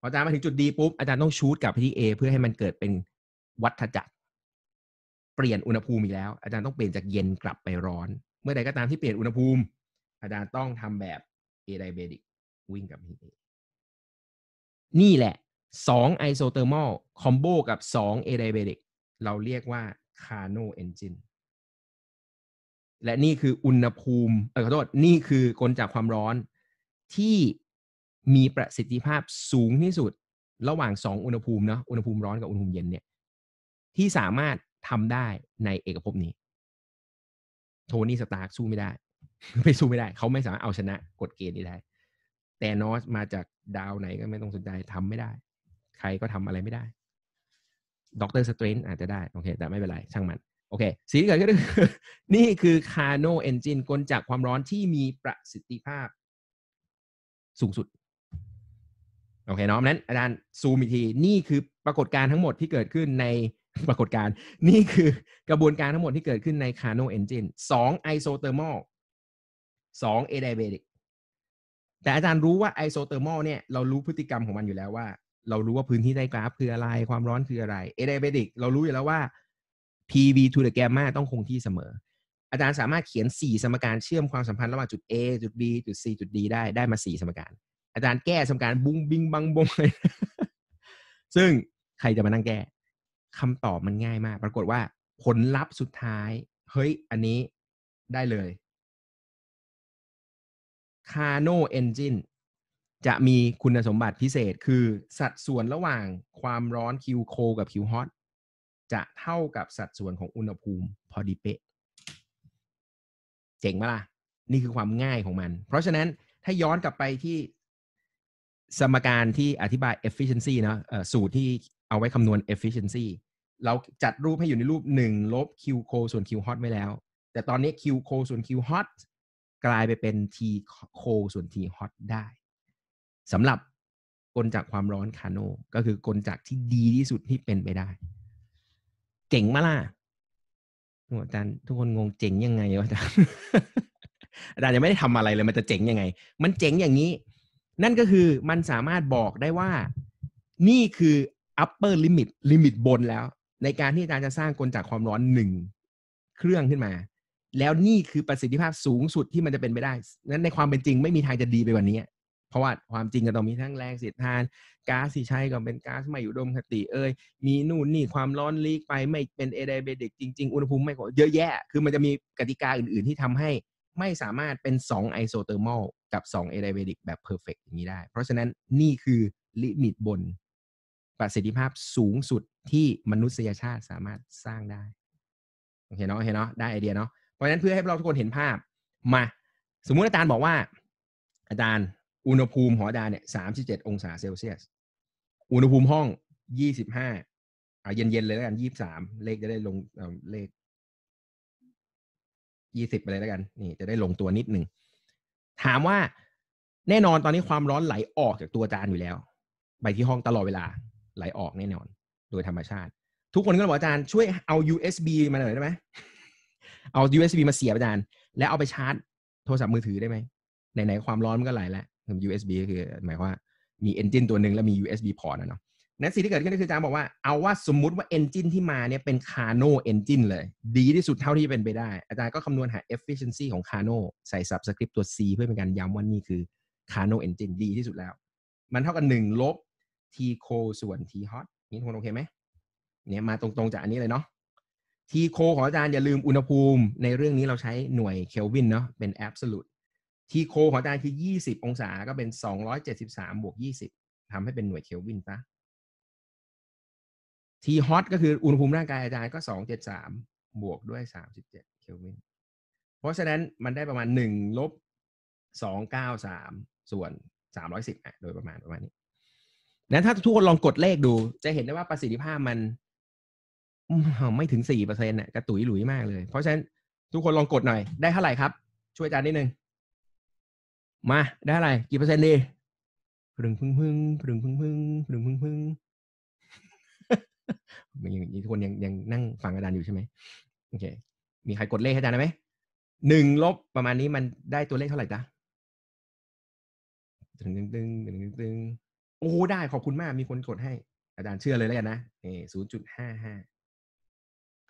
A: พออาจารย์มาถึงจุดดีปุ๊บอาจารย์ต้องชูดกลับไปที่ A เพื่อให้มันเกิดเป็นวัฏจักร เปลี่ยนอุณหภูมิอีกแล้ว อาจารย์ต้องเปลี่ยนจากเย็นกลับไปร้อน เมื่อใดก็ตามที่เปลี่ยนอุณหภูมิอาจารย์ต้องทำแบบเอไดเบดิกวิ่งกับฮิตนี่แหละสองไอโซเทอร์มอลคอมโบกับสองเอไดเบดิกเราเรียกว่าคาโนเอนจินและนี่คืออุณหภูมิเออขอโทษนี่คือกลจากความร้อนที่มีประสิทธิภาพสูงที่สุด ระหว่าง 2 อุณหภูมินะอุณหภูมิร้อนกับอุณหภูมิเย็นเนี่ยที่สามารถทำได้ในเอกภพนี้ โทนี่สตาร์สู้ไม่ได้ไปสู้ไม่ได้ เขาไม่สามารถเอาชนะกฎเกณฑ์นี้ได้ แต่นอสมาจากดาวไหนก็ไม่ต้องสนใจ ทำไม่ได้ ใครก็ทำอะไรไม่ได้ด็อกเตอร์สเตรนอาจจะได้โอเค แต่ไม่เป็นไร ช่างมัน โอเคสิ่งทีเกิดขึ้นนี่คือคาร์โนเอนจินกลจากความร้อนที่มีประสิทธิภาพ สูงสุด โอเคเนาะนั้น อาจารย์ซูมอีกที นี่คือปรากฏการณ์ทั้งหมดที่เกิดขึ้นในปรากฏการณ์นี่คือกระบวนการทั้งหมดที่เกิดขึ้นในคาร์โนเอนจินสองไอโซเทอร์มอลสองเอไดเบติกแต่อาจารย์รู้ว่าไอโซเทอร์มอลเนี่ยเรารู้พฤติกรรมของมันอยู่แล้วว่า เรารู้ว่าพื้นที่ใต้กราฟคืออะไรความร้อนคืออะไรเอไดเบติกเรารู้อยู่แล้วว่า PV to the gamma ต้องคงที่เสมอ อาจารย์สามารถเขียน 4สมการเชื่อมความสัมพันธ์ระหว่างจุด A จุด B จุด C จุด D ได้ ได้มา 4สมการ อาจารย์แก้สมการบุ้งบิงบังบงเลยซึ่งใครจะมานั่งแก้คำตอบมันง่ายมาก ปรากฏว่าผลลัพธ์สุดท้ายเฮ้ย อันนี้ได้เลยคาโนเอนจินจะมีคุณสมบัติพิเศษคือสัดส่วนระหว่างความร้อนคิวโคกับคิวฮอตจะเท่ากับสัดส่วนของอุณหภูมิพอดีเป๊ะเจ๋งไหมล่ะ นี่คือความง่ายของมัน เพราะฉะนั้นถ้าย้อนกลับไปที่สมการที่อธิบาย efficiency นะสูตรที่เอาไว้คำนวณ efficiency เราจัดรูปให้อยู่ในรูป1ลบ q โคส่วน q ฮอตไว้แล้ว แต่ตอนนี้ q โคส่วน q ฮอตกลายไปเป็นทีโคส่วนทีฮอตได้สำหรับกลจากความร้อนคาโนก็คือกลจากที่ดีที่สุดที่เป็นไปได้เจ๋งมาล่ะอาจารย์ทุกคนงงเจ๋งยังไงวะอาจารย์อาจารย์ยังไม่ได้ทำอะไรเลยมันจะเจ๋งยังไง มันเจ๋งอย่างนี้ นั่นก็คือมันสามารถบอกได้ว่านี่คือ upper limit limit บนแล้ว ในการที่อาจารย์จะสร้างกลจากความร้อนหนึ่งเครื่องขึ้นมาแล้วนี่คือประสิทธิภาพสูงสุดที่มันจะเป็นไปได้ นั้นในความเป็นจริงไม่มีทางจะดีไปกว่านี้ เพราะว่าความจริงก็ต้องมีทั้งแรงเสียดทาน ก๊าซที่ใช้ก็เป็นก๊าซไม่อยู่ดมคติเอ้ยมีนู่นนี่ความร้อนลีกไปไม่เป็นเอเดเบดิกจริงๆ อุณหภูมิไม่กเยอะแยะ คือมันจะมีกติกาอื่นๆที่ทำให้ไม่สามารถเป็น2ไอโซเทอร์มอลกับ2อเด a เ a ดิกแบบเพอร์เฟกอย่างนี้ได้ เพราะฉะนั้นนี่คือลิมิตบน ประสิทธิภาพสูงสุดที่มนุษยชาติสามารถสร้างได้ เห็นเนาะเห็นเนาะได้ไอเดียเนาะราะฉะนั้นเพื่อให้เราทุกคนเห็นภาพมา สมมุติอาจารย์บอกว่า อาจารย์ อุณหภูมิหอดอาจารย์เนี่ยสามสิบเจ็ดองศาเซลเซียส อุณหภูมิห้องยี่สิบห้าเอาเย็นๆเลยแล้วกันยี่สามเลขจะได้ลงเลขยี่สิบไปเลยแล้วกัน นี่ จะได้ลงตัวนิดหนึ่ง ถามว่าแน่นอนตอนนี้ความร้อนไหลออกจากตัวจานอยู่แล้ว ไปที่ห้องตลอดเวลาไหลออกแน่นอน โดยธรรมชาติ ทุกคนก็บอกอาจารย์ช่วยเอา USB มาหน่อยได้ไหมเอา USB มาเสียบอาจารย์แล้วเอาไปชาร์จโทรศัพท์มือถือได้ไหมไหนๆความร้อนมันก็ไหลแล้ว USB ก็คือหมายว่ามีเอนจินตัวหนึ่งแล้วมี USB port นะเนาะนั้นสิ่งที่เกิดขึ้นก็คืออาจารย์บอกว่าเอาว่าสมมุติว่าเอนจินที่มาเนี่ยเป็นคาร์โนเอนจินเลย ดีที่สุดเท่าที่เป็นไปได้ อาจารย์ก็คำนวณหา efficiency ของคาร์โนใส่ subscript ตัว C เพื่อเป็นการย้ำว่านี่คือคาร์โนเอนจินดีที่สุดแล้ว มันเท่ากับ1ลบ t co ส่วน t hot นี่ทุกคนโอเคไหมเนี่ยมาตรงๆจากอันนี้เลยเนาะทีโคของอาจารย์ อย่าลืมอุณหภูมิในเรื่องนี้เราใช้หน่วยเคลวินเนาะเป็นแอบส์ลูดทีโคของอาจารย์คือ20 องศาก็เป็น 273บวก20ทำให้เป็นหน่วยเคลวินซะทีฮอตก็คืออุณหภูมิร่างกายอาจารย์ก็ 273บวกด้วย 37เคลวิน เพราะฉะนั้นมันได้ประมาณ1ลบ293ส่วน310อ่ะโดยประมาณประมาณนี้นั้นถ้าทุกคนลองกดเลขดู จะเห็นได้ว่าประสิทธิภาพมันไม่ถึงสี่เปอร์เซ็นต์น่ะกระตุยหลุยมากเลย เพราะฉะนั้นทุกคนลองกดหน่อยได้เท่าไหร่ครับ ช่วยอาจารย์นิดนึงมาได้เท่าไหร่กี่เปอร์เซ็นต์ดีพึ่งพึ่งพึ่งพึงพึงพึงพึงพึงพึงอย่างนี้ทุกคนยังยังนั่งฟังอาจารย์อยู่ใช่ไหมโอเค มีใครกดเลขให้อาจารย์ได้ไหมหนึ่งลบประมาณนี้มันได้ตัวเลขเท่าไหร่จ๊ะตึงตึงตึงตึงตึงโอ้ได้ขอบคุณมากมีคนกดให้อาจารย์เชื่อเลยแล้วกันนะเอศูนย์จุดห้าห้า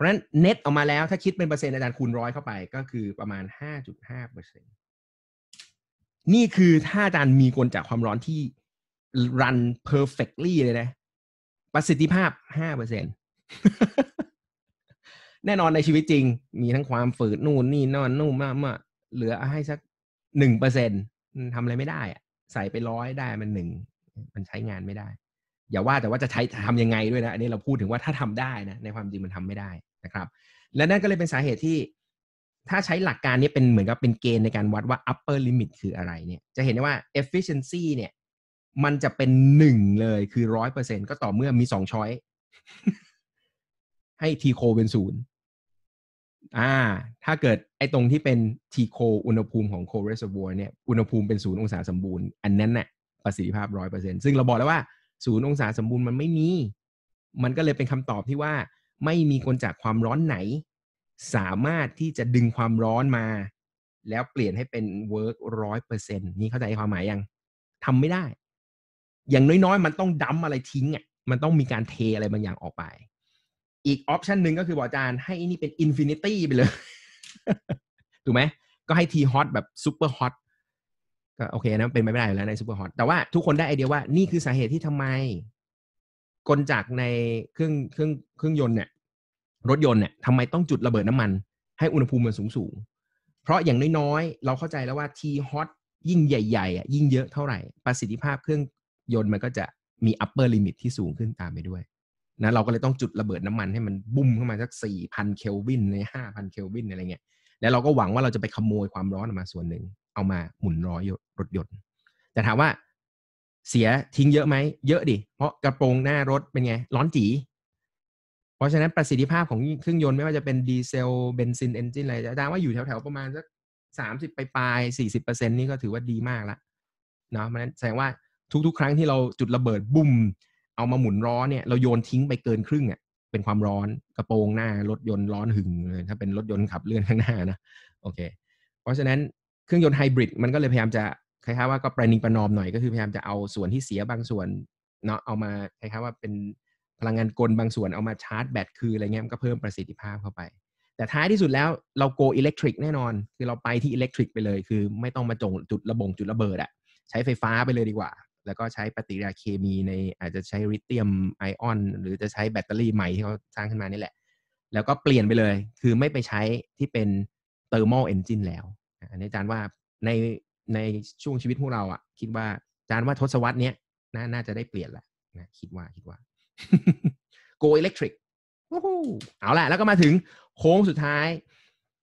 A: ราะฉะนั้นเน็ตออกมาแล้ว ถ้าคิดเป็นเปอร์เซ็นต์อาจารย์คูณร้อยเข้าไปก็คือประมาณหห้าจุด้าเปอร์เซ็นตนี่คือถ้าอาจารย์มีกลจากความร้อนที่รัน perfectly เลยนะ ประสิทธิภาพห้าเปอร์เซ็นตแน่นอนในชีวิตจริงมีทั้งความฝืดนู่น นี่นอนนู่นมากมาเหลือให้สักหนึ่งเปอร์เซ็นทำอะไรไม่ได้อะใส่ไปร้อยได้มันหนึ่งมันใช้งานไม่ได้ อย่าว่าแต่ว่าจะใช้ทำยังไงด้วยนะอันนี้เราพูดถึงว่าถ้าทำได้นะ ในความจริงมันทำไม่ได้นะครับและนั่นก็เลยเป็นสาเหตุที่ ถ้าใช้หลักการนี้เป็นเหมือนกับเป็นเกณฑ์ในการวัดว่า upper limit คืออะไร เนี่ยจะเห็นได้ว่า efficiency เนี่ย มันจะเป็นหนึ่งเลยคือร้อยเปอร์เซ็นก็ต่อเมื่อมีสองช้อย ให้ทีโค เป็นศูนย์อ่า ถ้าเกิดไอ้ตรงที่เป็นทีโค อุณหภูมิของโคเรสบร์เนี่ยอุณหภูมิเป็นศูนย์องศาสมบูรณ์อันนั้นน่ะประสิทธิภาพร้อยเปอร์เซ็นซึ่งเราบอกแล้วว่าศูนย์องศาสมบูรณ์มันไม่มี มันก็เลยเป็นคำตอบที่ว่าไม่มีกลจากความร้อนไหน สามารถที่จะดึงความร้อนมา แล้วเปลี่ยนให้เป็นเวิร์กร้อยเปอร์เซ็นต์นี่เข้าใจความหมายยังทำไม่ได้ อย่างน้อยๆ มันต้องดั้มอะไรทิ้งอ่ะมันต้องมีการเทอะไรบางอย่างออกไป อีกออปชันหนึ่งก็คือบอกอาจารย์ให้นี่เป็นอินฟินิตี้ไปเลย ถูกไหม ก็ให้ทีฮอตแบบซูเปอร์ฮอตก็โอเคนะ เป็นไปไม่ได้อยู่แล้วในซูเปอร์ฮอตแต่ว่าทุกคนได้ไอเดียว่านี่คือสาเหตุที่ทำไมกลจากในเครื่องเครื่องเครื่องยนต์เนี่ยรถยนต์เนี่ยทำไมต้องจุดระเบิดน้ำมันให้อุณหภูมิมันสูงสูง เพราะอย่างน้อยๆ เราเข้าใจแล้วว่าทีฮอตยิ่งใหญ่ๆยิ่งเยอะเท่าไหร่ประสิทธิภาพเครื่องยนต์มันก็จะมีอัปเปอร์ลิมิตที่สูงขึ้นตามไปด้วยนะเราก็เลยต้องจุดระเบิดน้ำมันให้มันบุ้มขึ้นมาสักสี่พันเคลวินในห้าพันเคลวินอะไรเงี้ยแล้วเราก็หวังว่าเราจะไปขโมยความร้อนออกมาส่วนหนึ่งเอามาหมุนร้อยรถยนต์แต่ถามว่าเสียทิ้งเยอะไหม เยอะดิ เพราะกระโปรงหน้ารถเป็นไง ร้อนจี เพราะฉะนั้นประสิทธิภาพของเครื่องยนต์ไม่ว่าจะเป็นดีเซลเบนซินเอนจินอะไรอาจารย์ว่าอยู่แถวๆประมาณสักสามสิบปลายสี่สิบเปอร์เซ็นนี่ก็ถือว่าดีมากละเนาะฉะนั้นแสดงว่าทุกๆครั้งที่เราจุดระเบิดบุ่มเอามาหมุนร้อนเนี่ยเราโยนทิ้งไปเกินครึ่งอะ่ะเป็นความร้อนกระโปรงหน้ารถยนต์ร้อนหึงเลยถ้าเป็นรถยนต์ขับเลื่อนข้างหน้านะโอเค เพราะฉะนั้นเครื่องยนต์ไฮบริดมันก็เลยพยายามจะคล้ายๆว่าก็ประนิประนอมหน่อยก็คือพยายามจะเอาส่วนที่เสียบางส่วนเนาะเอามาคล้ายๆว่าเป็นพลังงานกลบางส่วนเอามาชาร์จแบตคืออะไรเงี้ยมันก็เพิ่มประสิทธิภาพเข้าไป แต่ท้ายที่สุดแล้วเราโกอิเล็กทริกแน่นอนคือเราไปที่อิเล็กทริกไปเลยคือไม่ต้องมาจงจุดระบงจุดระเบิดอะใช้ไฟฟ้าไปเลยดีกว่า แล้วก็ใช้ปฏิกิริยาเคมีใน อาจจะใช้ริเทียมไอออน หรือจะใช้แบตเตอรี่ใหม่ที่เขาสร้างขึ้นมานี่แหละ แล้วก็เปลี่ยนไปเลย คือไม่ไปใช้ที่เป็นเทอร์โมเอนจินแล้วอันนี้อาจารย์ว่าในในช่วงชีวิตพวกเราอะ่ะ คิดว่าอาจารย์ว่าทศวรรษนี้น่าจะได้เปลี่ยนแหละนะคิดว่าคิดว่า go electric เอาละแล้วก็มาถึงโค้งสุดท้าย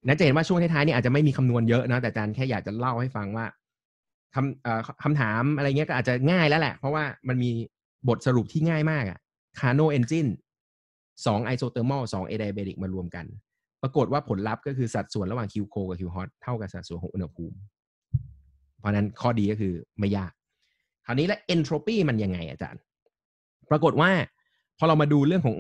A: นะจะเห็นว่าช่วงท้ายๆนี่อาจจะไม่มีคำนวณเยอะนะ แต่อาจารย์แค่อยากจะเล่าให้ฟังว่าคำคำถามอะไรเงี้ยก็อาจจะง่ายแล้วแหละ เพราะว่ามันมีบทสรุปที่ง่ายมากอะคาโนเอนจินสองไอโซเทอร์มอลสองเอไดเบริกมารวมกัน ปรากฏว่าผลลัพธ์ก็คือสัดส่วนระหว่างคิวโคกับคิวฮอตเท่ากับสัดส่วนของอุณหภูมิเพราะนั้นข้อดีก็คือไม่ยาก คราวนี้แล้วเอนโทรปีมันยังไงอาจารย์ ปรากฏว่าพอเรามาดูเรื่องของ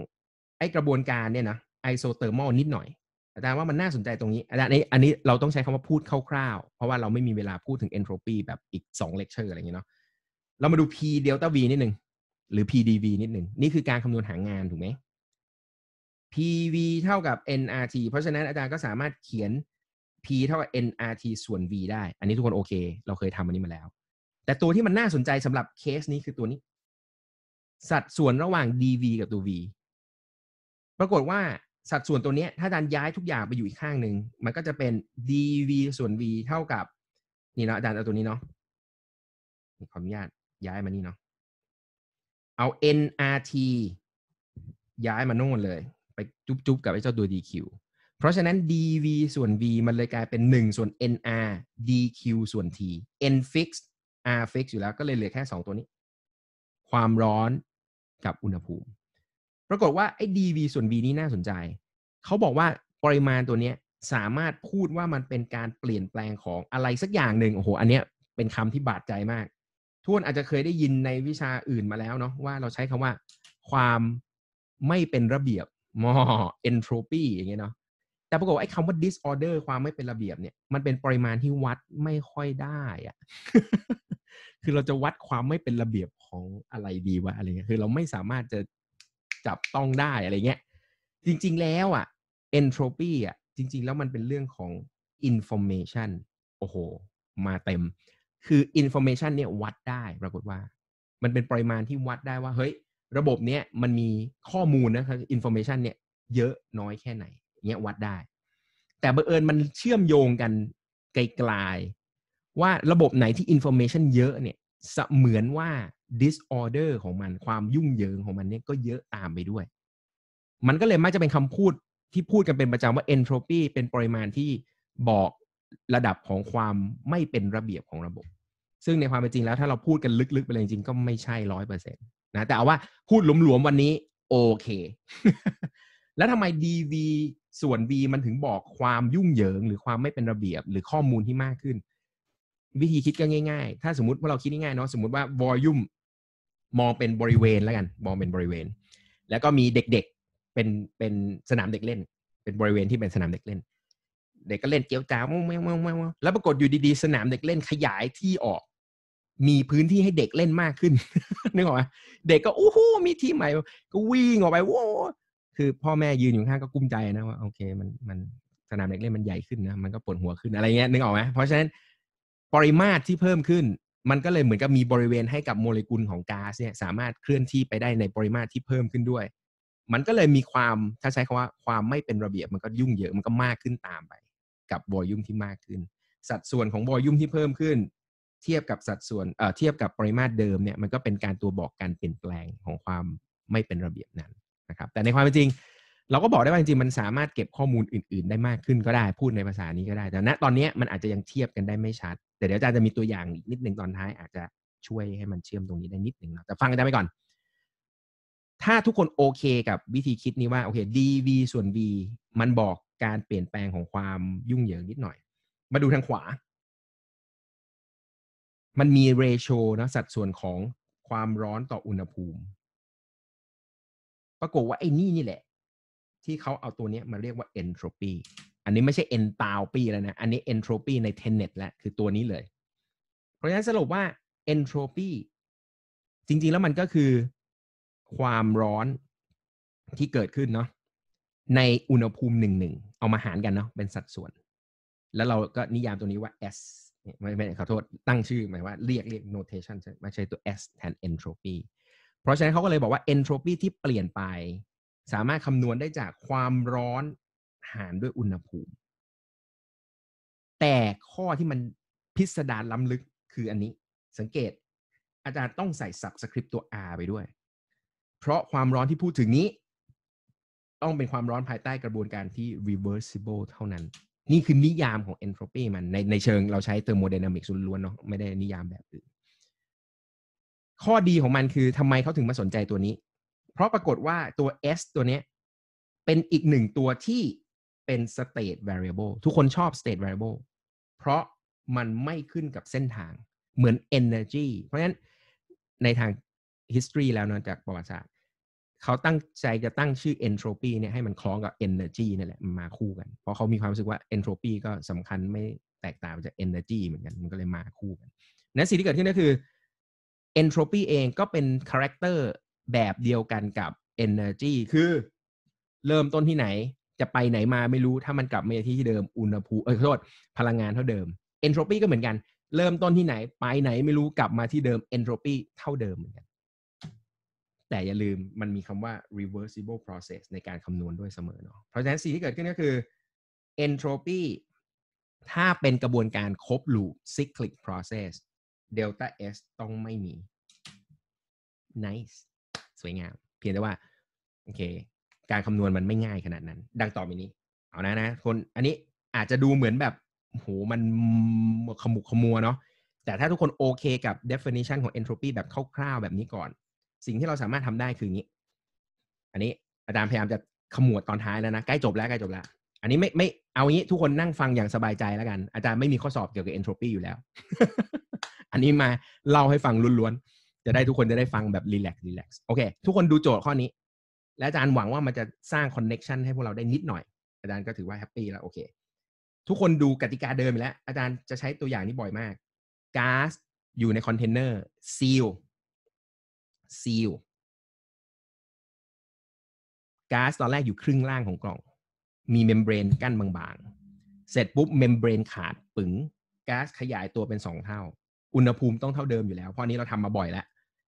A: ไอกระบวนการเนี่ยนะไอโซเทอร์มอลนิดหน่อย อาจารย์ว่ามันน่าสนใจตรงนี้อาจารย์นี้อันนี้เราต้องใช้คำว่าพูดคร่าวๆเพราะว่าเราไม่มีเวลาพูดถึงเอนโทรปีแบบอีก2เลคเชอร์อะไรอย่างเงี้ยเนาะ เรามาดู P d ต้าวีนิดหนึ่ง หรือ PDV นิดหนึ่ง นี่คือการคำนวณหางานถูกไหม PV เท่ากับ nRT เพราะฉะนั้นอาจารย์ก็สามารถเขียน P เท่ากับ nRT ส่วน V ได้ อันนี้ทุกคนโอเค เราเคยทำอันนี้มาแล้ว แต่ตัวที่มันน่าสนใจสำหรับเคสนี้คือตัวนี้ สัดส่วนระหว่าง dV กับตัว V ปรากฏว่าสัดส่วนตัวนี้ถ้าดันย้ายทุกอย่างไปอยู่อีกข้างหนึ่งมันก็จะเป็น dv ส่วน v เท่ากับนี่เนาะอาจารย์เอาตัวนี้เนาะ ขออนุญาตย้ายมานี่เนาะ เอา nrt ย้ายมาโน่นเลย ไปจุ๊บๆกับไอ้เจ้าตัว dq เพราะฉะนั้น dv ส่วน v มันเลยกลายเป็น 1 ส่วน nr dq ส่วน t n fix r fix อยู่แล้วก็เลยเหลือแค่ 2 ตัวนี้ ความร้อนกับอุณหภูมิ ปรากฏว่าไอ้ dv ส่วน v นี้น่าสนใจ เขาบอกว่าปริมาณตัวนี้สามารถพูดว่ามันเป็นการเปลี่ยนแปลงของอะไรสักอย่างหนึ่ง โอ้โห อันเนี้ยเป็นคำที่บาดใจมาก ทุกคนอาจจะเคยได้ยินในวิชาอื่นมาแล้วเนาะว่าเราใช้คำว่า ความไม่เป็นระเบียบมอ entropy อย่างเงี้ยเนาะแต่ปรากฏไอ้คำว่า disorder ความไม่เป็นระเบียบเนี่ย มันเป็นปริมาณที่วัดไม่ค่อยได้อะ คือเราจะวัดความไม่เป็นระเบียบของอะไรดีวะอะไรเงี้ย คือเราไม่สามารถจะจับต้องได้อะไรเงี้ย จริงๆแล้วอะ entropy อะจริง ๆแล้วมันเป็นเรื่องของ information โอ้โห มาเต็ม คือ information เนี่ยวัดได้ปรากฏว่า มันเป็นปริมาณที่วัดได้ว่า เฮ้ยระบบเนี้ยมันมีข้อมูลนะครับ information เนี่ย เยอะน้อยแค่ไหนเงี้ยวัดได้ แต่บังเอิญมันเชื่อมโยงกันไกลๆว่าระบบไหนที่อินโฟเมชันเยอะเนี่ยเหมือนว่า disorder ของมัน ความยุ่งเหยิงของมันเนี่ยก็เยอะตามไปด้วย มันก็เลยมักจะเป็นคำพูดที่พูดกันเป็นประจำว่า entropy เป็นปริมาณที่บอกระดับของความไม่เป็นระเบียบของระบบ ซึ่งในความเป็นจริงแล้วถ้าเราพูดกันลึกๆไปเลยจริงก็ไม่ใช่ร้อยเปอร์เซ็นต์นะแต่เอาว่าพูดหลวมๆวันนี้ โอเค แล้วทำไม DV ส่วน B มันถึงบอกความยุ่งเหยิงหรือความไม่เป็นระเบียบหรือข้อมูลที่มากขึ้นวิธีคิดก็ง่าย ๆ ถ้าสมมติว่าเราคิดง่ายๆเนาะสมมติว่า volume มองเป็นบริเวณแล้วกันมองเป็นบริเวณ แล้วก็มีเด็กๆ เป็นเป็นสนามเด็กเล่น เป็นบริเวณที่เป็นสนามเด็กเล่น เด็กก็เล่นเกี้ยวจ้าวแมวแมวแล้วปรากฏอยู่ดีๆ สนามเด็กเล่นขยายที่ออก มีพื้นที่ให้เด็กเล่นมากขึ้นนึกออกไหมเด็กก็โอ้โหมีที่ใหม่ก็วิ่งออกไปโว้คือพ่อแม่ยืนอยู่ข้างก็กุ้มใจนะว่าโอเคมันมันสนามเด็กเล่นมันใหญ่ขึ้นนะมันก็ปวดหัวขึ้นอะไรเงี้ยนึกออกไหมเพราะฉะนั้นปริมาตรที่เพิ่มขึ้น มันก็เลยเหมือนกับมีบริเวณให้กับโมเลกุลของก๊าซเนี่ยสามารถเคลื่อนที่ไปได้ในปริมาตรที่เพิ่มขึ้นด้วย มันก็เลยมีความถ้าใช้คำว่าความไม่เป็นระเบียบมันก็ยุ่งเหยิงมันก็มากขึ้นตามไป กับวอลุ่มที่มากขึ้น สัดส่วนของวอลุ่มที่เพิ่มขึ้น เทียบกับสัดส่วนเอ่อเทียบกับปริมาตรเดิมเนี่ยมันก็เป็นการตัวบอกการเปลี่ยนแปลงของความไม่เป็นระเบียบนั้นนะครับแต่ในความเป็นจริง เราก็บอกได้ว่าจริงๆมันสามารถเก็บข้อมูลอื่น ๆ ได้มากขึ้นก็ได้พูดในภาษานี้ก็ได้ แต่ณตอนนี้มันอาจจะยังเทียบกันได้ไม่ชัดแต่เดี๋ยวอาจารย์จะมีตัวอย่างอีกนิดหนึ่งตอนท้ายอาจจะช่วยให้มันเชื่อมตรงนี้ได้นิดหนึ่งเนาะแต่ฟังกันได้ไหมก่อนถ้าทุกคนโอเคกับวิธีคิดนี้ว่าโอเค dv ส่วน v มันบอกการเปลี่ยนแปลงของความยุ่งเหยิงนิดหน่อย มาดูทางขวา มันมีเรโชนะสัดส่วนของความร้อนต่ออุณหภูมิปรากฏว่า ไอ้นี่นี่แหละ ที่เขาเอาตัวนี้มาเรียกว่าเอนโทรปี อันนี้ไม่ใช่เอนตาวปีแล้วนะ อันนี้เอนโทรปีในเทนเน็ตแล้วคือตัวนี้เลย เพราะฉะนั้นสรุปว่าเอนโทรปีจริงๆแล้วมันก็คือความร้อนที่เกิดขึ้นเนาะในอุณหภูมิหนึ่งหนึ่ง เอามาหารกันเนาะเป็นสัดส่วน แล้วเราก็นิยามตัวนี้ว่า s ไม่ไม่ขอโทษตั้งชื่อหมายว่าเรียกเรียก notation ไม่ใช่ตัว s แทน entropy เพราะฉะนั้นเขาก็เลยบอกว่าเอนโทรปีที่เปลี่ยนไป สามารถคำนวณได้จากความร้อนหารด้วยอุณหภูมิ แต่ข้อที่มันพิสดารล้ำลึกคืออันนี้ สังเกต อาจารย์ต้องใส่สับสคริปต์ตัว R ไปด้วย เพราะความร้อนที่พูดถึงนี้ ต้องเป็นความร้อนภายใต้กระบวนการที่ reversible เท่านั้น นี่คือนิยามของ entropy มัน ในในเชิงเราใช้ thermodynamics ล้วนๆเนาะไม่ได้นิยามแบบอื่นข้อดีของมันคือทำไมเขาถึงมาสนใจตัวนี้ เพราะปรากฏว่าตัว S ตัวนี้ เป็นอีกหนึ่งตัวที่เป็น state variable ทุกคนชอบ state variable เพราะมันไม่ขึ้นกับเส้นทางเหมือน energy เพราะฉะนั้นในทาง history แล้วนะจากประวัติศาสตร์เขาตั้งใจจะตั้งชื่อ entropy เนี่ยให้มันคล้องกับ energy นั่นแหละมาคู่กัน เพราะเขามีความรู้สึกว่า entropy ก็สำคัญไม่แตกต่างจาก energy เหมือนกัน มันก็เลยมาคู่กันนั้นสิ่งที่เกิดขึ้นก็คือเอนโทรปีเองก็เป็นคาแรคเตอร์แบบเดียวกันกับเเอนอร์จีคือเริ่มต้นที่ไหน จะไปไหนมาไม่รู้ถ้ามันกลับมาที่เดิมอุณหภูมิเออโทษ พลังงานเท่าเดิมเอนโทรปีก็เหมือนกัน เริ่มต้นที่ไหน ไปไหนไม่รู้กลับมาที่เดิมเอนโทรปีเท่าเดิมเหมือนกัน แต่อย่าลืมมันมีคำว่า reversible process ในการคำนวณด้วยเสมอเนาะเพราะฉะนั้นสิ่งที่เกิดขึ้นก็คือ entropy ถ้าเป็นกระบวนการครบลูป cyclic process เดลต้าเอสต้องไม่มี nice สวยงาม เพียงแต่ว่า โอเค การคำนวณมันไม่ง่ายขนาดนั้น ดังต่อไปนี้ เอานะนะ คน อันนี้อาจจะดูเหมือนแบบ โห มันขมุกขมัวเนาะ แต่ถ้าทุกคนโอเคกับ definition ของ entropy แบบคร่าวๆแบบนี้ก่อน สิ่งที่เราสามารถทำได้คืออย่างนี้ อันนี้อาจารย์พยายามจะขมวดตอนท้ายแล้วนะ ใกล้จบแล้วใกล้จบแล้ว อันนี้ไม่ไม่เอางี้ทุกคนนั่งฟังอย่างสบายใจแล้วกัน อาจารย์ไม่มีข้อสอบเกี่ยวกับ entropy อยู่แล้วอันนี้มาเล่าให้ฟังล้วนๆ จะได้ทุกคนจะได้ฟังแบบรีแลกซ์รีแลกซ์โอเค ทุกคนดูโจทย์ข้อนี้ และอาจารย์หวังว่ามันจะสร้างคอนเน็ชันให้พวกเราได้นิดหน่อย อาจารย์ก็ถือว่าแฮปปี้แล้วโอเค ทุกคนดูกติกาเดิมแล้ว อาจารย์จะใช้ตัวอย่างนี้บ่อยมากก๊าซอยู่ในคอนเทนเนอร์ซีลซีลก๊าซตอนแรกอยู่ครึ่งล่างของกล่อง มีเมมเบรนกั้นบางๆ เสร็จปุ๊บเมมเบรนขาดปึง๋งก๊าซขยายตัวเป็นสองเท่าอุณหภูมิต้องเท่าเดิมอยู่แล้วเพราะนี้เราทำมาบ่อยแล้ว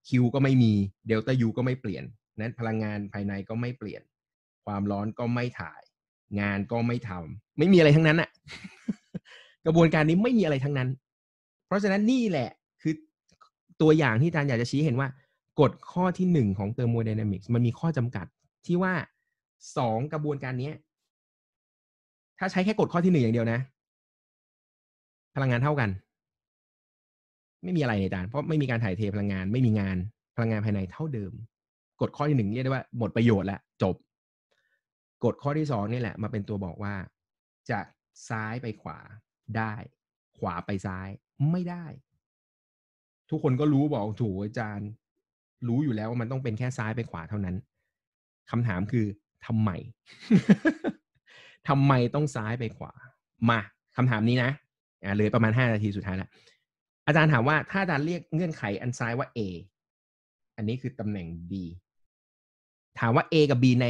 A: Q ก็ไม่มีเดลต้าูก็ไม่เปลี่ยนนั้นพลังงานภายในก็ไม่เปลี่ยน ความร้อนก็ไม่ถ่าย งานก็ไม่ทำ ไม่มีอะไรทั้งนั้นอะกระบวนการนี้ไม่มีอะไรทั้งนั้น เพราะฉะนั้นนี่แหละคือตัวอย่างที่อาจารย์อยากจะชี้เห็นว่า กฎข้อที่หนึ่งของเทอร์โมไดนามิกส์มันมีข้อจำกัด ที่ว่าสองกระบวนการนี้ถ้าใช้แค่กฎข้อที่หนึ่งอย่างเดียวนะ พลังงานเท่ากันไม่มีอะไรในจานเพราะไม่มีการถ่ายเทพลังงาน ไม่มีงานพลังงานภายในเท่าเดิมกฎข้อที่หนึ่งเรียกได้ว่าหมดประโยชน์แล้วจบกฎข้อที่สองนี่แหละมาเป็นตัวบอกว่าจากซ้ายไปขวาได้ ขวาไปซ้ายไม่ได้ ทุกคนก็รู้บอกถูกอาจารย์รู้อยู่แล้วว่ามันต้องเป็นแค่ซ้ายไปขวาเท่านั้นคำถามคือทำไมทำไมต้องซ้ายไปขวา มาคำถามนี้นะอ่าเลยประมาณห้านาทีสุดท้ายแล้วอาจารย์ถามว่าถ้าอาจารย์เรียกเงื่อนไข อันซ้ายว่า A อันนี้คือตำแหน่ง B ถามว่า A กับ B ใน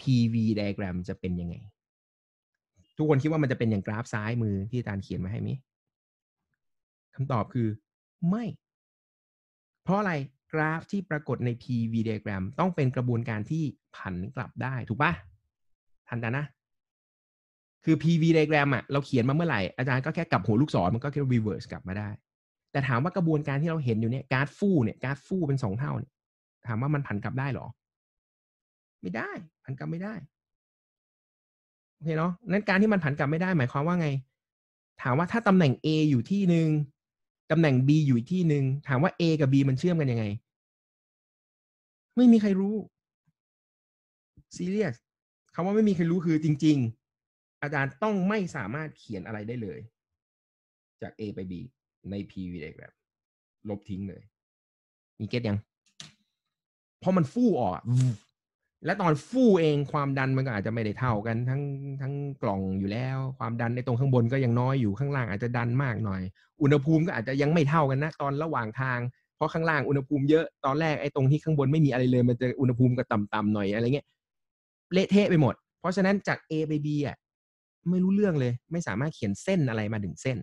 A: PV diagram จะเป็นยังไง ทุกคนคิดว่ามันจะเป็นอย่างกราฟซ้ายมือที่อาจารย์เขียนมาให้ไหมคำตอบคือไม่ เพราะอะไร กราฟที่ปรากฏใน PV diagram ต้องเป็นกระบวนการที่ผันกลับได้ถูกปะทันแต่นะ คือ PV diagram อะเราเขียนมาเมื่อไหร่อาจารย์ก็แค่กลับหัวลูกศรมันก็แค่ reverse กลับมาได้แต่ถามว่ากระบวนการที่เราเห็นอยู่เนี่ยการ์ดฟู่เนี่ย การ์ดฟู่เป็นสองเท่าเนี่ยถามว่ามันผันกลับได้หรอ ไม่ได้ ผันกลับไม่ได้โอเคเนาะนั้นการที่มันผันกลับไม่ได้หมายความว่าไง ถามว่าถ้าตำแหน่ง A อยู่ที่หนึ่งตำแหน่ง B อยู่ที่หนึ่งถามว่า A กับ B มันเชื่อมกันยังไง ไม่มีใครรู้ซีเรียสคำว่าไม่มีใครรู้คือจริง ๆ อาจารย์ต้องไม่สามารถเขียนอะไรได้เลย จาก A ไป B ใน PVX แบบลบทิ้งเลยมีเก็ตยังพอมันฟู่ออก และตอนฟู่เองความดันมันก็อาจจะไม่ได้เท่ากัน ทั้งทั้งกล่องอยู่แล้ว ความดันในตรงข้างบนก็ยังน้อยอยู่ข้างล่างอาจจะดันมากหน่อย อุณหภูมิก็อาจจะยังไม่เท่ากันนะตอนระหว่างทางเพราะข้างล่างอุณหภูมิเยอะตอนแรกไอ้ตรงที่ข้างบนไม่มีอะไรเลยมันจะอุณหภูมิก็ต่ำๆหน่อย อะไรเงี้ยเละเทะไปหมด เพราะฉะนั้นจาก A ไป B อ่ะไม่รู้เรื่องเลย ไม่สามารถเขียนเส้นอะไรมาถึงเส้น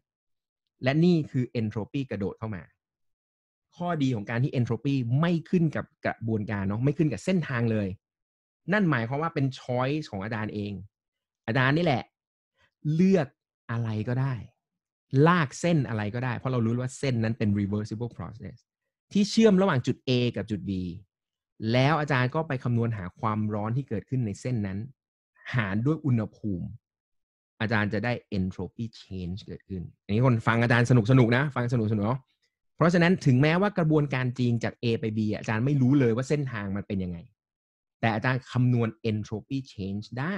A: และนี่คือเอนโทรปีกระโดดเข้ามา ข้อดีของการที่เอนโทรปีไม่ขึ้นกับกระบวนการเนาะไม่ขึ้นกับเส้นทางเลย นั่นหมายความว่าเป็นช้อยส์ของอาจารย์เอง อาจารย์นี่แหละ เลือกอะไรก็ได้ ลากเส้นอะไรก็ได้ เพราะเรารู้ว่าเส้นนั้นเป็น reversible process ที่เชื่อมระหว่างจุด A กับจุด B แล้วอาจารย์ก็ไปคำนวณหาความร้อนที่เกิดขึ้นในเส้นนั้น หารด้วยอุณหภูมิอาจารย์จะได้ entropy change เกิดขึ้น อันนี้คนฟังอาจารย์สนุกสนุกนะ ฟังสนุกสนุกเนาะเพราะฉะนั้นถึงแม้ว่ากระบวนการจริงจาก A ไป B อาจารย์ไม่รู้เลยว่าเส้นทางมันเป็นยังไง แต่อาจารย์คำนวณ entropy change ได้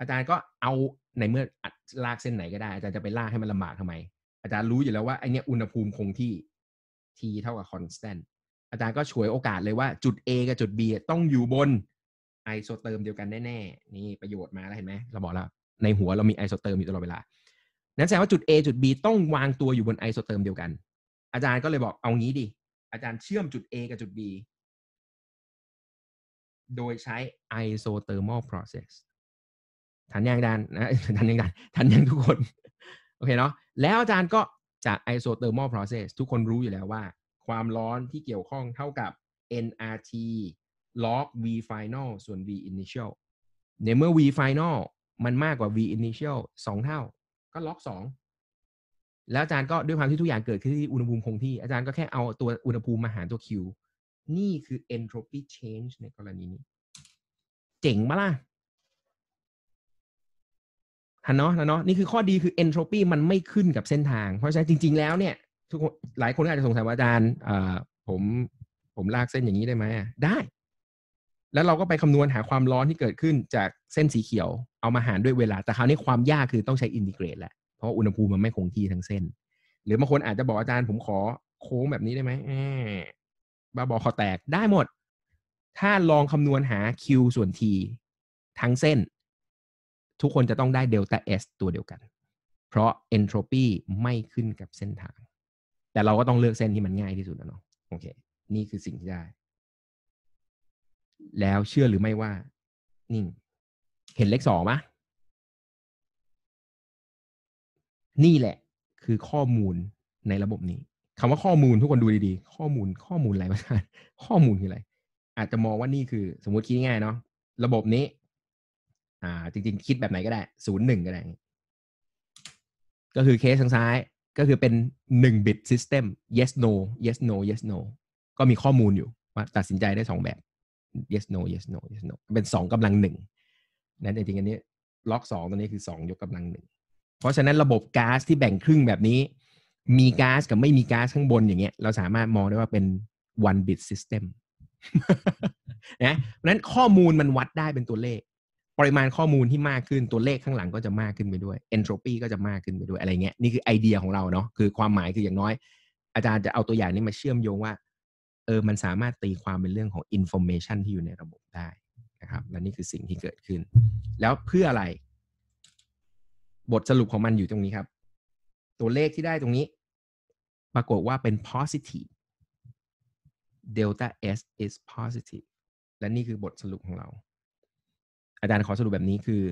A: อาจารย์ก็เอาในเมื่อลากเส้นไหนก็ได้ อาจารย์จะไปลากให้มันลำบากทำไม อาจารย์รู้อยู่แล้วว่าไอเนี้ยอุณหภูมิคงที่ t เท่ากับ constant อาจารย์ก็ฉวยโอกาสเลยว่า จุด A กับจุด B ต้องอยู่บน ไอโซเติมเดียวกันแน่ๆ นี่ประโยชน์มาแล้วเห็นไหมเราบอกแล้วในหัวเรามีไอโซเติร์มอยู่ตลอดเวลา นั้นแสดงว่าจุด A จุด B ต้องวางตัวอยู่บนไอโซเติร์มเดียวกัน อาจารย์ก็เลยบอกเอางี้ดิอาจารย์เชื่อมจุด A กับจุด B โดยใช้ isothermal process ทันยังดานนะทันยังดานทันยังทุกคน โอเคเนาะ แล้วอาจารย์ก็จาก isothermal process ทุกคนรู้อยู่แล้วว่า ความร้อนที่เกี่ยวข้องเท่ากับ nRT log v final ส่วน v initial ในเมื่อ v final มันมากกว่า v initial สองเท่า ก็ล็อกสองแล้วอาจารย์ก็ด้วยความที่ทุกอย่างเกิดขึ้นที่อุณหภูมิคงที่ อาจารย์ก็แค่เอาตัวอุณหภูมิมาหารตัว q นี่คือ entropy change ในกรณีนี้ เจ๋งมาล่ะฮันเนาะทันเนาะนี่คือข้อดีคือ entropy มันไม่ขึ้นกับเส้นทางเพราะฉะนั้นจริงๆ แล้วเนี่ย ทุกหลายคนอาจจะสงสัยว่าอาจารย์ผมผมลากเส้นอย่างนี้ได้ไหมได้แล้วเราก็ไปคำนวณหาความร้อนที่เกิดขึ้นจากเส้นสีเขียว เอามาหารด้วยเวลา แต่คราวนี้ความยากคือต้องใช้อินทิเกรตแหละ เพราะอุณหภูมิมันไม่คงที่ทั้งเส้น หรือบางคนอาจจะบอกอาจารย์ผมขอโค้งแบบนี้ได้ไหมบ้าบอขอแตกได้หมด ถ้าลองคำนวณหา q ส่วน t ทั้งเส้น ทุกคนจะต้องได้เดลต้า s ตัวเดียวกัน เพราะเอนโทรปีไม่ขึ้นกับเส้นทางแต่เราก็ต้องเลือกเส้นที่มันง่ายที่สุดนะเนาะโอเค นี่คือสิ่งที่ได้แล้วเชื่อหรือไม่ว่านิ่งเห็นเลขสองไหมนี่แหละ คือข้อมูลในระบบนี้ คำว่าข้อมูลทุกคนดูดีๆ ข้อมูลข้อมูลอะไรบ้างข้อมูลคืออะไร อาจจะมองว่านี่คือสมมติคิดง่ายเนาะระบบนี้ อ่าจริงๆ คิดแบบไหนก็ได้ศูนย์หนึ่งก็ได้ ก็คือเคสทางซ้ายก็คือเป็นหนึ่งบิตซิสเต็ม yes no yes no yes no ก็มีข้อมูลอยู่ว่าตัดสินใจได้สองแบบ yes no yes no yes no เป็นสองกำลังหนึ่งนั้น จริงๆอัน นี้ล็อกสองตัวนี้คือสองยกกำลังหนึ่ง เพราะฉะนั้นระบบก๊าซที่แบ่งครึ่งแบบนี้ มีก๊าซกับไม่มีก๊าซข้างบนอย่างเงี้ย เราสามารถมองได้ว่าเป็น one bit system นะเพราะนั้นข้อมูลมันวัดได้เป็นตัวเลข ปริมาณข้อมูลที่มากขึ้น ตัวเลขข้างหลังก็จะมากขึ้นไปด้วยอนโทรปีก็จะมากขึ้นไปด้วย อะไรเงี้ย นี่คือไอเดียของเราเนาะ คือความหมายคืออย่างน้อย อาจารย์จะเอาตัวอย่างนี้มาเชื่อมโยงว่าเออมันสามารถตีความเป็นเรื่องของอินโฟเมชันที่อยู่ในระบบได้นะครับ และนี่คือสิ่งที่เกิดขึ้น แล้วเพื่ออะไร บทสรุปของมันอยู่ตรงนี้ครับ ตัวเลขที่ได้ตรงนี้ปรากฏว่าเป็น positive delta s is positive และนี่คือบทสรุปของเรา อาจารย์ขอสรุปแบบนี้คือ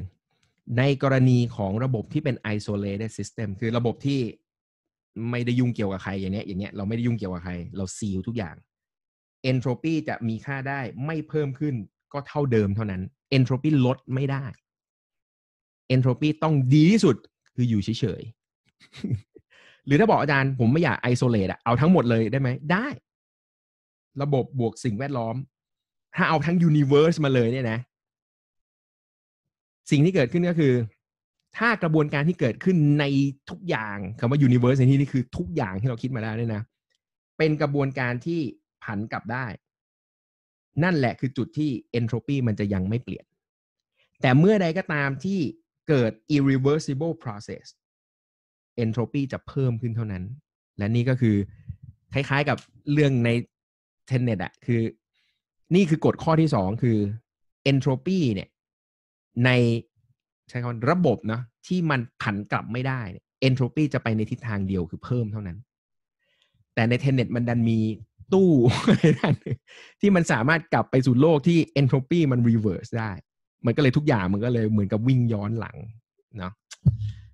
A: ในกรณีของระบบที่เป็น isolated system คือระบบที่ไม่ได้ยุ่งเกี่ยวกับใครอย่างเนี้ยอย่างเนี้ยเราไม่ได้ยุ่งเกี่ยวกับใคร เราซีลทุกอย่างเอนโทรปีจะมีค่าได้ไม่เพิ่มขึ้นก็เท่าเดิมเท่านั้นเอนโทรปีลดไม่ได้เอนโทรปีต้องดีที่สุดคืออยู่เฉยๆ หรือถ้าบอกอาจารย์ ผมไม่อยากไอโซเลตอะเอาทั้งหมดเลยได้ไหม ได้ ระบบบวกสิ่งแวดล้อม ถ้าเอาทั้งยูนิเวอร์สมาเลยเนี่ยนะ สิ่งที่เกิดขึ้นก็คือ ถ้ากระบวนการที่เกิดขึ้นในทุกอย่างคำว่ายูนิเวอร์สในที่นี้คือทุกอย่างที่เราคิดมาได้เนี่ยนะ เป็นกระบวนการที่หันกลับได้ นั่นแหละคือจุดที่เอนโทรปีมันจะยังไม่เปลี่ยน แต่เมื่อใดก็ตามที่เกิด irreversible process เอนโทรปีจะเพิ่มขึ้นเท่านั้น และนี่ก็คือคล้ายๆกับเรื่องในเทนเน็ตอะคือนี่คือกฎข้อที่สอง คือเอนโทรปีเนี่ยในใช้คำระบบเนาะที่มันผันกลับไม่ได้เอนโทรปีจะไปในทิศทางเดียวคือเพิ่มเท่านั้น แต่ในเทนเน็ตมันดันมีตู้อะไรนั่นที่มันสามารถกลับไปสู่โลกที่เอนโทรปีมันรีเวิร์สได้ มันก็เลยทุกอย่าง มันก็เลยเหมือนกับวิ่งย้อนหลังเนาะ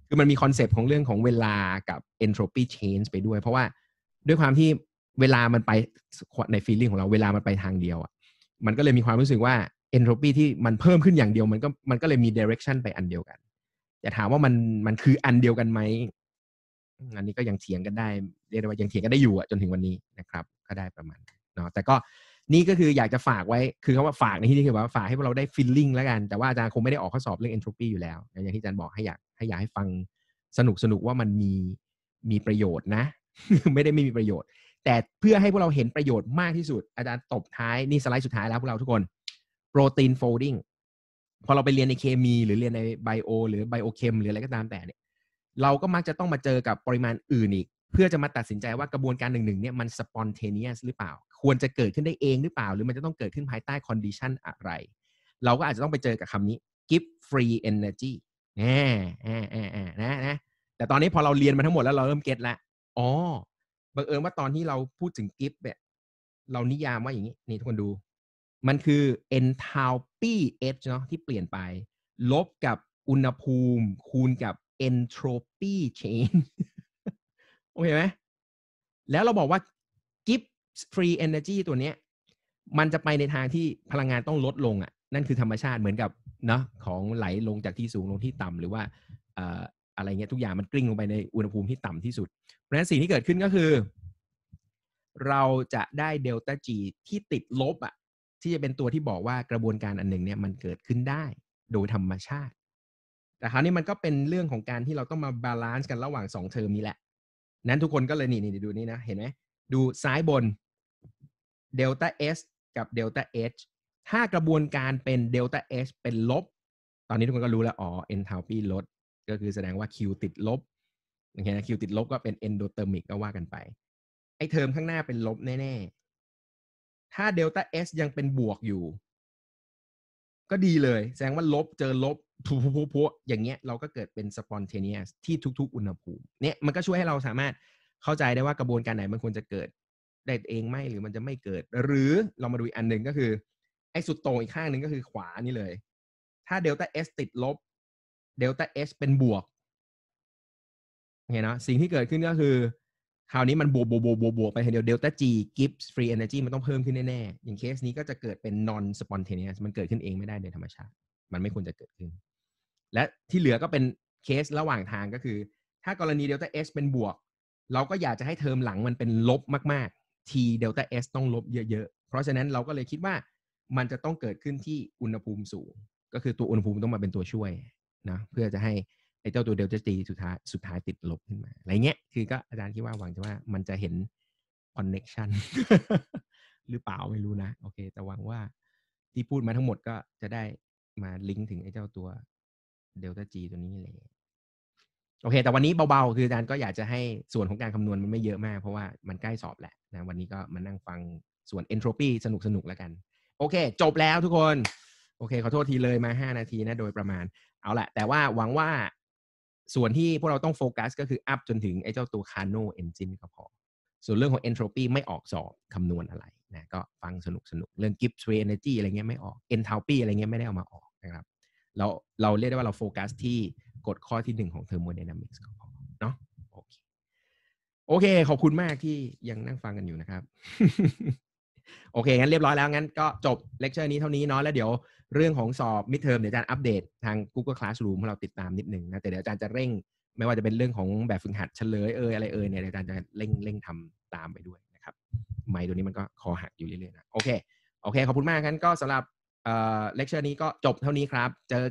A: คือมันมีคอนเซปต์ของเรื่องของเวลากับเอนโทรปีเชนจ์ไปด้วย เพราะว่าด้วยความที่เวลามันไปในฟีลลิ่งของเราเวลามันไปทางเดียวอ่ะมันก็เลยมีความรู้สึกว่าเอนโทรปีที่มันเพิ่มขึ้นอย่างเดียวมันก็มันก็เลยมีเดเรคชันไปอันเดียวกันแต่ถามว่ามันมันคืออันเดียวกันไหมอันนี้ก็ยังเถียงกันได้เรียกว่ายังเถียงกันได้อยู่จนถึงวันนี้นะครับก็ได้ประมาณเนาะแต่ก็นี่ก็คืออยากจะฝากไว้คือคาว่าฝากในที่นี้คือว่าฝากให้พวกเราได้ฟิลลิ่งแล้วกัน แต่ว่าอาจารย์คงไม่ได้ออกข้อสอบเรื่องเอนโทรปีอยู่แล้ว อย่างที่อาจารย์บอกให้อยากให้อยากให้ฟังสนุกสนุกว่ามันมีมีประโยชน์นะ ไม่ได้ไม่มีประโยชน์ แต่เพื่อให้พวกเราเห็นประโยชน์มากที่สุด อาจารย์ตบท้ายนี่สไลด์สุดท้ายแล้วพวกเราทุกคนโปรตีนโฟลดิ้งพอเราไปเรียนในเคมี หรือเรียนในไบโอหรือไบโอเคมหรืออะไรก็ตามแต่เนี่ยเราก็มักจะต้องมาเจอกับปริมาณอื่นอีก เพื่อจะมาตัดสินใจว่ากระบวนการหนึ่งๆเนี่ยมัน spontaneous หรือเปล่า ควรจะเกิดขึ้นได้เองหรือเปล่า หรือมันจะต้องเกิดขึ้นภายใต้ condition อะไร เราก็อาจจะต้องไปเจอกับคำนี้ give free energy นะนะนะแต่ตอนนี้พอเราเรียนมาทั้งหมดแล้วเราเริ่มเก็ตละอ๋อ บังเอิญว่าตอนที่เราพูดถึงกิฟต์เนี่ยเรานิยามว่าอย่างนี้นี่ทุกคนดู มันคือ enthalpy h เนาะที่เปลี่ยนไป ลบกับอุณหภูมิคูณกับ entropy change โอเคไหมแล้วเราบอกว่า give free energy ตัวเนี้ยมันจะไปในทางที่พลังงานต้องลดลงอะ่ะนั่นคือธรรมชาติเหมือนกับเนาะของไหลลงจากที่สูงลงที่ต่ำ หรือว่าอะไรเงี้ยทุกอย่างมันกลิ้งลงไปในอุณหภูมิที่ต่ำที่สุด เพราะฉะนั้นสิ่งที่เกิดขึ้นก็คือ เราจะได้เดลต้าจีที่ติดลบอะ่ะที่จะเป็นตัวที่บอกว่ากระบวนการอันหนึ่งเนี่ยมันเกิดขึ้นได้โดยธรรมชาติแต่คราวนี้มันก็เป็นเรื่องของการที่เราต้องมาบาลานซ์กันระหว่างสองเทอมนี้แหละ นั้นทุกคนก็เลยนี่นี่ดูนี่นะ เห็นไหม ดูซ้ายบน delta s กับ delta h ถ้ากระบวนการเป็น delta h เป็นลบ ตอนนี้ทุกคนก็รู้แล้ว อ๋อ enthalpy ลด ก็คือแสดงว่า q ติดลบโอเคนะ q ติดลบก็เป็น endothermic ก็ว่ากันไป ไอเทอมข้างหน้าเป็นลบแน่ๆ ถ้า delta s ยังเป็นบวกอยู่ ก็ดีเลย แสดงว่าลบเจอลบพุพอย่างเงี้ยเราก็เกิดเป็น spontaneous ที่ทุกๆ อุณหภูมิ เนี่ยมันก็ช่วยให้เราสามารถเข้าใจได้ว่ากระบวนการไหนมันควรจะเกิด ได้เองไหมหรือมันจะไม่เกิด หรือเรามาดูอีกอันหนึ่งก็คือ ไอ้สุดโต่งอีกข้างหนึ่งก็คือขวานี่เลย ถ้าเดลต้าเอสติดลบ เดลต้าเอสเป็นบวกเห็นนะสิ่งที่เกิดขึ้นก็คือคราวนี้มันบวกบวกบวกบวกบวกไปเดียวเดลต้าจีกิฟส์ฟรีเอเนจีมันต้องเพิ่มขึ้นแน่ๆอย่างเคสนี้ก็จะเกิดเป็น non spontaneous มันเกิดขึ้นเองไม่ได้โดยธรรมชาติ มันไม่ควรจะเกิดขึ้นและที่เหลือก็เป็นเคสระหว่างทางก็คือ ถ้ากรณีเดลต้าเเป็นบวก เราก็อยากจะให้เทอมหลังมันเป็นลบมาก ๆ t เดลต้าเต้องลบเยอะๆเพราะฉะนั้นเราก็เลยคิดว่า มันจะต้องเกิดขึ้นที่อุณหภูมิสูง ก็คือตัวอุณหภูมิต้องมาเป็นตัวช่วยนะเพื่อจะให้ไอ้เจ้าตัวเดลต้าีสุดท้ายสุดท้ายติดลบขึ้นมา อะไรเงี้ยคือก็อาจารย์คิดว่าหวังจะว่ามันจะเห็นคอนเน็ชันหรือเปล่าไม่รู้นะโอเคแต่หวังว่าที่พูดมาทั้งหมดก็จะได้มาลิงก์ถึงไอ้เจ้าตัวเดลต้าจีตัวนี้เลยโอเค แต่วันนี้เบา ๆ คืออาจารย์ก็อยากจะให้ส่วนของการคำนวณมันไม่เยอะมาก เพราะว่ามันใกล้สอบแหละนะวันนี้ก็มานั่งฟังส่วนเอนโทรปีสนุกสนุกแล้วกัน โอเค จบแล้วทุกคน โอเค ขอโทษทีเลยมา 5 นาทีนะโดยประมาณ เอาละ แต่ว่าหวังว่าส่วนที่พวกเราต้องโฟกัสก็คืออัพจนถึงไอ้เจ้าตัวคาโนเอนจินก็พอส่วนเรื่องของเอนโทรปีไม่ออกสอบคำนวณอะไรนะก็ฟังสนุกสนุกเรื่องกิฟต์เรนเนจีอะไรเงี้ยไม่ออกเอนทาลปีอะไรเงี้ยไม่ได้เอามาออกนะครับเราเราเรียกได้ว่าเราโฟกัส ที่กฎข้อที่หนึ่งของเทอร์โมไดนามิกส์ก็พอเนาะโอเคโอเค ขอบคุณมากที่ยังนั่งฟังกันอยู่นะครับ โอเคงั้นเรียบร้อยแล้วงั้น ก็จบเลคเชอร์นี้เท่านี้เนาะแล้วเดี๋ยวเรื่องของ สอบมิดเทอมเดี๋ยวอาจารย์อัปเดตทาง Google Classroom ให้เราติดตามนิดนึงนะ แต่เดี๋ยวอาจารย์จะเร่ง ไม่ว่าจะเป็นเรื่องของแบบฝึกหัดเฉลยเอออะไรเอยเนี่ยอาจารย์จะเร่งเร่งทำตามไปด้วยนะครับไม้ตัวนี้มันก็คอหักอยู่เรื่อยๆนะโอเคโอเคขอบคุณมากงั้นก็สำหรับเลคเชอร์นี้ก็จบเท่านี้ ครับ เจอ